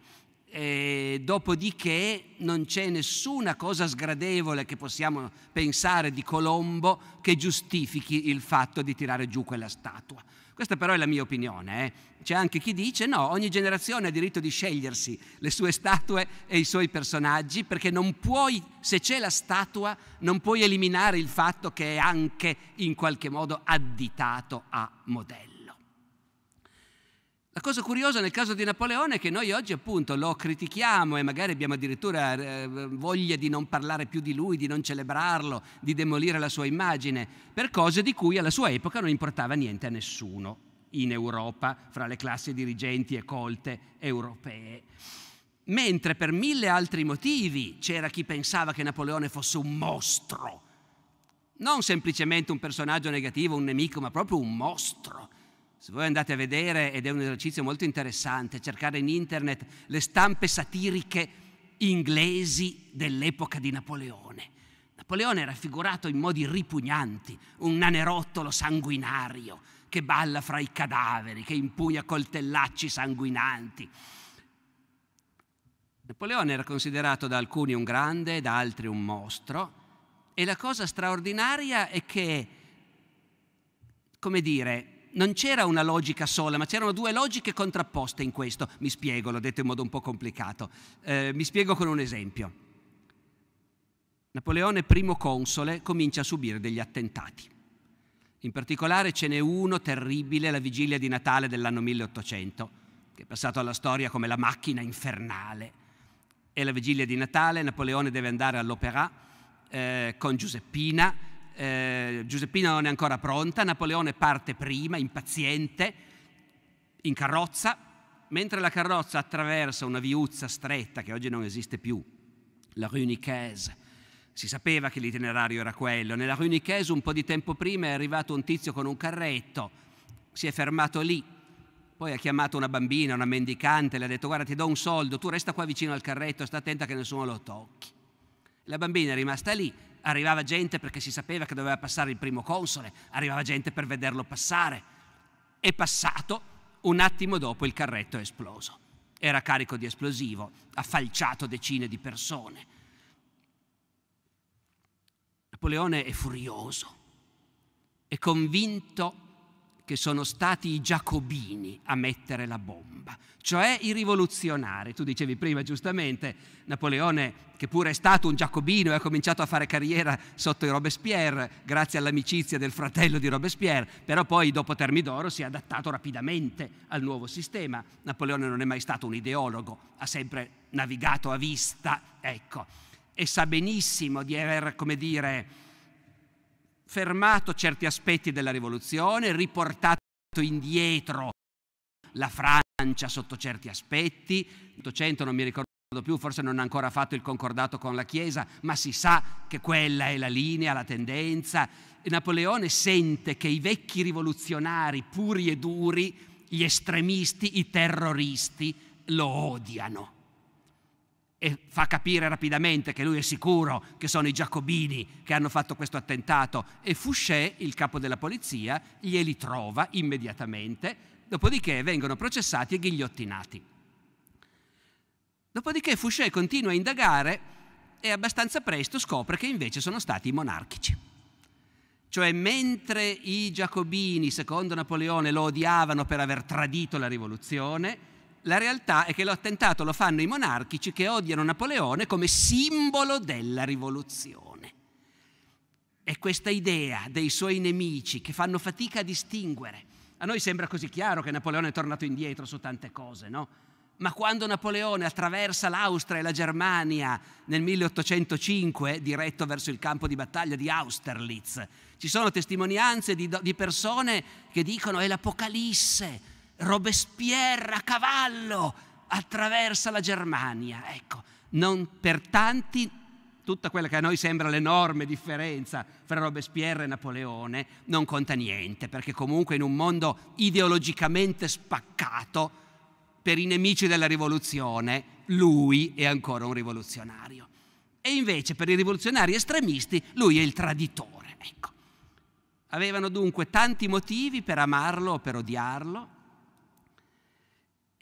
eh, dopodiché non c'è nessuna cosa sgradevole che possiamo pensare di Colombo che giustifichi il fatto di tirare giù quella statua. Questa però è la mia opinione. Eh. C'è anche chi dice no, ogni generazione ha diritto di scegliersi le sue statue e i suoi personaggi perché non puoi, se c'è la statua, non puoi eliminare il fatto che è anche in qualche modo additato a modello. La cosa curiosa nel caso di Napoleone è che noi oggi appunto lo critichiamo e magari abbiamo addirittura eh, voglia di non parlare più di lui, di non celebrarlo, di demolire la sua immagine, per cose di cui alla sua epoca non importava niente a nessuno in Europa, fra le classi dirigenti e colte europee. Mentre per mille altri motivi c'era chi pensava che Napoleone fosse un mostro, non semplicemente un personaggio negativo, un nemico, ma proprio un mostro se voi andate a vedere, ed è un esercizio molto interessante, cercare in internet le stampe satiriche inglesi dell'epoca di Napoleone. Napoleone è raffigurato in modi ripugnanti, un nanerottolo sanguinario che balla fra i cadaveri, che impugna coltellacci sanguinanti. Napoleone era considerato da alcuni un grande, da altri un mostro, e la cosa straordinaria è che, come dire, non c'era una logica sola, ma c'erano due logiche contrapposte in questo. Mi spiego, l'ho detto in modo un po' complicato. Eh, mi spiego con un esempio. Napoleone, primo console, comincia a subire degli attentati. In particolare ce n'è uno terribile la vigilia di Natale dell'anno 1800, che è passato alla storia come la macchina infernale. È la vigilia di Natale, Napoleone deve andare all'Opéra eh, con Giuseppina eh, Giuseppina non è ancora pronta, Napoleone parte prima, impaziente, in carrozza, mentre la carrozza attraversa una viuzza stretta che oggi non esiste più, la Rue Nicaise. Si sapeva che l'itinerario era quello. Nella Rue Nicaise un po' di tempo prima è arrivato un tizio con un carretto, si è fermato lì, poi ha chiamato una bambina, una mendicante, le ha detto guarda ti do un soldo, tu resta qua vicino al carretto, sta attenta che nessuno lo tocchi. La bambina è rimasta lì, arrivava gente perché si sapeva che doveva passare il primo console, arrivava gente per vederlo passare. È passato, un attimo dopo il carretto è esploso. Era carico di esplosivo, ha falciato decine di persone. Napoleone è furioso, è convinto che sono stati i giacobini a mettere la bomba, cioè i rivoluzionari. Tu dicevi prima giustamente Napoleone, che pure è stato un giacobino e ha cominciato a fare carriera sotto i Robespierre, grazie all'amicizia del fratello di Robespierre, però poi dopo Termidoro si è adattato rapidamente al nuovo sistema. Napoleone non è mai stato un ideologo, ha sempre navigato a vista, ecco, e sa benissimo di aver, come dire, fermato certi aspetti della rivoluzione, riportato indietro la Francia sotto certi aspetti, 800 non mi ricordo più, forse non ha ancora fatto il concordato con la Chiesa, ma si sa che quella è la linea, la tendenza. Napoleone sente che i vecchi rivoluzionari puri e duri, gli estremisti, i terroristi, lo odiano e fa capire rapidamente che lui è sicuro che sono i giacobini che hanno fatto questo attentato e Fouché, il capo della polizia, glieli trova immediatamente, dopodiché vengono processati e ghigliottinati. Dopodiché Fouché continua a indagare e abbastanza presto scopre che invece sono stati i monarchici. Cioè mentre i giacobini, secondo Napoleone, lo odiavano per aver tradito la rivoluzione, la realtà è che l'attentato lo fanno i monarchici che odiano Napoleone come simbolo della rivoluzione. E questa idea dei suoi nemici che fanno fatica a distinguere. A noi sembra così chiaro che Napoleone è tornato indietro su tante cose, no? Ma quando Napoleone attraversa l'Austria e la Germania nel 1805, diretto verso il campo di battaglia di Austerlitz, ci sono testimonianze di, di persone che dicono è l'Apocalisse, Robespierre a cavallo attraversa la Germania. Ecco, non per tanti tutta quella che a noi sembra l'enorme differenza fra Robespierre e Napoleone non conta niente, perché comunque in un mondo ideologicamente spaccato, per i nemici della rivoluzione, lui è ancora un rivoluzionario. E invece per i rivoluzionari estremisti lui è il traditore. Ecco. Avevano dunque tanti motivi per amarlo o per odiarlo,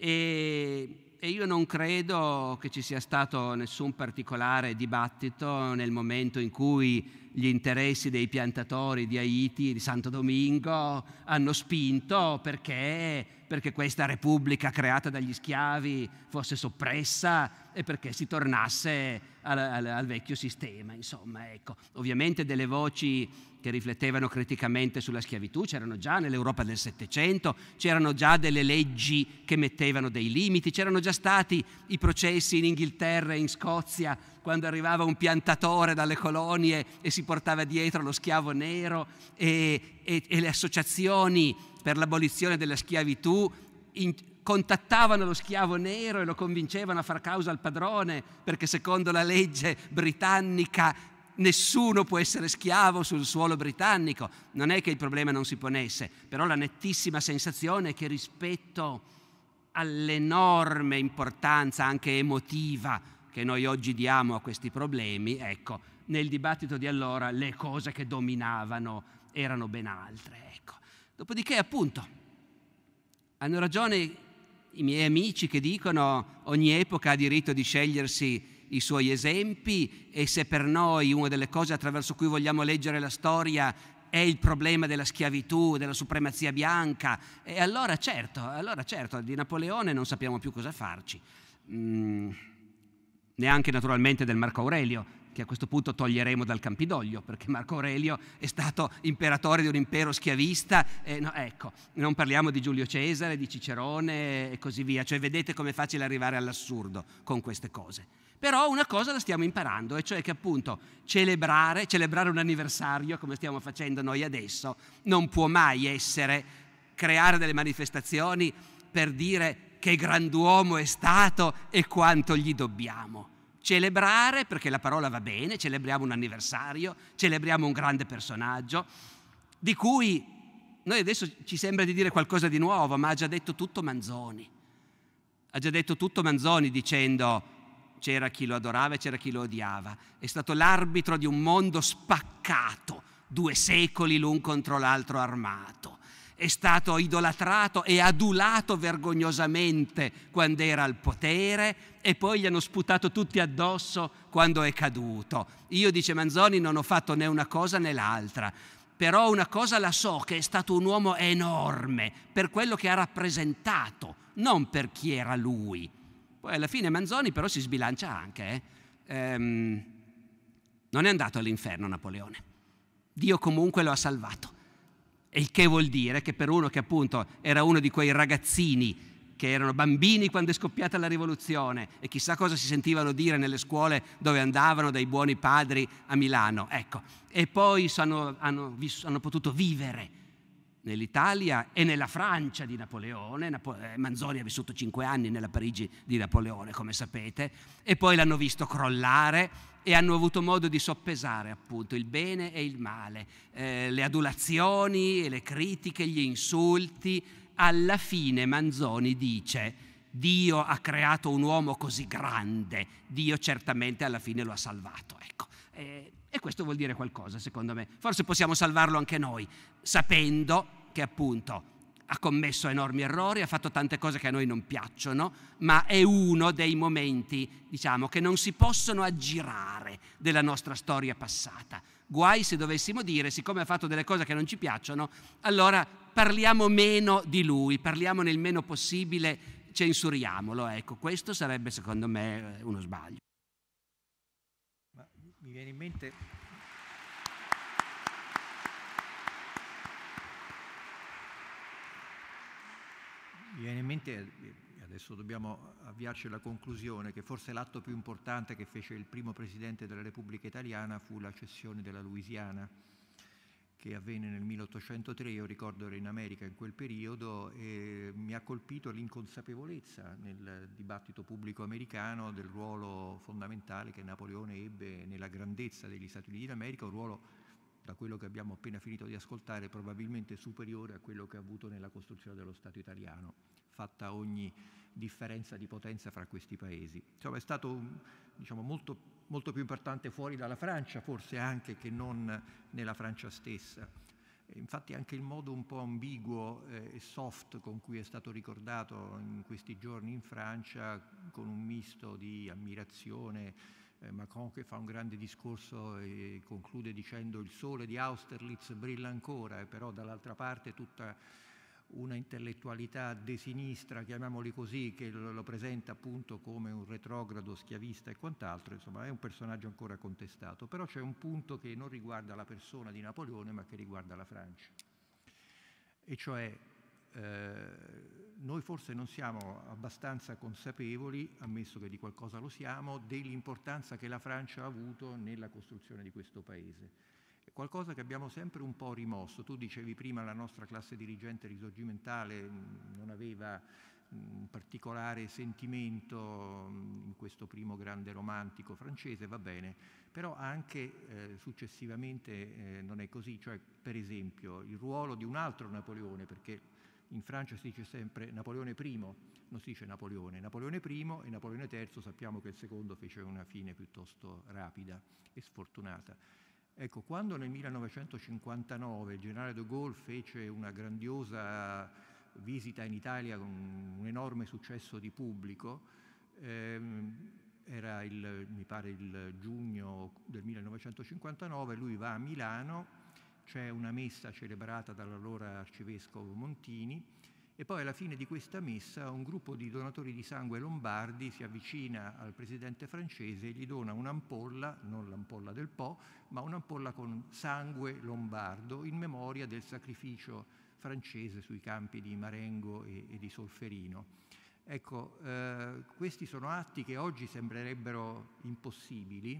e, e io non credo che ci sia stato nessun particolare dibattito nel momento in cui gli interessi dei piantatori di Haiti, di Santo Domingo, hanno spinto perché, perché questa repubblica creata dagli schiavi fosse soppressa e perché si tornasse al, al, al vecchio sistema. Insomma, ecco. ovviamente delle voci che riflettevano criticamente sulla schiavitù, c'erano già nell'Europa del Settecento, c'erano già delle leggi che mettevano dei limiti, c'erano già stati i processi in Inghilterra e in Scozia quando arrivava un piantatore dalle colonie e si portava dietro lo schiavo nero e, e, e le associazioni per l'abolizione della schiavitù in, contattavano lo schiavo nero e lo convincevano a far causa al padrone perché secondo la legge britannica nessuno può essere schiavo sul suolo britannico. Non è che il problema non si ponesse, però la nettissima sensazione è che rispetto all'enorme importanza anche emotiva che noi oggi diamo a questi problemi, ecco, nel dibattito di allora le cose che dominavano erano ben altre. Ecco. Dopodiché, appunto, hanno ragione i miei amici che dicono ogni epoca ha diritto di scegliersi i suoi esempi e se per noi una delle cose attraverso cui vogliamo leggere la storia è il problema della schiavitù, della supremazia bianca, e allora certo, allora certo, di Napoleone non sappiamo più cosa farci. Mm, neanche naturalmente del Marco Aurelio, che a questo punto toglieremo dal Campidoglio, perché Marco Aurelio è stato imperatore di un impero schiavista. Eh, no, ecco, non parliamo di Giulio Cesare, di Cicerone e così via. Cioè, vedete com'è facile arrivare all'assurdo con queste cose. Però una cosa la stiamo imparando, e cioè che appunto celebrare, celebrare un anniversario come stiamo facendo noi adesso, non può mai essere creare delle manifestazioni per dire che grand'uomo è stato e quanto gli dobbiamo. Celebrare, perché la parola va bene, celebriamo un anniversario, celebriamo un grande personaggio, di cui noi adesso ci sembra di dire qualcosa di nuovo, ma ha già detto tutto Manzoni. Ha già detto tutto Manzoni dicendo c'era chi lo adorava e c'era chi lo odiava. È stato l'arbitro di un mondo spaccato, due secoli l'un contro l'altro armato. È stato idolatrato e adulato vergognosamente quando era al potere e poi gli hanno sputato tutti addosso quando è caduto. Io, dice Manzoni, non ho fatto né una cosa né l'altra però una cosa la so che è stato un uomo enorme per quello che ha rappresentato, non per chi era lui. Poi alla fine Manzoni però si sbilancia anche. Eh? Ehm, non è andato all'inferno Napoleone. Dio comunque lo ha salvato. E il che vuol dire che per uno che appunto era uno di quei ragazzini che erano bambini quando è scoppiata la rivoluzione e chissà cosa si sentivano dire nelle scuole dove andavano dai buoni padri a Milano, ecco, e poi sono, hanno, hanno potuto vivere nell'Italia e nella Francia di Napoleone, eh, Manzoni ha vissuto cinque anni nella Parigi di Napoleone, come sapete, e poi l'hanno visto crollare e hanno avuto modo di soppesare appunto il bene e il male, eh, le adulazioni, le critiche, gli insulti. Alla fine Manzoni dice Dio ha creato un uomo così grande, Dio certamente alla fine lo ha salvato. Ecco. Eh, e questo vuol dire qualcosa, secondo me. Forse possiamo salvarlo anche noi, sapendo che appunto ha commesso enormi errori, ha fatto tante cose che a noi non piacciono, ma è uno dei momenti, diciamo, che non si possono aggirare della nostra storia passata. Guai se dovessimo dire, siccome ha fatto delle cose che non ci piacciono, allora parliamo meno di lui, parliamo nel meno possibile, censuriamolo. Ecco, questo sarebbe secondo me eh, uno sbaglio
mi viene in mente mi viene in mente, adesso dobbiamo avviarci alla conclusione, che forse l'atto più importante che fece il primo presidente della Repubblica Italiana fu la cessione della Louisiana che avvenne nel 1803, io ricordo ero in America in quel periodo, e mi ha colpito l'inconsapevolezza nel dibattito pubblico americano del ruolo fondamentale che Napoleone ebbe nella grandezza degli Stati Uniti d'America, un ruolo da quello che abbiamo appena finito di ascoltare probabilmente superiore a quello che ha avuto nella costruzione dello Stato italiano, fatta ogni differenza di potenza fra questi paesi. Insomma è stato diciamo, molto molto più importante fuori dalla Francia, forse anche che non nella Francia stessa. Infatti anche il modo un po' ambiguo eh, e soft con cui è stato ricordato in questi giorni in Francia, con un misto di ammirazione, eh, Macron che fa un grande discorso e conclude dicendo il sole di Austerlitz brilla ancora, eh, però dall'altra parte tutta una intellettualità de sinistra, chiamiamoli così, che lo presenta appunto come un retrogrado schiavista e quant'altro, insomma è un personaggio ancora contestato, però c'è un punto che non riguarda la persona di Napoleone ma che riguarda la Francia. E cioè eh, noi forse non siamo abbastanza consapevoli, ammesso che di qualcosa lo siamo, dell'importanza che la Francia ha avuto nella costruzione di questo paese qualcosa che abbiamo sempre un po' rimosso. Tu dicevi prima la nostra classe dirigente risorgimentale mm, non aveva mm, un particolare sentimento mm, in questo primo grande romantico francese, va bene, però anche eh, successivamente eh, non è così, cioè per esempio il ruolo di un altro Napoleone, perché in Francia si dice sempre Napoleone I, non si dice Napoleone. Napoleone I e Napoleone III sappiamo che il secondo fece una fine piuttosto rapida e sfortunata. Ecco, quando nel 1959 il generale de Gaulle fece una grandiosa visita in Italia con un enorme successo di pubblico, ehm, era il, mi pare il giugno del 1959, lui va a Milano, c'è una messa celebrata dall'allora arcivescovo Montini, e poi alla fine di questa messa un gruppo di donatori di sangue lombardi si avvicina al presidente francese e gli dona un'ampolla, non l'ampolla del Po, ma un'ampolla con sangue lombardo in memoria del sacrificio francese sui campi di Marengo e, e di Solferino. Ecco, eh, questi sono atti che oggi sembrerebbero impossibili,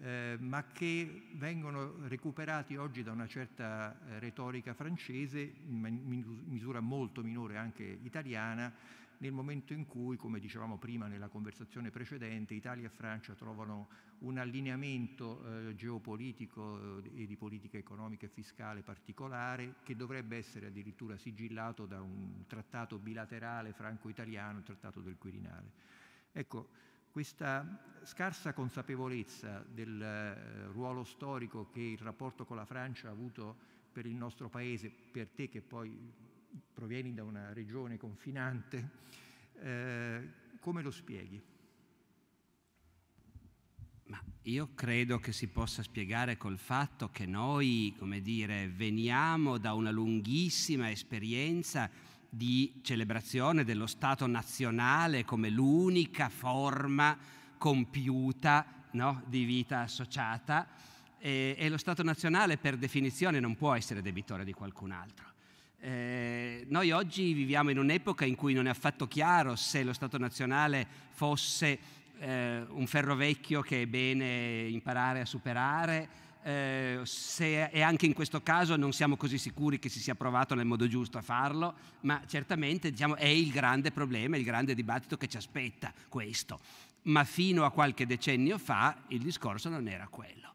eh, ma che vengono recuperati oggi da una certa eh, retorica francese, in misura molto minore anche italiana, nel momento in cui, come dicevamo prima nella conversazione precedente, Italia e Francia trovano un allineamento eh, geopolitico eh, e di politica economica e fiscale particolare che dovrebbe essere addirittura sigillato da un trattato bilaterale franco-italiano, il trattato del Quirinale. Ecco, questa scarsa consapevolezza del eh, ruolo storico che il rapporto con la Francia ha avuto per il nostro paese, per te che poi provieni da una regione confinante, eh, come lo spieghi?
Ma io credo che si possa spiegare col fatto che noi, come dire, veniamo da una lunghissima esperienza di celebrazione dello Stato nazionale come l'unica forma compiuta no, di vita associata e, e, lo Stato nazionale per definizione non può essere debitore di qualcun altro. Eh, noi oggi viviamo in un'epoca in cui non è affatto chiaro se lo Stato nazionale fosse eh, un ferro vecchio che è bene imparare a superare eh, se, e anche in questo caso non siamo così sicuri che si sia provato nel modo giusto a farlo, ma certamente diciamo, è il grande problema, il grande dibattito che ci aspetta questo. Ma fino a qualche decennio fa il discorso non era quello.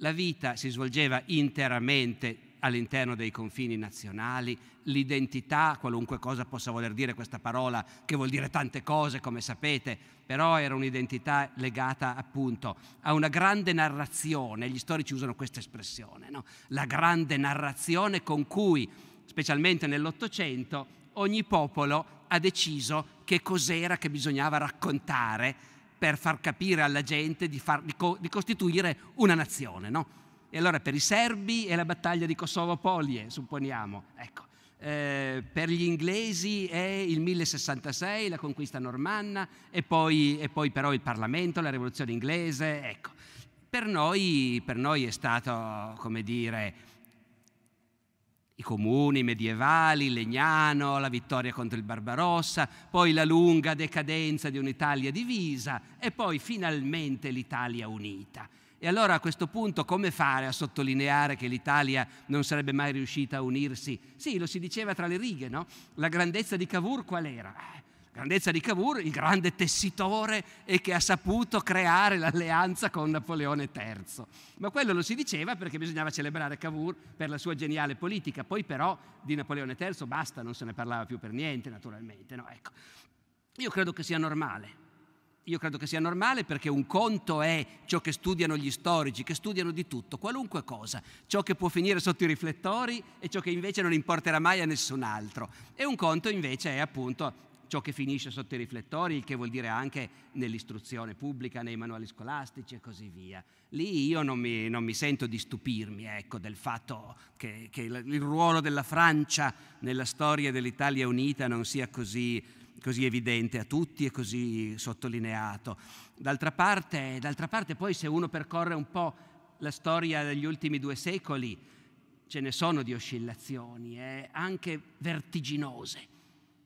La vita si svolgeva interamente all'interno dei confini nazionali, l'identità, qualunque cosa possa voler dire questa parola, che vuol dire tante cose, come sapete, però era un'identità legata appunto a una grande narrazione, gli storici usano questa espressione, no? la grande narrazione con cui, specialmente nell'Ottocento, ogni popolo ha deciso che cos'era che bisognava raccontare per far capire alla gente di, far, di, co, di costituire una nazione. No? E allora per i serbi è la battaglia di Kosovo-Polie, supponiamo. Ecco. Eh, per gli inglesi è il 1066, la conquista normanna, e poi, e poi però il Parlamento, la rivoluzione inglese. Ecco. Per, noi, per noi è stato, come dire, i comuni medievali, Legnano, la vittoria contro il Barbarossa, poi la lunga decadenza di un'Italia divisa e poi finalmente l'Italia unita. E allora a questo punto come fare a sottolineare che l'Italia non sarebbe mai riuscita a unirsi? Sì, lo si diceva tra le righe, no? La grandezza di Cavour qual era? Eh, grandezza di Cavour, il grande tessitore e che ha saputo creare l'alleanza con Napoleone III. Ma quello lo si diceva perché bisognava celebrare Cavour per la sua geniale politica, poi però di Napoleone III basta, non se ne parlava più per niente naturalmente. No, ecco. Io credo che sia normale. Io credo che sia normale perché un conto è ciò che studiano gli storici, che studiano di tutto, qualunque cosa, ciò che può finire sotto i riflettori e ciò che invece non importerà mai a nessun altro. E un conto invece è appunto ciò che finisce sotto i riflettori, il che vuol dire anche nell'istruzione pubblica, nei manuali scolastici e così via. Lì io non mi, non mi sento di stupirmi ecco, del fatto che, che, il ruolo della Francia nella storia dell'Italia unita non sia così, così evidente a tutti e così sottolineato. D'altra parte, d'altra parte poi se uno percorre un po' la storia degli ultimi due secoli, ce ne sono di oscillazioni, eh, anche vertiginose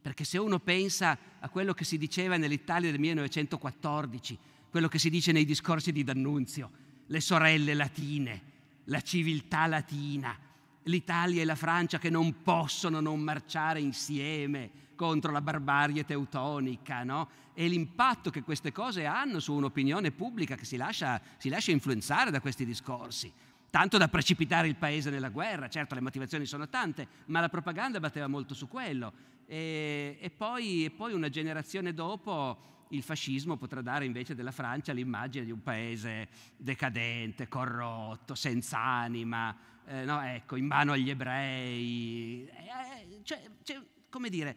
perché se uno pensa a quello che si diceva nell'Italia del 1914, quello che si dice nei discorsi di D'Annunzio, le sorelle latine, la civiltà latina, l'Italia e la Francia che non possono non marciare insieme contro la barbarie teutonica, no? E l'impatto che queste cose hanno su un'opinione pubblica che si lascia, si lascia influenzare da questi discorsi tanto da precipitare il paese nella guerra, certo le motivazioni sono tante, ma la propaganda batteva molto su quello e, e, poi, e poi una generazione dopo il fascismo potrà dare invece della Francia l'immagine di un paese decadente, corrotto, senza anima, eh, no, ecco, in mano agli ebrei. Eh, eh cioè, cioè, come dire,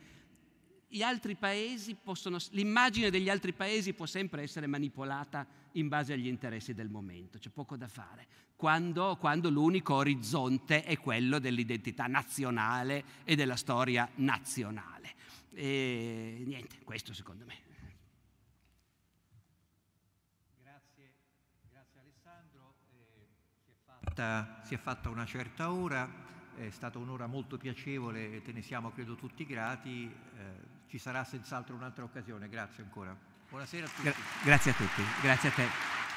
possono, l'immagine degli altri paesi può sempre essere manipolata in base agli interessi del momento, c'è poco da fare quando, quando l'unico orizzonte è quello dell'identità nazionale e della storia nazionale. E niente, questo secondo me.
Grazie, grazie Alessandro, eh,
si, è fatta, si,
è fatta, una certa ora, è stata un'ora molto piacevole, te ne siamo credo tutti grati, eh, ci sarà senz'altro un'altra occasione, grazie ancora. Buonasera a tutti. Gra
grazie a tutti, grazie a te.